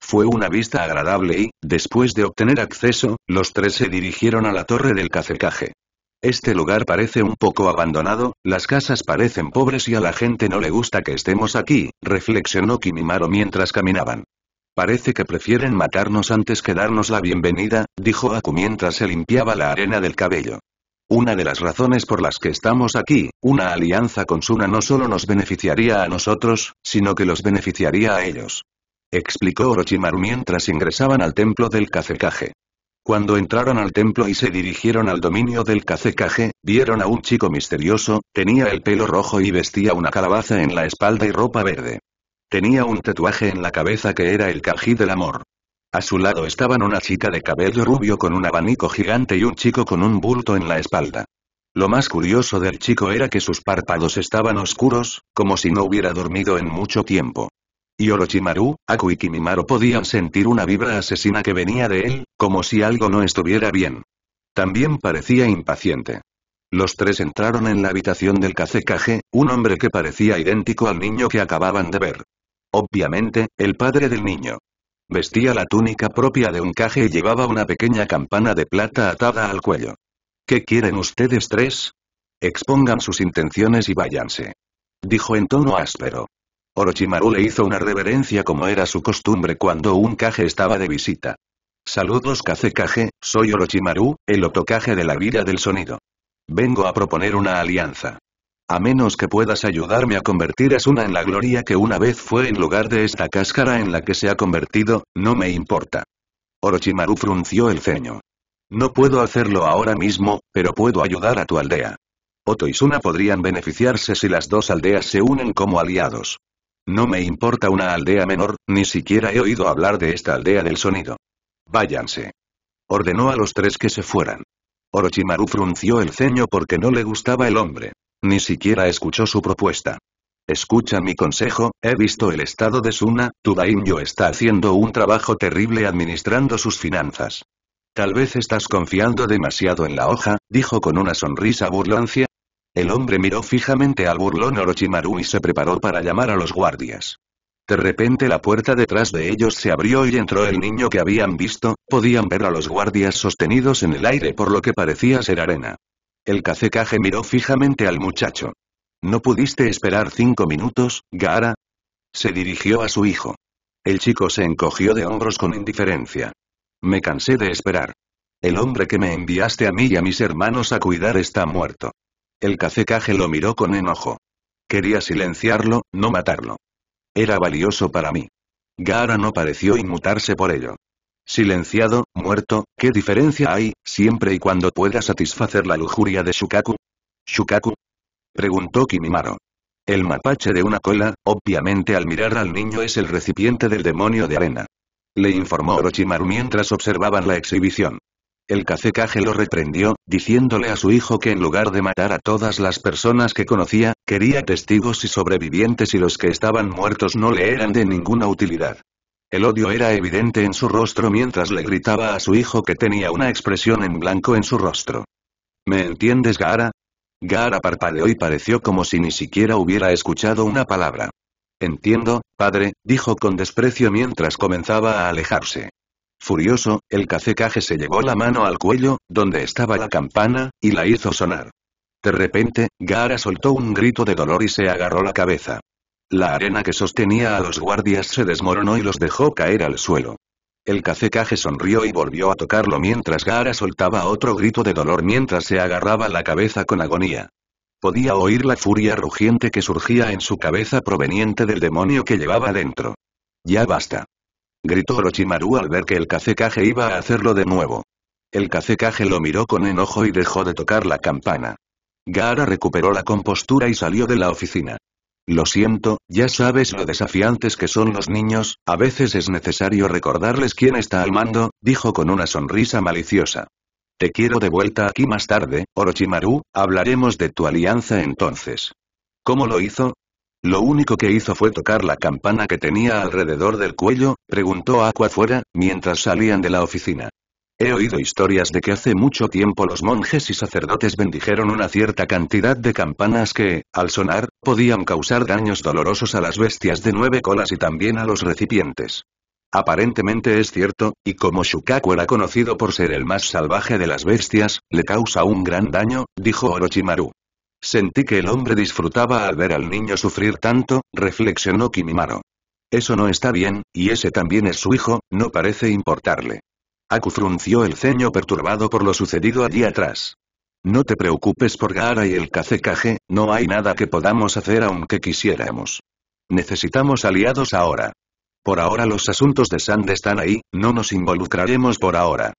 Fue una vista agradable y, después de obtener acceso, los tres se dirigieron a la torre del cacecaje. Este lugar parece un poco abandonado, las casas parecen pobres y a la gente no le gusta que estemos aquí, reflexionó Kimimaro mientras caminaban. Parece que prefieren matarnos antes que darnos la bienvenida, dijo Aku mientras se limpiaba la arena del cabello. Una de las razones por las que estamos aquí, una alianza con Suna no solo nos beneficiaría a nosotros, sino que los beneficiaría a ellos. Explicó Orochimaru mientras ingresaban al templo del Kazekage. Cuando entraron al templo y se dirigieron al dominio del Kazekage, vieron a un chico misterioso, tenía el pelo rojo y vestía una calabaza en la espalda y ropa verde. Tenía un tatuaje en la cabeza que era el Kaji del amor. A su lado estaban una chica de cabello rubio con un abanico gigante y un chico con un bulto en la espalda. Lo más curioso del chico era que sus párpados estaban oscuros, como si no hubiera dormido en mucho tiempo. Y Orochimaru, Aku y Kimimaro podían sentir una vibra asesina que venía de él, como si algo no estuviera bien. También parecía impaciente. Los tres entraron en la habitación del cacecaje. un hombre que parecía idéntico al niño que acababan de ver. Obviamente, el padre del niño. Vestía la túnica propia de un caje y llevaba una pequeña campana de plata atada al cuello. ¿Qué quieren ustedes tres? Expongan sus intenciones y váyanse. Dijo en tono áspero. Orochimaru le hizo una reverencia como era su costumbre cuando un caje estaba de visita. Saludos Kazekage, soy Orochimaru, el otocaje de la vida del sonido. Vengo a proponer una alianza. A menos que puedas ayudarme a convertir a Suna en la gloria que una vez fue en lugar de esta cáscara en la que se ha convertido, no me importa. Orochimaru frunció el ceño. No puedo hacerlo ahora mismo, pero puedo ayudar a tu aldea. Oto y Suna podrían beneficiarse si las dos aldeas se unen como aliados. No me importa una aldea menor, ni siquiera he oído hablar de esta aldea del sonido. Váyanse. Ordenó a los tres que se fueran. Orochimaru frunció el ceño porque no le gustaba el hombre. Ni siquiera escuchó su propuesta. Escucha mi consejo, he visto el estado de Suna, tu daimyo está haciendo un trabajo terrible administrando sus finanzas. Tal vez estás confiando demasiado en la hoja, dijo con una sonrisa burlancia. El hombre miró fijamente al burlón Orochimaru y se preparó para llamar a los guardias. De repente la puerta detrás de ellos se abrió y entró el niño que habían visto, podían ver a los guardias sostenidos en el aire por lo que parecía ser arena. El cacecaje miró fijamente al muchacho. ¿No pudiste esperar cinco minutos, Gara. Se dirigió a su hijo. El chico se encogió de hombros con indiferencia. Me cansé de esperar. El hombre que me enviaste a mí y a mis hermanos a cuidar está muerto. El cacecaje lo miró con enojo. Quería silenciarlo, no matarlo. Era valioso para mí. Gara no pareció inmutarse por ello. Silenciado, muerto, ¿qué diferencia hay, siempre y cuando pueda satisfacer la lujuria de Shukaku? ¿Shukaku? Preguntó Kimimaro. El mapache de una cola, obviamente al mirar al niño es el recipiente del demonio de arena. Le informó Orochimaru mientras observaban la exhibición. El cacecaje lo reprendió, diciéndole a su hijo que en lugar de matar a todas las personas que conocía, quería testigos y sobrevivientes y los que estaban muertos no le eran de ninguna utilidad. El odio era evidente en su rostro mientras le gritaba a su hijo que tenía una expresión en blanco en su rostro. ¿Me entiendes, Gara? Gara parpadeó y pareció como si ni siquiera hubiera escuchado una palabra. Entiendo, padre, dijo con desprecio mientras comenzaba a alejarse. Furioso, el cacecaje se llevó la mano al cuello, donde estaba la campana, y la hizo sonar. De repente, Gara soltó un grito de dolor y se agarró la cabeza. La arena que sostenía a los guardias se desmoronó y los dejó caer al suelo. El cacecaje sonrió y volvió a tocarlo mientras Gara soltaba otro grito de dolor mientras se agarraba la cabeza con agonía. Podía oír la furia rugiente que surgía en su cabeza proveniente del demonio que llevaba dentro. Ya basta. Gritó Orochimaru al ver que el cacecaje iba a hacerlo de nuevo. El cacecaje lo miró con enojo y dejó de tocar la campana. Gara recuperó la compostura y salió de la oficina. Lo siento, ya sabes lo desafiantes que son los niños, a veces es necesario recordarles quién está al mando, dijo con una sonrisa maliciosa. Te quiero de vuelta aquí más tarde, Orochimaru, hablaremos de tu alianza entonces. ¿Cómo lo hizo? Lo único que hizo fue tocar la campana que tenía alrededor del cuello, preguntó Aqua fuera, mientras salían de la oficina. He oído historias de que hace mucho tiempo los monjes y sacerdotes bendijeron una cierta cantidad de campanas que, al sonar, podían causar daños dolorosos a las bestias de nueve colas y también a los recipientes. Aparentemente es cierto, y como Shukaku era conocido por ser el más salvaje de las bestias, le causa un gran daño, dijo Orochimaru. Sentí que el hombre disfrutaba al ver al niño sufrir tanto, reflexionó Kimimaro. Eso no está bien, y ese también es su hijo, no parece importarle. Aku frunció el ceño perturbado por lo sucedido allí atrás. No te preocupes por Gara y el KCKG, no hay nada que podamos hacer aunque quisiéramos. Necesitamos aliados ahora. Por ahora los asuntos de Sand están ahí, no nos involucraremos por ahora.